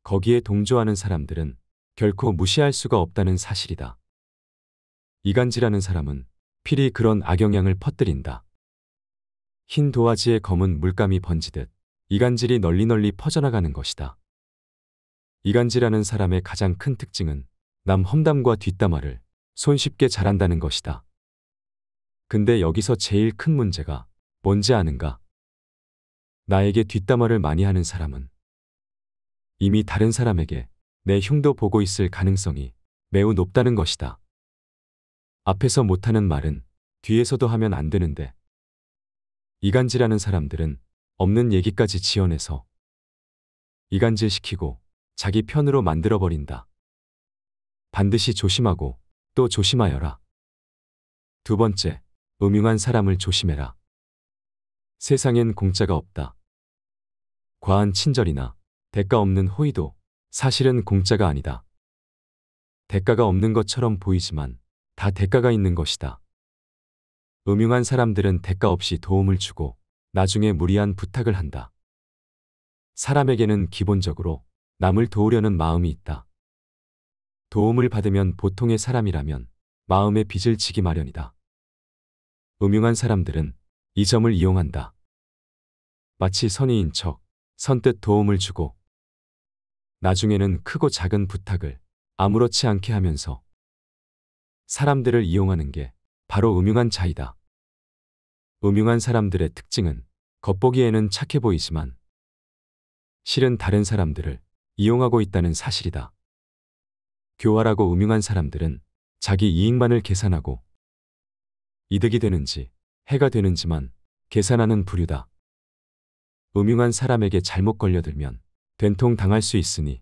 거기에 동조하는 사람들은 결코 무시할 수가 없다는 사실이다. 이간질하는 사람은 필히 그런 악영향을 퍼뜨린다. 흰 도화지에 검은 물감이 번지듯 이간질이 널리 널리 퍼져나가는 것이다. 이간질하는 사람의 가장 큰 특징은 남 험담과 뒷담화를 손쉽게 잘한다는 것이다. 근데 여기서 제일 큰 문제가 뭔지 아는가? 나에게 뒷담화를 많이 하는 사람은 이미 다른 사람에게 내 흉도 보고 있을 가능성이 매우 높다는 것이다. 앞에서 못하는 말은 뒤에서도 하면 안 되는데 이간질하는 사람들은 없는 얘기까지 지어내서 이간질시키고 자기 편으로 만들어버린다. 반드시 조심하고 또 조심하여라. 두 번째, 음흉한 사람을 조심해라. 세상엔 공짜가 없다. 과한 친절이나 대가 없는 호의도 사실은 공짜가 아니다. 대가가 없는 것처럼 보이지만 다 대가가 있는 것이다. 음흉한 사람들은 대가 없이 도움을 주고 나중에 무리한 부탁을 한다. 사람에게는 기본적으로 남을 도우려는 마음이 있다. 도움을 받으면 보통의 사람이라면 마음에 빚을 지기 마련이다. 음흉한 사람들은 이 점을 이용한다. 마치 선의인 척 선뜻 도움을 주고 나중에는 크고 작은 부탁을 아무렇지 않게 하면서 사람들을 이용하는 게 바로 음흉한 차이다. 음흉한 사람들의 특징은 겉보기에는 착해 보이지만 실은 다른 사람들을 이용하고 있다는 사실이다. 교활하고 음흉한 사람들은 자기 이익만을 계산하고 이득이 되는지 해가 되는지만 계산하는 부류다. 음흉한 사람에게 잘못 걸려들면 된통 당할 수 있으니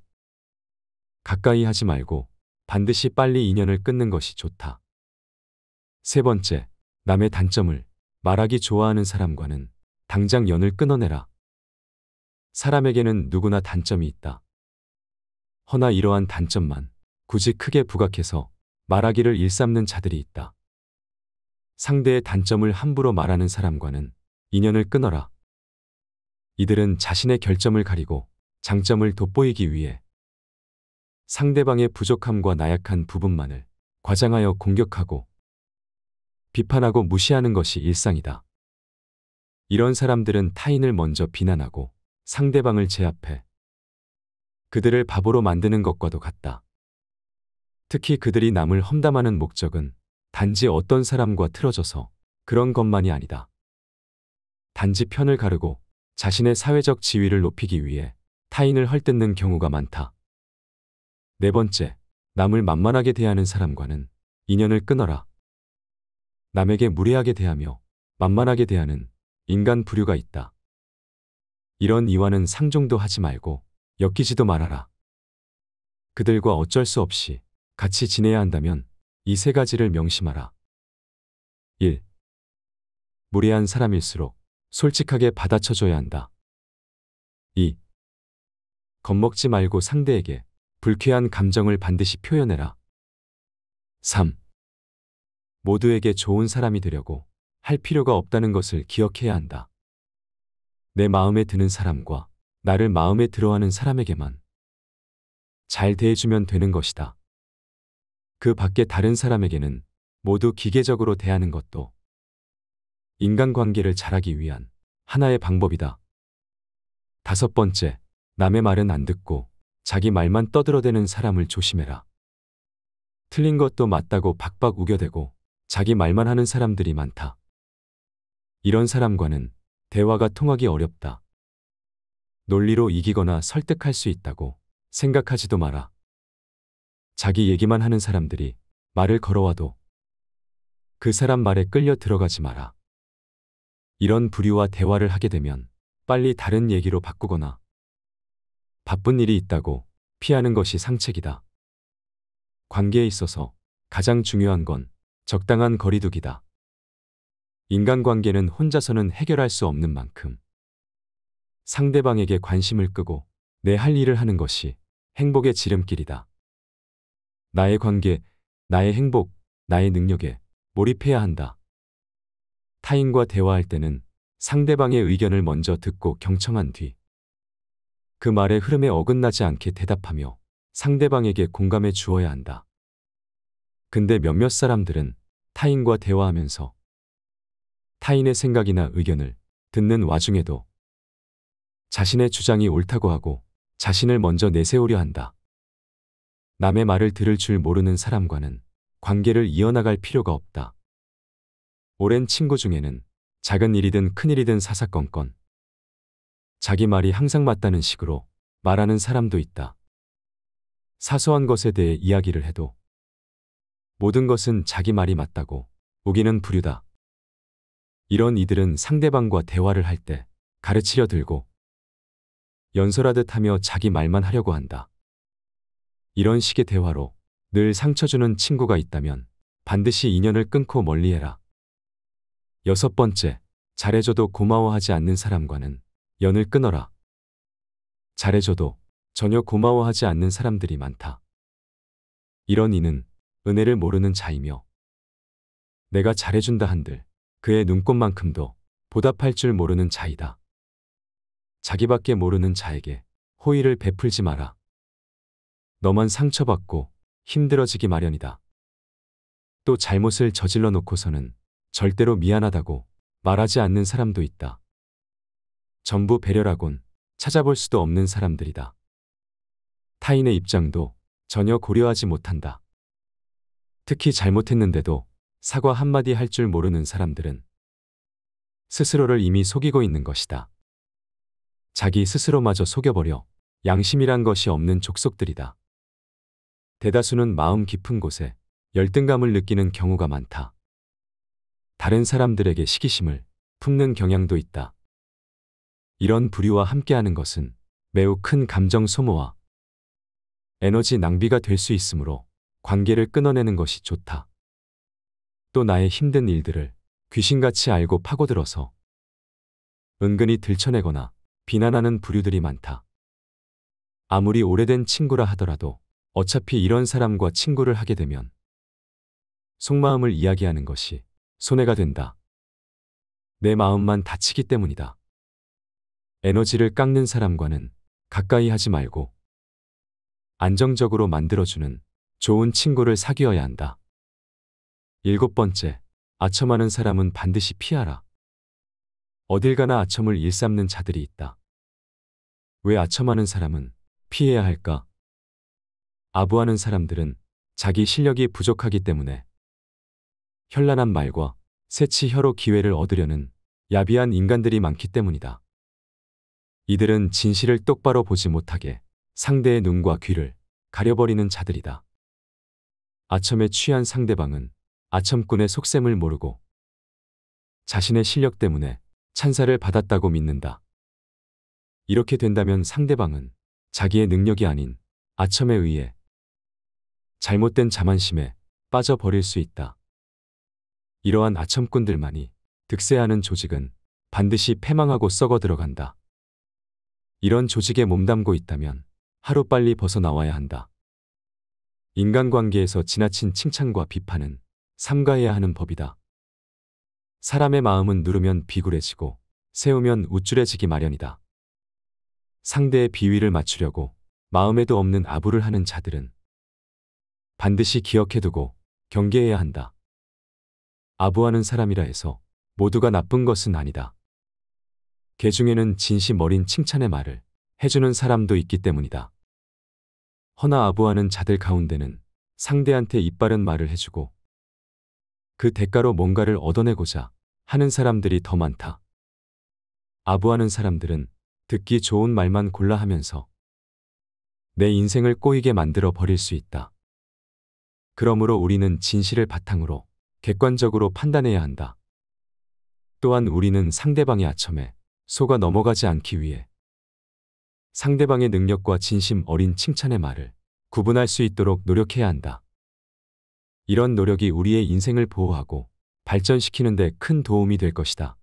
가까이 하지 말고 반드시 빨리 인연을 끊는 것이 좋다. 세 번째, 남의 단점을 말하기 좋아하는 사람과는 당장 연을 끊어내라. 사람에게는 누구나 단점이 있다. 허나 이러한 단점만 굳이 크게 부각해서 말하기를 일삼는 자들이 있다. 상대의 단점을 함부로 말하는 사람과는 인연을 끊어라. 이들은 자신의 결점을 가리고 장점을 돋보이기 위해 상대방의 부족함과 나약한 부분만을 과장하여 공격하고 비판하고 무시하는 것이 일상이다. 이런 사람들은 타인을 먼저 비난하고 상대방을 제압해 그들을 바보로 만드는 것과도 같다. 특히 그들이 남을 험담하는 목적은 단지 어떤 사람과 틀어져서 그런 것만이 아니다. 단지 편을 가르고 자신의 사회적 지위를 높이기 위해 타인을 헐뜯는 경우가 많다. 네 번째, 남을 만만하게 대하는 사람과는 인연을 끊어라. 남에게 무례하게 대하며 만만하게 대하는 인간 부류가 있다. 이런 이와는 상종도 하지 말고 엮이지도 말아라. 그들과 어쩔 수 없이 같이 지내야 한다면 이 세 가지를 명심하라. 1. 무례한 사람일수록 솔직하게 받아쳐줘야 한다. 2. 겁먹지 말고 상대에게 불쾌한 감정을 반드시 표현해라. 3. 모두에게 좋은 사람이 되려고 할 필요가 없다는 것을 기억해야 한다. 내 마음에 드는 사람과 나를 마음에 들어하는 사람에게만 잘 대해주면 되는 것이다. 그 밖에 다른 사람에게는 모두 기계적으로 대하는 것도 인간관계를 잘하기 위한 하나의 방법이다. 다섯 번째, 남의 말은 안 듣고 자기 말만 떠들어대는 사람을 조심해라. 틀린 것도 맞다고 박박 우겨대고 자기 말만 하는 사람들이 많다. 이런 사람과는 대화가 통하기 어렵다. 논리로 이기거나 설득할 수 있다고 생각하지도 마라. 자기 얘기만 하는 사람들이 말을 걸어와도 그 사람 말에 끌려 들어가지 마라. 이런 부류와 대화를 하게 되면 빨리 다른 얘기로 바꾸거나 바쁜 일이 있다고 피하는 것이 상책이다. 관계에 있어서 가장 중요한 건 적당한 거리두기다. 인간관계는 혼자서는 해결할 수 없는 만큼 상대방에게 관심을 끄고 내 할 일을 하는 것이 행복의 지름길이다. 나의 관계, 나의 행복, 나의 능력에 몰입해야 한다. 타인과 대화할 때는 상대방의 의견을 먼저 듣고 경청한 뒤그 말의 흐름에 어긋나지 않게 대답하며 상대방에게 공감해 주어야 한다. 근데 몇몇 사람들은 타인과 대화하면서 타인의 생각이나 의견을 듣는 와중에도 자신의 주장이 옳다고 하고 자신을 먼저 내세우려 한다. 남의 말을 들을 줄 모르는 사람과는 관계를 이어나갈 필요가 없다. 오랜 친구 중에는 작은 일이든 큰 일이든 사사건건 자기 말이 항상 맞다는 식으로 말하는 사람도 있다. 사소한 것에 대해 이야기를 해도 모든 것은 자기 말이 맞다고 우기는 부류다. 이런 이들은 상대방과 대화를 할 때 가르치려 들고 연설하듯 하며 자기 말만 하려고 한다. 이런 식의 대화로 늘 상처주는 친구가 있다면 반드시 인연을 끊고 멀리해라. 여섯 번째, 잘해줘도 고마워하지 않는 사람과는 연을 끊어라. 잘해줘도 전혀 고마워하지 않는 사람들이 많다. 이런 이는 은혜를 모르는 자이며 내가 잘해준다 한들 그의 눈꽃만큼도 보답할 줄 모르는 자이다. 자기밖에 모르는 자에게 호의를 베풀지 마라. 너만 상처받고 힘들어지기 마련이다. 또 잘못을 저질러 놓고서는 절대로 미안하다고 말하지 않는 사람도 있다. 전부 배려라곤 찾아볼 수도 없는 사람들이다. 타인의 입장도 전혀 고려하지 못한다. 특히 잘못했는데도 사과 한마디 할 줄 모르는 사람들은 스스로를 이미 속이고 있는 것이다. 자기 스스로마저 속여버려 양심이란 것이 없는 족속들이다. 대다수는 마음 깊은 곳에 열등감을 느끼는 경우가 많다. 다른 사람들에게 시기심을 품는 경향도 있다. 이런 부류와 함께하는 것은 매우 큰 감정 소모와 에너지 낭비가 될 수 있으므로 관계를 끊어내는 것이 좋다. 또 나의 힘든 일들을 귀신같이 알고 파고들어서 은근히 들쳐내거나 비난하는 부류들이 많다. 아무리 오래된 친구라 하더라도 어차피 이런 사람과 친구를 하게 되면 속마음을 이야기하는 것이 손해가 된다. 내 마음만 다치기 때문이다. 에너지를 깎는 사람과는 가까이 하지 말고 안정적으로 만들어주는 좋은 친구를 사귀어야 한다. 일곱 번째, 아첨하는 사람은 반드시 피하라. 어딜 가나 아첨을 일삼는 자들이 있다. 왜 아첨하는 사람은 피해야 할까? 아부하는 사람들은 자기 실력이 부족하기 때문에 현란한 말과 새치 혀로 기회를 얻으려는 야비한 인간들이 많기 때문이다. 이들은 진실을 똑바로 보지 못하게 상대의 눈과 귀를 가려버리는 자들이다. 아첨에 취한 상대방은 아첨꾼의 속셈을 모르고 자신의 실력 때문에 찬사를 받았다고 믿는다. 이렇게 된다면 상대방은 자기의 능력이 아닌 아첨에 의해 잘못된 자만심에 빠져버릴 수 있다. 이러한 아첨꾼들만이 득세하는 조직은 반드시 패망하고 썩어 들어간다. 이런 조직에 몸담고 있다면 하루빨리 벗어나와야 한다. 인간관계에서 지나친 칭찬과 비판은 삼가해야 하는 법이다. 사람의 마음은 누르면 비굴해지고 세우면 우쭐해지기 마련이다. 상대의 비위를 맞추려고 마음에도 없는 아부를 하는 자들은 반드시 기억해두고 경계해야 한다. 아부하는 사람이라 해서 모두가 나쁜 것은 아니다. 개 중에는 진심 어린 칭찬의 말을 해주는 사람도 있기 때문이다. 허나 아부하는 자들 가운데는 상대한테 입바른 말을 해주고 그 대가로 뭔가를 얻어내고자 하는 사람들이 더 많다. 아부하는 사람들은 듣기 좋은 말만 골라 하면서 내 인생을 꼬이게 만들어 버릴 수 있다. 그러므로 우리는 진실을 바탕으로 객관적으로 판단해야 한다. 또한 우리는 상대방의 아첨에 소가 넘어가지 않기 위해 상대방의 능력과 진심 어린 칭찬의 말을 구분할 수 있도록 노력해야 한다. 이런 노력이 우리의 인생을 보호하고 발전시키는 데 큰 도움이 될 것이다.